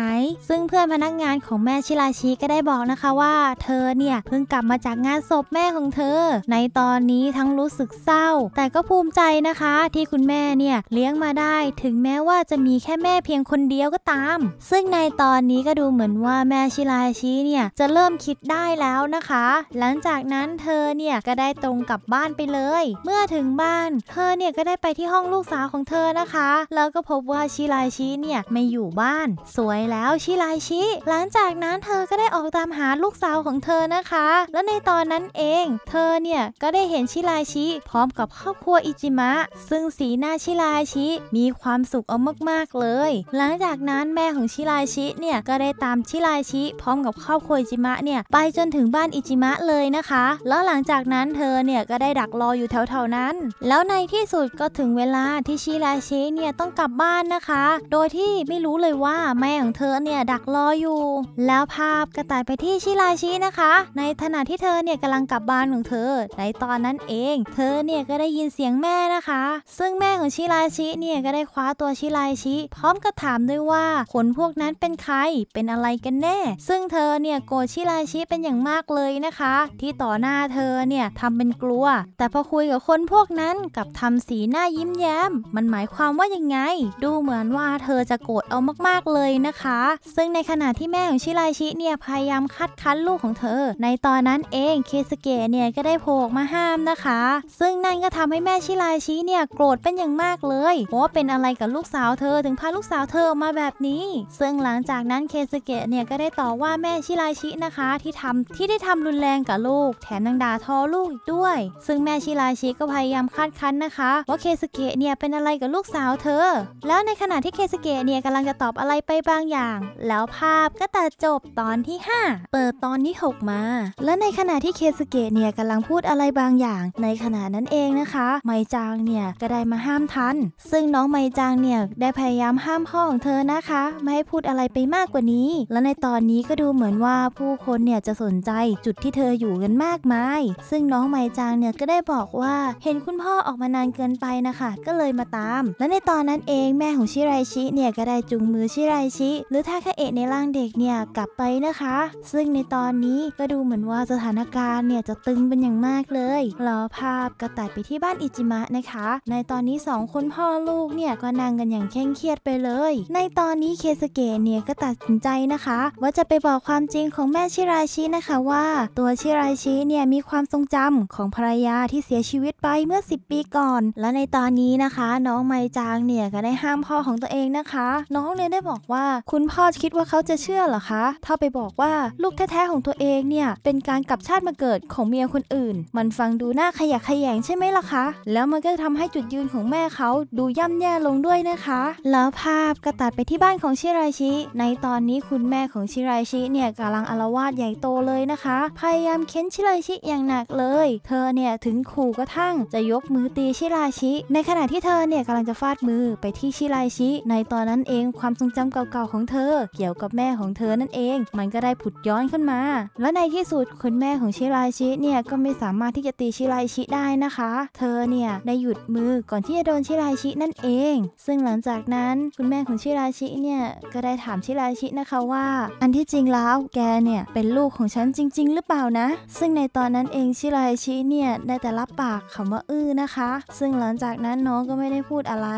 ซึ่งเพื่อนพนักงานของแม่ชิราชิก็ได้บอกนะคะว่า เธอเนี่ยเพิ่งกลับมาจากงานศพแม่ของเธอ ในตอนนี้ทั้งรู้สึกเศร้า แต่ก็ภูมิใจนะคะ ที่คุณแม่เนี่ยเลี้ยงมาได้ถึงแม้ว่าจะมีแค่แม่เพียงคนเดียวก็ตาม ซึ่งในตอนนี้ก็ดูเหมือนว่าแม่ชิราชิเนี่ยจะเริ่มคิดได้แล้วนะคะ หลังจากนั้นเธอเนี่ยก็ได้ตรงกลับบ้านไปเลย เมื่อถึงบ้าน เธอเนี่ยก็ได้ไปที่ห้องลูกสาวของเธอนะคะ แล้วก็พบว่าชิราชิเนี่ยไม่อยู่บ้าน สวยแล้วชิราชิหลังจากากนั้นเธอก็ได้ออกตามหาลูกสาวของเธอนะคะ และในตอนนั้นเองเธอเนี่ยก็ได้เห็นชิราชิพร้อมกับครอบครัวอิจิมะ ซึ่งสีหน้าชิราชิ มีความสุขเอามากๆเลย หลังจากนั้นแม่ของชิราชิเนี่ยก็ได้ตามชิราชิพร้อมกับครอบครัวอิจิมะเนี่ยไปจนถึงบ้านอิจิมะเลยนะคะ แล้วหลังจากนั้นเธอเนี่ยก็ได้ดักรออยู่แถวๆนั้น แล้วในที่สุดก็ถึงเวลาที่ชิราชิเนี่ยต้องกลับบ้านนะคะ โดยที่ไม่รู้เลยว่าแม่ของเธอเนี่ยดักรออยู่แล้วภาพก็ตัดไปที่ชิราชินะคะ ในขณะที่เธอเนี่ยกำลังกลับบ้านของเธอในตอนนั้นเอง เธอเนี่ยก็ได้ยินเสียงแม่นะคะ ซึ่งแม่ของชิราชิเนี่ยก็ได้คว้าตัวชิราชิ พร้อมกับถามด้วยว่า คนพวกนั้นเป็นใครเป็นอะไรกันแน่ ซึ่งเธอเนี่ยโกรธชิราชิเป็นอย่างมากเลยนะคะ ที่ต่อหน้าเธอเนี่ยทำเป็นกลัว แต่พอคุยกับคนพวกนั้นกับทำสีหน้ายิ้มแย้ม มันหมายความว่ายังไง ดูเหมือนว่าเธอจะโกรธเอามากๆเลยนะคะ ซึ่งในขณะที่แม่ของชิราชิเนี่ยพยายามคัดคั้นลูกของเธอ ในตอนนั้นเองเคสเกะเนี่ยก็ได้โผล่มาห้ามนะคะ ซึ่งนั่นก็ทำให้แม่ชิราชิเนี่ยโกรธเป็นอย่างมากเลยเว่าเป็นอะไรกับลูกสาวเธอถึงพาลูกสาวเธอมาแบบนี้ ซึ่งหลังจากนั้นเคสเกะเนี่ยก็ได้ต่อว่าแม่ชิราชินะคะ ที่ทำที่ได้ทำรุนแรงกับลูกแถมนังด่าทอลูกอีกด้วย ซึ่งแม่ชิราชิก็พยายามคัดคั้นนะคะ ว่าเคสเกะเนี่ยเป็นอะไรกับลูกสาวเธอ แล้วในขณะที่เคสเกะเนี่ยกำลังจะตอบอะไรไปบางอย่าง แล้วภาพก็ตัดจจบตอนที่ 5 เปิดตอนที่6มา และในขณะที่เคสเกตเนี่ยกำลังพูดอะไรบางอย่าง ในขณะนั้นเองนะคะ ไมจางเนี่ยก็ได้มาห้ามทันซึ่งน้องไมจางเนี่ยได้พยายามห้ามพ่อของเธอนะคะไม่ให้พูดอะไรไปมากกว่านี้ และในตอนนี้ก็ดูเหมือนว่าผู้คนเนี่ยจะสนใจจุดที่เธออยู่กันมากมาย ซึ่งน้องไมจางเนี่ยก็ได้บอกว่าเห็นคุณพ่อออกมานานเกินไปนะคะก็เลยมาตาม และในตอนนั้นเองแม่ของชิไรชิเนี่ยก็ได้จุงมือชิไรชิหรือทาคาเอะในร่างเด็กเนี่ยกลับไปนะคะ ซึ่งในตอนนี้ก็ดูเหมือนว่าสถานการณ์เนี่ยจะตึงเป็นอย่างมากเลยรอภาพกะต่ายไปที่บ้านอิจิมะนะคะ ในตอนนี้สองคนพ่อลูกเนี่ยก็นั่งกันอย่างเคร่งเครียดไปเลย ในตอนนี้เคสเกะเนี่ยก็ตัดสินใจนะคะ ว่าจะไปบอกความจริงของแม่ชิราชินะคะ ว่า ตัวชิราชิเนี่ยมีความทรงจำของภรรยาที่เสียชีวิตไปเมื่อ 10 ปีก่อน และในตอนนี้นะคะ น้องไมจางเนี่ยก็ได้ห้ามพ่อของตัวเองนะคะ น้องเนี่ยได้บอกว่าคุณพ่อคิดว่าเขาจะเชื่อเหรอคะถ้าไปบอกว่าลูกแท้ๆ ของตัวเองเนี่ยเป็นการกลับชาติมาเกิดของเมียคนอื่น มันฟังดูน่าขยะแขยงใช่ไหมล่ะคะแล้วมันก็ทำให้จุดยืนของแม่เขาดูย่ำแย่ลงด้วยนะคะ แล้วภาพกระตัดไปที่บ้านของชิราชิ ในตอนนี้คุณแม่ของชิราชิเนี่ยกำลังอารวาสใหญ่โตเลยนะคะ พยายามเค้นชิราชิอย่างหนักเลย เธอเนี่ยถึงขู่กระทั่งจะยกมือตีชิราชิในขณะที่เธอเนี่ยกำลังจะฟาดมือไปที่ชิราชิในตอนนั้นเองความทรงจำเก่าๆของเธอ เกี่ยวกับแม่ของเธอนั่นนั่นเองมันก็ได้ผุดย้อนขึ้นมา และในที่สุดคุณแม่ของชิราชิเนี่ยก็ไม่สามารถที่จะตีชิราชิได้นะคะ เธอเนี่ยได้หยุดมือก่อนที่จะโดนชิราชินั่นเอง ซึ่งหลังจากนั้นคุณแม่ของชิราชิเนี่ยก็ได้ถามชิราชินะคะว่า อันที่จริงแล้วแกเนี่ยเป็นลูกของฉันจริง ๆ หรือเปล่านะ ซึ่งในตอนนั้นเองชิราชิเนี่ยได้แต่รับปากคำว่าอื้อนะคะ ซึ่งหลังจากนั้นน้องก็ไม่ได้พูดอะไร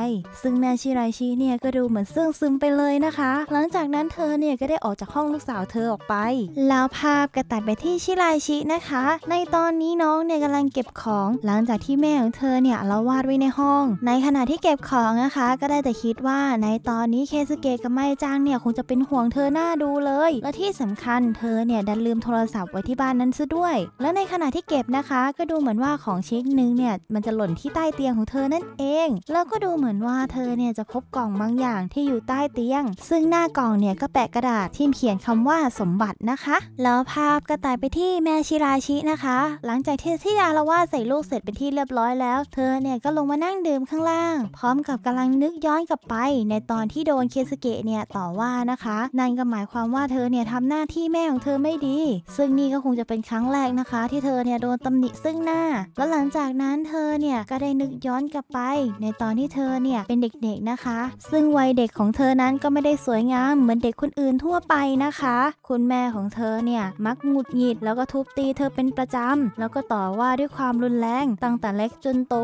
ซึ่งแม่ชิราชิเนี่ยก็ดูเหมือนเสื่องซึมไปเลยนะคะ หลังจากนั้นเธอเนี่ยก็ได้ออกจากห้องลูกสาวเธอออกไป แล้วภาพก็ตัดไปที่ชิรายชินะคะ ในตอนนี้น้องเนี่ยกำลังเก็บของหลังจากที่แม่ของเธอเนี่ยละวาดไว้ในห้อง ในขณะที่เก็บของนะคะ ก็ได้แต่คิดว่าในตอนนี้เคสเกะกับไม่จังเนี่ยคงจะเป็นห่วงเธอหน้าดูเลย และที่สำคัญเธอเนี่ยดันลืมโทรศัพท์ไว้ที่บ้านนั้นซะด้วย และในขณะที่เก็บนะคะ ก็ดูเหมือนว่าของชิ้นนึงเนี่ยมันจะหล่นที่ใต้เตียงของเธอนั่นเอง แล้วก็ดูเหมือนว่าเธอเนี่ยจะพบกล่องบางอย่างที่อยู่ใต้เตียง ซึ่งหน้ากล่องเนี่ยก็แปะกระดาษที่เขียนียนคำว่าสมบัตินะคะ แล้วภาพก็ตายไปที่แม่ชิราชินะคะ หลังจากที่ที่อาละว่าใส่ลูกเสร็จเป็นที่เรียบร้อยแล้ว เธอเนี่ยก็ลงมานั่งดื่มข้างล่าง พร้อมกับกำลังนึกย้อนกลับไป ในตอนที่โดนเคสเกะเนี่ยต่อว่านะคะนั่นก็หมายความว่าเธอเนี่ยทำหน้าที่แม่ของเธอไม่ดี ซึ่งนี่ก็คงจะเป็นครั้งแรกนะคะ ที่เธอเนี่ยโดนตำหนิซึ่งหน้าแล้วหลังจากนั้นเธอเนี่ยก็ได้นึกย้อนกลับไป ในตอนที่เธอเนี่ยเป็นเด็กๆนะคะ ซึ่งวัยเด็กของเธอนั้นก็ไม่ได้สวยงามเหมือนเด็กคนอื่นทั่วไปนะคะคุณแม่ของเธอเนี่ยมักหงุดหงิดแล้วก็ทุบตีเธอเป็นประจำแล้วก็ต่อว่าด้วยความรุนแรงตั้งแต่เล็กจนโต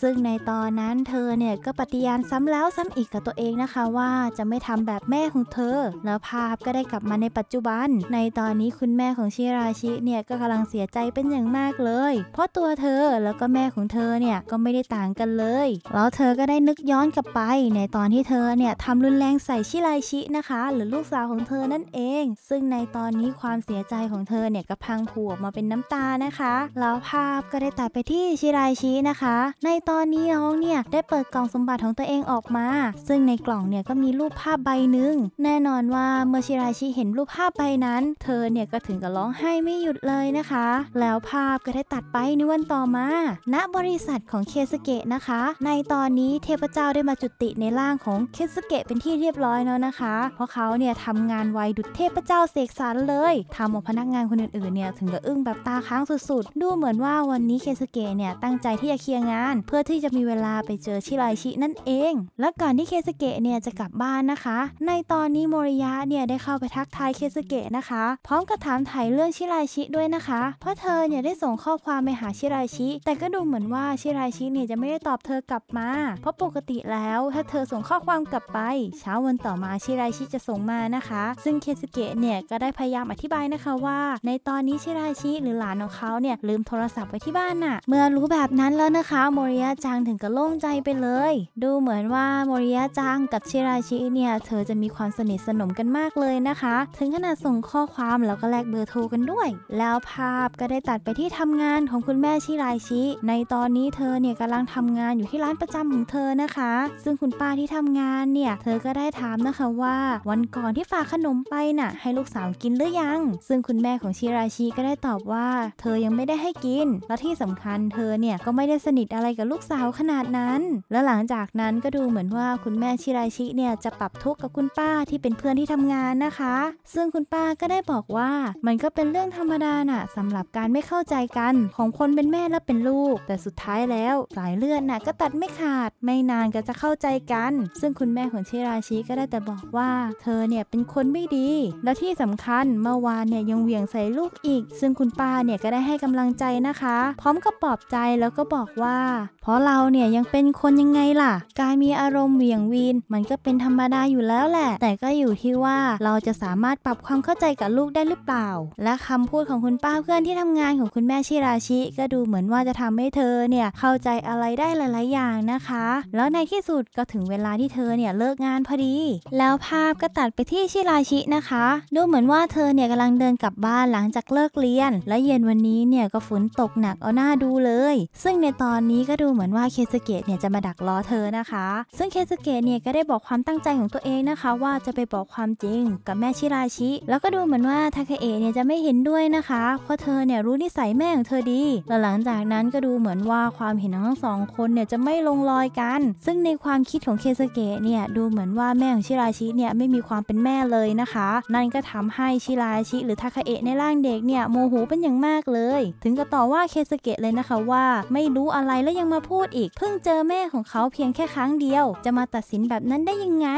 ซึ่งในตอนนั้นเธอเนี่ยก็ปฏิญาณซ้ำแล้วซ้ำอีกกับตัวเองนะคะว่าจะไม่ทำแบบแม่ของเธอ แล้วภาพก็ได้กลับมาในปัจจุบัน ในตอนนี้คุณแม่ของชิราชิเนี่ยก็กำลังเสียใจเป็นอย่างมากเลย เพราะตัวเธอแล้วก็แม่ของเธอเนี่ยก็ไม่ได้ต่างกันเลยแล้วเธอก็ได้นึกย้อนกลับไป ในตอนที่เธอเนี่ยทำรุนแรงใส่ชิราชินะคะ หรือลูกสาวของเธอนั่นเอเองซึ่งในตอนนี้ความเสียใจของเธอเนี่ยก็พังผัวมาเป็นน้ำตานะคะ แล้วภาพก็ได้ตัดไปที่ชิรายชินะคะ ในตอนนี้น้องเนี่ยได้เปิดกล่องสมบัติของตัวเองออกมา ซึ่งในกล่องเนี่ยก็มีรูปภาพใบหนึ่ง แน่นอนว่าเมื่อชิรายชิเห็นรูปภาพใบนั้น เธอเนี่ยก็ถึงกับร้องไห้ไม่หยุดเลยนะคะ แล้วภาพก็ได้ตัดไปในวันต่อมา ณ บริษัทของเคสเกะนะคะ ในตอนนี้เทพเจ้าได้มาจุติในร่างของเคสเกะเป็นที่เรียบร้อยแล้วนะคะ เพราะเขาเนี่ยทำงานไวดุดเทพเจ้าเสกสรรเลยทำเอาพนักงานคนอื่นๆเนี่ยถึงกับอึ้งแบบตาค้างสุดๆ ดูเหมือนว่าวันนี้เคสเกะเนี่ยตั้งใจที่จะเคลียร์งาน เพื่อที่จะมีเวลาไปเจอชิไรชินั่นเอง และก่อนที่เคสเกะเนี่ยจะกลับบ้านนะคะ ในตอนนี้โมริยะเนี่ยได้เข้าไปทักทายเคสเกะนะคะ พร้อมกับถามถ่ายเรื่องชิไรชิด้วยนะคะ เพราะเธอเนี่ยได้ส่งข้อความไปหาชิไรชิแต่ก็ดูเหมือนว่าชิไรชิเนี่ยจะไม่ได้ตอบเธอกลับมา เพราะปกติแล้วถ้าเธอส่งข้อความกลับไป เช้าวันต่อมาชิไรชิจะส่งมานะคะ ซึ่งเคสสเกะเนี่ยก็ได้พยายามอธิบายนะคะว่า ในตอนนี้ชิราชิหรือหลานของเขาเนี่ยลืมโทรศัพท์ไว้ที่บ้านน่ะเมื่อรู้แบบนั้นแล้วนะคะโมริยะจังถึงกับโล่งใจไปเลย ดูเหมือนว่าโมริยะจังกับชิราชิเนี่ยเธอจะมีความสนิทสนมกันมากเลยนะคะ ถึงขนาดส่งข้อความแล้วก็แลกเบอร์โทรกันด้วย แล้วภาพก็ได้ตัดไปที่ทำงานของคุณแม่ชิราชิ ในตอนนี้เธอเนี่ยกำลังทำงานอยู่ที่ร้านประจำของเธอนะคะ ซึ่งคุณป้าที่ทำงานเนี่ยเธอก็ได้ถามนะคะว่า วันก่อนที่ฝากขนมไปน่ะให้ลูกสาวกินหรือยัง ซึ่งคุณแม่ของชิราชิก็ได้ตอบว่า เธอยังไม่ได้ให้กิน และที่สำคัญเธอเนี่ยก็ไม่ได้สนิทอะไรกับลูกสาวขนาดนั้น และหลังจากนั้นก็ดูเหมือนว่าคุณแม่ชิราชิเนี่ยจะปรับทุกข์กับคุณป้าที่เป็นเพื่อนที่ทำงานนะคะ ซึ่งคุณป้าก็ได้บอกว่า มันก็เป็นเรื่องธรรมดาน่ะสำหรับการไม่เข้าใจกัน ของคนเป็นแม่และเป็นลูก แต่สุดท้ายแล้วสายเลือดน่ะก็ตัดไม่ขาด ไม่นานก็จะเข้าใจกัน ซึ่งคุณแม่ของชิราชิก็ได้แต่บอกว่า เธอเนี่ยเป็นคนไม่ดีีแล้วที่สำคัญ เมื่อวานเนี่ยยังเหวี่ยงใส่ลูกอีก ซึ่งคุณป้าเนี่ยก็ได้ให้กำลังใจนะคะ พร้อมกับปลอบใจแล้วก็บอกว่า เพราะเราเนี่ยยังเป็นคนยังไงล่ะ การมีอารมณ์เหวี่ยงวีนมันก็เป็นธรรมดาอยู่แล้วแหละ แต่ก็อยู่ที่ว่าเราจะสามารถปรับความเข้าใจกับลูกได้หรือเปล่า และคำพูดของคุณป้าเพื่อนที่ทำงานของคุณแม่ชิราชิ ก็ดูเหมือนว่าจะทำให้เธอเนี่ยเข้าใจอะไรได้หลาย ๆ อย่างนะคะ แล้วในที่สุดก็ถึงเวลาที่เธอเนี่ยเลิกงานพอดี แล้วภาพก็ตัดไปที่ชิราชินะคะดูเหมือนว่าเธอเนี่ยกำลังเดินกลับบ้านหลังจากเลิกเรียนและเย็นวันนี้เนี่ยก็ฝนตกหนักเอาหน้าดูเลย ซึ่งในตอนนี้ก็ดูเหมือนว่าเคสเกตเนี่ยจะมาดักล้อเธอนะคะ ซึ่งเคสเกตเนี่ยก็ได้บอกความตั้งใจของตัวเองนะคะ ว่าจะไปบอกความจริงกับแม่ชิราชิแล้วก็ดูเหมือนว่าทาคาเอะเนี่ยจะไม่เห็นด้วยนะคะเพราะเธอเนี่ยรู้นิสัยแม่ของเธอดีแล้วหลังจากนั้นก็ดูเหมือนว่าความเห็นของทั้งสองคนเนี่ยจะไม่ลงรอยกัน ซึ่งในความคิดของเคสเกตเนี่ยดูเหมือนว่าแม่ของชิราชิเนี่ยไม่มีความเป็นแม่เลยนะคะนั่นก็ทำให้ชิราชิหรือทาคาเอะในร่างเด็กเนี่ยโมโหเป็นอย่างมากเลย ถึงกับต่อว่าเคสเกะเลยนะคะว่า ไม่รู้อะไรแล้วยังมาพูดอีกเพิ่งเจอแม่ของเขาเพียงแค่ครั้งเดียว จะมาตัดสินแบบนั้นได้ยังไง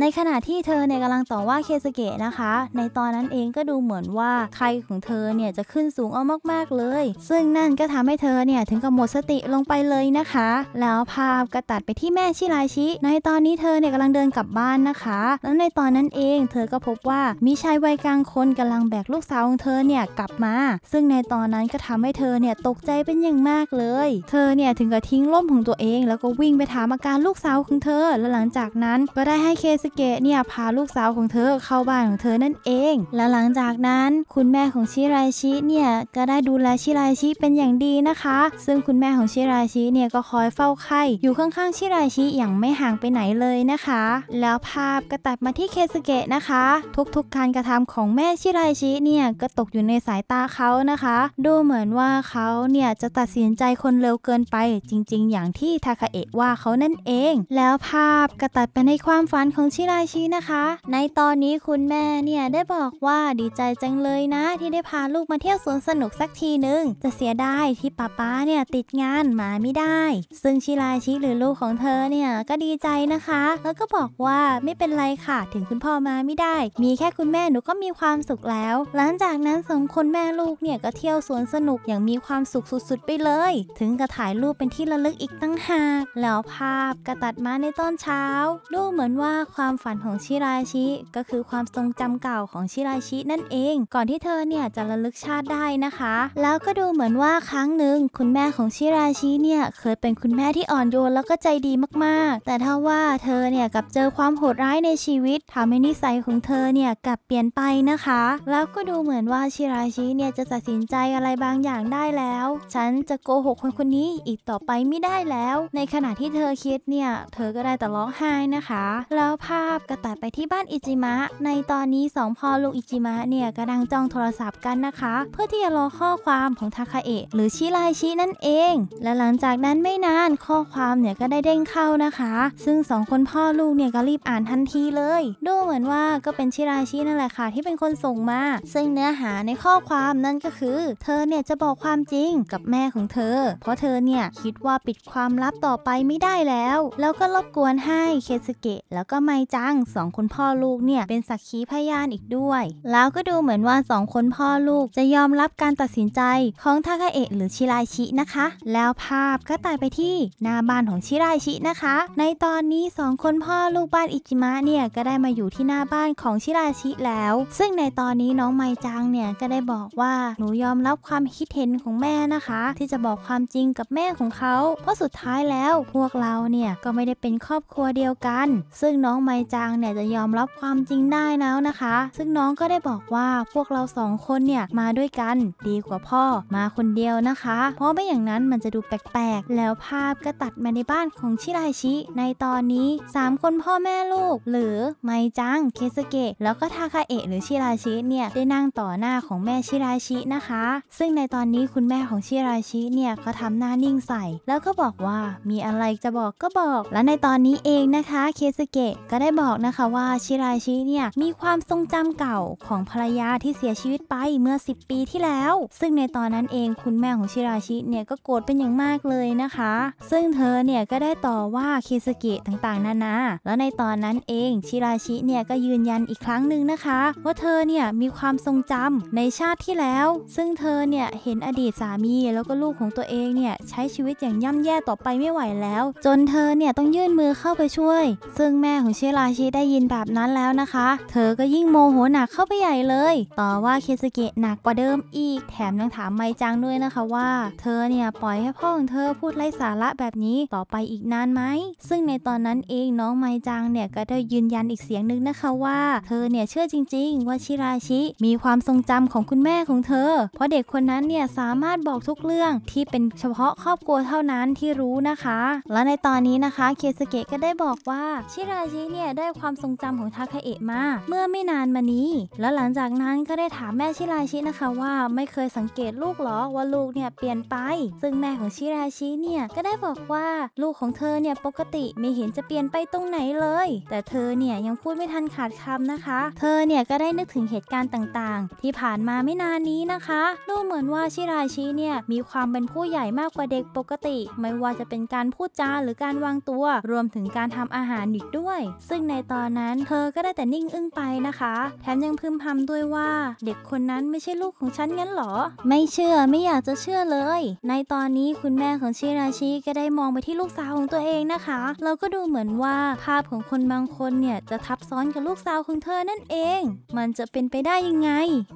ในขณะที่เธอเนี่ยกำลังต่อว่าเคสเกะนะคะ ในตอนนั้นเองก็ดูเหมือนว่าใครของเธอเนี่ยจะขึ้นสูงเอามากๆเลย ซึ่งนั่นก็ทำให้เธอเนี่ยถึงกับหมดสติลงไปเลยนะคะ แล้วภาพก็ตัดไปที่แม่ชิราชิในตอนนี้เธอเนี่ยกำลังเดินกลับบ้านนะคะ แล้วในตอนนั้นเองเธอก็พบว่าามีชายวัยกลางคนกำลังแบกลูกสาวของเธอเนี่ยกลับมา ซึ่งในตอนนั้นก็ทำให้เธอเนี่ยตกใจเป็นอย่างมากเลย เธอเนี่ยถึงกับทิ้งล่มของตัวเองแล้วก็วิ่งไปถามอาการลูกสาวของเธอ และหลังจากนั้น ก็ได้ให้เคสเกะเนี่ยพาลูกสาวของเธอเข้าบ้านของเธอนั่นเอง และหลังจากนั้นคุณแม่ของชิราชิเนี่ยก็ได้ดูแลชิราชิเป็นอย่างดีนะคะ ซึ่งคุณแม่ของชิราชิเนี่ยก็คอยเฝ้าไข่อยู่ข้างๆชิราชิอย่างไม่ห่างไปไหนเลยนะคะ แล้วภาพก็ตัดมาที่เคสเกะนะคะทุกทุกการกระทำของแม่ชิไรชิเนี่ยก็ตกอยู่ในสายตาเขานะคะ ดูเหมือนว่าเขาเนี่ยจะตัดสินใจคนเร็วเกินไปจริง ๆ อย่างที่ทาคาเอะว่าเขานั่นเอง แล้วภาพก็ตัดไปในความฝันของชิไรชินะคะ ในตอนนี้คุณแม่เนี่ยได้บอกว่าดีใจจังเลยนะ ที่ได้พาลูกมาเที่ยวสวนสนุกสักทีนึง จะเสียดายที่ป้าป้าเนี่ยติดงานมาไม่ได้ ซึ่งชิราชิหรือลูกของเธอเนี่ยก็ดีใจนะคะ แล้วก็บอกว่าไม่เป็นไรค่ะถึงคุณพ่อมาไม่ได้มีแค่คุณแม่หนูก็มีความสุขแล้ว หลังจากนั้นสองคนแม่ลูกเนี่ยก็เที่ยวสวนสนุกอย่างมีความสุขสุดๆไปเลย ถึงกับถ่ายรูปเป็นที่ระลึกอีกตั้งหากแล้วภาพกระตัดมาในตอนเช้า ดูเหมือนว่าความฝันของชิราชิ ก็คือความทรงจำเก่าของชิราชินั่นเอง ก่อนที่เธอเนี่ยจะระลึกชาติได้นะคะ แล้วก็ดูเหมือนว่าครั้งหนึ่งคุณแม่ของชิราชิเนี่ยเคยเป็นคุณแม่ที่อ่อนโยนแล้วก็ใจดีมากๆ แต่ถ้าว่าเธอเนี่ยกับเจอความโหดร้ายในชีวิตทำให้นิสัยของเธอเนี่ยี่ยกลับเปลี่ยนไปนะคะ แล้วก็ดูเหมือนว่าชิราชิเนี่ยจะตัดสินใจอะไรบางอย่างได้แล้ว ฉันจะโกหกคนคนนี้อีกต่อไปไม่ได้แล้ว ในขณะที่เธอคิดเนี่ย เธอก็ได้แต่ร้องไห้นะคะ แล้วภาพก็ตัดไปที่บ้านอิจิมะ ในตอนนี้สองพ่อลูกอิจิมะเนี่ยกำลังจ้องโทรศัพท์กันนะคะ เพื่อที่จะรอข้อความของทาคาเอะหรือชิราชินั่นเอง และหลังจากนั้นไม่นานข้อความเนี่ยก็ได้เด้งเข้านะคะ ซึ่งสองคนพ่อลูกเนี่ยก็รีบอ่านทันทีเลย ดูเหมือนว่าก็เป็นชิราาชีนั่นแหละค่ะ ที่เป็นคนส่งมา ซึ่งเนื้อหาในข้อความนั่นก็คือ เธอเนี่ยจะบอกความจริงกับแม่ของเธอ เพราะเธอเนี่ยคิดว่าปิดความลับต่อไปไม่ได้แล้ว แล้วก็รบกวนให้เคสเกะแล้วก็ไมจังสองคนพ่อลูกเนี่ยเป็นสักขีพยานอีกด้วย แล้วก็ดูเหมือนว่าสองคนพ่อลูกจะยอมรับการตัดสินใจของทาคาเอะหรือชิราชินะคะ แล้วภาพก็ตัดไปที่หน้าบ้านของชิราชินะคะ ในตอนนี้สองคนพ่อลูกบ้านอิจิมะเนี่ยก็ได้มาอยู่ที่หน้าบ้านของชิราชิแล้ว ซึ่งในตอนนี้น้องไมจังเนี่ยก็ได้บอกว่าหนูยอมรับความคิดเห็นของแม่นะคะ ที่จะบอกความจริงกับแม่ของเขา เพราะสุดท้ายแล้วพวกเราเนี่ยก็ไม่ได้เป็นครอบครัวเดียวกัน ซึ่งน้องไมจังเนี่ยจะยอมรับความจริงได้แล้วนะคะ ซึ่งน้องก็ได้บอกว่าพวกเราสองคนเนี่ยมาด้วยกันดีกว่าพ่อมาคนเดียวนะคะ เพราะไม่อย่างนั้นมันจะดูแปลกๆ แล้วภาพก็ตัดมาในบ้านของชิราชิในตอนนี้ 3 คนพ่อแม่ลูกหรือไมจังเคสเกะแล้วก็ทาคาเอะหรือชิราชิเนี่ยได้นั่งต่อหน้าของแม่ชิราชินะคะ ซึ่งในตอนนี้คุณแม่ของชิราชิเนี่ยก็ทำหน้านิ่งใส่แล้วก็บอกว่ามีอะไรจะบอกก็บอก และในตอนนี้เองนะคะเคสเกะก็ได้บอกนะคะว่าชิราชิเนี่ยมีความทรงจำเก่าของภรรยาที่เสียชีวิตไป เมื่อ 10 ปีที่แล้ว ซึ่งในตอนนั้นเองคุณแม่ของชิราชิเนี่ยก็โกรธเป็นอย่างมากเลยนะคะ ซึ่งเธอเนี่ยก็ได้ต่อว่าเคสเกะต่างๆนานาแล้วในตอนนั้นเองชิราชิเนี่ยก็ยืนยันอีกครั้งรั้งหนึ่งนะคะว่าเธอเนี่ยมีความทรงจำในชาติที่แล้ว ซึ่งเธอเนี่ยเห็นอดีตสามีแล้วก็ลูกของตัวเองเนี่ยใช้ชีวิตอย่างย่ำแย่ต่อไปไม่ไหวแล้ว จนเธอเนี่ยต้องยื่นมือเข้าไปช่วย ซึ่งแม่ของเชราชิได้ยินแบบนั้นแล้วนะคะ เธอก็ยิ่งโมโหหนักเข้าไปใหญ่เลย ต่อว่าเคสเกะหนักกว่าเดิมอีกแถมยังถามไมจังด้วยนะคะว่าเธอเนี่ยปล่อยให้พ่อของเธอพูดไร้สาระแบบนี้ต่อไปอีกนานไหมซึ่งในตอนนั้นเองน้องไมจังเนี่ยก็ได้ยืนยันอีกเสียงนึงนะคะว่า เธอเนี่ยเชื่อจริงๆว่าชิราชิมีความทรงจำของคุณแม่ของเธอ เพราะเด็กคนนั้นเนี่ยสามารถบอกทุกเรื่องที่เป็นเฉพาะครอบครัวเท่านั้นที่รู้นะคะ และในตอนนี้นะคะเคสเกะก็ได้บอกว่าชิราชิเนี่ยได้ความทรงจำของทาคาเอะมาเมื่อไม่นานมานี้ แล้วหลังจากนั้นก็ได้ถามแม่ชิราชินะคะ ว่าไม่เคยสังเกตลูกหรอว่าลูกเนี่ยเปลี่ยนไป ซึ่งแม่ของชิราชิเนี่ยก็ได้บอกว่าลูกของเธอเนี่ยปกติไม่เห็นจะเปลี่ยนไปตรงไหนเลย แต่เธอเนี่ยยังพูดไม่ทันขาดคำนะคะเธอเนี่ยก็ได้นึกถึงเหตุการณ์ต่างๆ ที่ผ่านมาไม่นานนี้นะคะ ดูเหมือนว่าชิราชิเนี่ยมีความเป็นผู้ใหญ่มากกว่าเด็กปกติ ไม่ว่าจะเป็นการพูดจาหรือการวางตัว รวมถึงการทำอาหารอีกด้วย ซึ่งในตอนนั้นเธอก็ได้แต่นิ่งอึ้งไปนะคะแถมยังพึมพำด้วยว่า เด็กคนนั้นไม่ใช่ลูกของฉันงั้นหรอ ไม่เชื่อไม่อยากจะเชื่อเลย ในตอนนี้คุณแม่ของชิราชิก็ได้มองไปที่ลูกสาวของตัวเองนะคะเราก็ดูเหมือนว่าภาพของคนบางคนเนี่ยจะทับซ้อนกับลูกสาวของเธอนั่นเอง มันจะเป็นไปได้ยังไง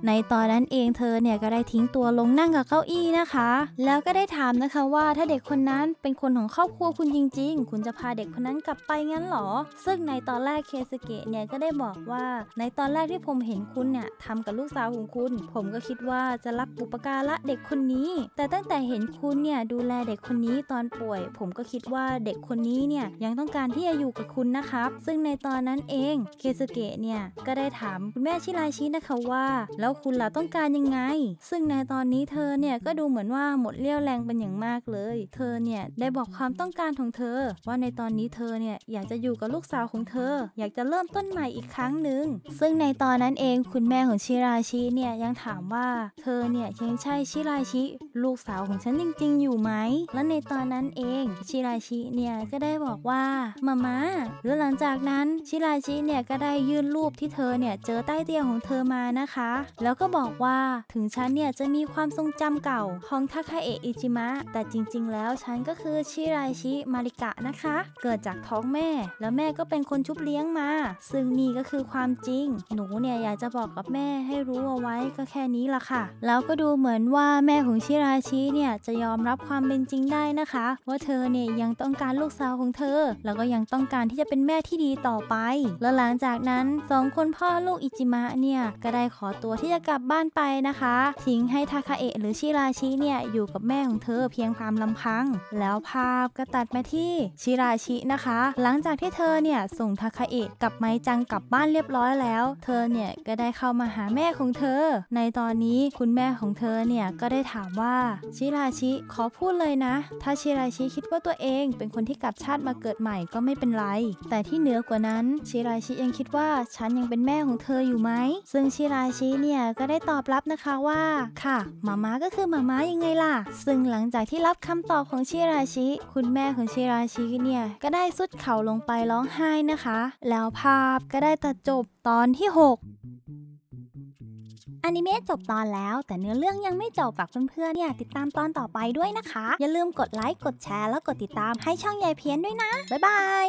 ในตอนนั้นเองเธอเนี่ยก็ได้ทิ้งตัวลงนั่งกับเก้าอี้นะคะ แล้วก็ได้ถามนะคะว่าถ้าเด็กคนนั้นเป็นคนของครอบครัวคุณจริงๆ คุณจะพาเด็กคนนั้นกลับไปงั้นหรอ ซึ่งในตอนแรกเคสเกะเนี่ยก็ได้บอกว่า ในตอนแรกที่ผมเห็นคุณเนี่ยทำกับลูกสาวของคุณ ผมก็คิดว่าจะรับอุปการะเด็กคนนี้ แต่ตั้งแต่เห็นคุณเนี่ยดูแลเด็กคนนี้ตอนป่วย ผมก็คิดว่าเด็กคนนี้เนี่ยยังต้องการที่จะอยู่กับคุณนะครับ ซึ่งในตอนนั้นเองเคสเกะเนี่ยก็ได้ถามคุณแม่ชิราชินะคะว่า แล้วคุณล่ะต้องการยังไง ซึ่งในตอนนี้เธอเนี่ยก็ดูเหมือนว่าหมดเรี่ยวแรงเป็นอย่างมากเลย เธอเนี่ยได้บอกความต้องการของเธอ ว่าในตอนนี้เธอเนี่ยอยากจะอยู่กับลูกสาวของเธอ อยากจะเริ่มต้นใหม่อีกครั้งหนึ่งซึ่งในตอนนั้นเองคุณแม่ของชิราชิเนี่ยยังถามว่าเธอเนี่ยยังใช่ชิราชิลูกสาวของฉันจริงๆ อยู่ไหมและในตอนนั้นเองชิราชิเนี่ยก็ได้บอกว่ามาม่าแลวหลังจากนั้นชิราชิเนี่ยก็ได้ยื่นรูปที่เธอเนี่ยเจอใต้เตียงของเธอมานะคะแล้วก็บอกว่าถึงฉันเนี่ยจะมีความทรงจำเก่าของทาคาเอะอิจิมะแต่จริง ๆ แล้วฉันก็คือชิายชิมาริกะนะคะ เกิดจากท้องแม่แล้วแม่ก็เป็นคนชุบเลี้ยงมา ซึ่งนี่ก็คือความจริง หนูเนี่ยอยากจะบอกกับแม่ให้รู้เอาไว้ก็แค่นี้ละค่ะ แล้วก็ดูเหมือนว่าแม่ของชิราชิเนี่ยจะยอมรับความเป็นจริงได้นะคะว่าเธอเนี่ยยังต้องการลูกสาวของเธอ แล้วก็ยังต้องการที่จะเป็นแม่ที่ดีต่อไปแล้วหลังจากนั้นสองคนคุณพ่อลูกอิจิมะเนี่ยก็ได้ขอตัวที่จะกลับบ้านไปนะคะทิ้งให้ทาคาเอะหรือชิราชิเนี่ยอยู่กับแม่ของเธอเพียงความลำพัง แล้วภาพก็ตัดมาที่ชิราชินะคะ หลังจากที่เธอเนี่ยส่งทาคาเอะกับไมจังกลับบ้านเรียบร้อยแล้ว เธอเนี่ยก็ได้เข้ามาหาแม่ของเธอ ในตอนนี้คุณแม่ของเธอเนี่ยก็ได้ถามว่าชิราชิขอพูดเลยนะ ถ้าชิราชิคิดว่าตัวเองเป็นคนที่กลับชาติมาเกิดใหม่ก็ไม่เป็นไร แต่ที่เหนือกว่านั้นชิราชิยังคิดว่าฉันยังังเป็นแม่ของเธออยู่ไหม ซึ่งชิราชิเนี่ยก็ได้ตอบรับนะคะว่า ค่ะ มาม่าก็คือมาม่ายังไงล่ะ ซึ่งหลังจากที่รับคำตอบของชิราชิ คุณแม่ของชิราชิเนี่ยก็ได้สุดเข่าลงไปร้องไห้นะคะ แล้วภาพก็ได้ตัดจบตอนที่6อนิเมะจบตอนแล้วแต่เนื้อเรื่องยังไม่จบฝากเพื่อนๆเนี่ยติดตามตอนต่อไปด้วยนะคะ อย่าลืมกดไลค์ กดแชร์แล้วกดติดตามให้ช่องยายเพี้ยนด้วยนะ บ๊ายบาย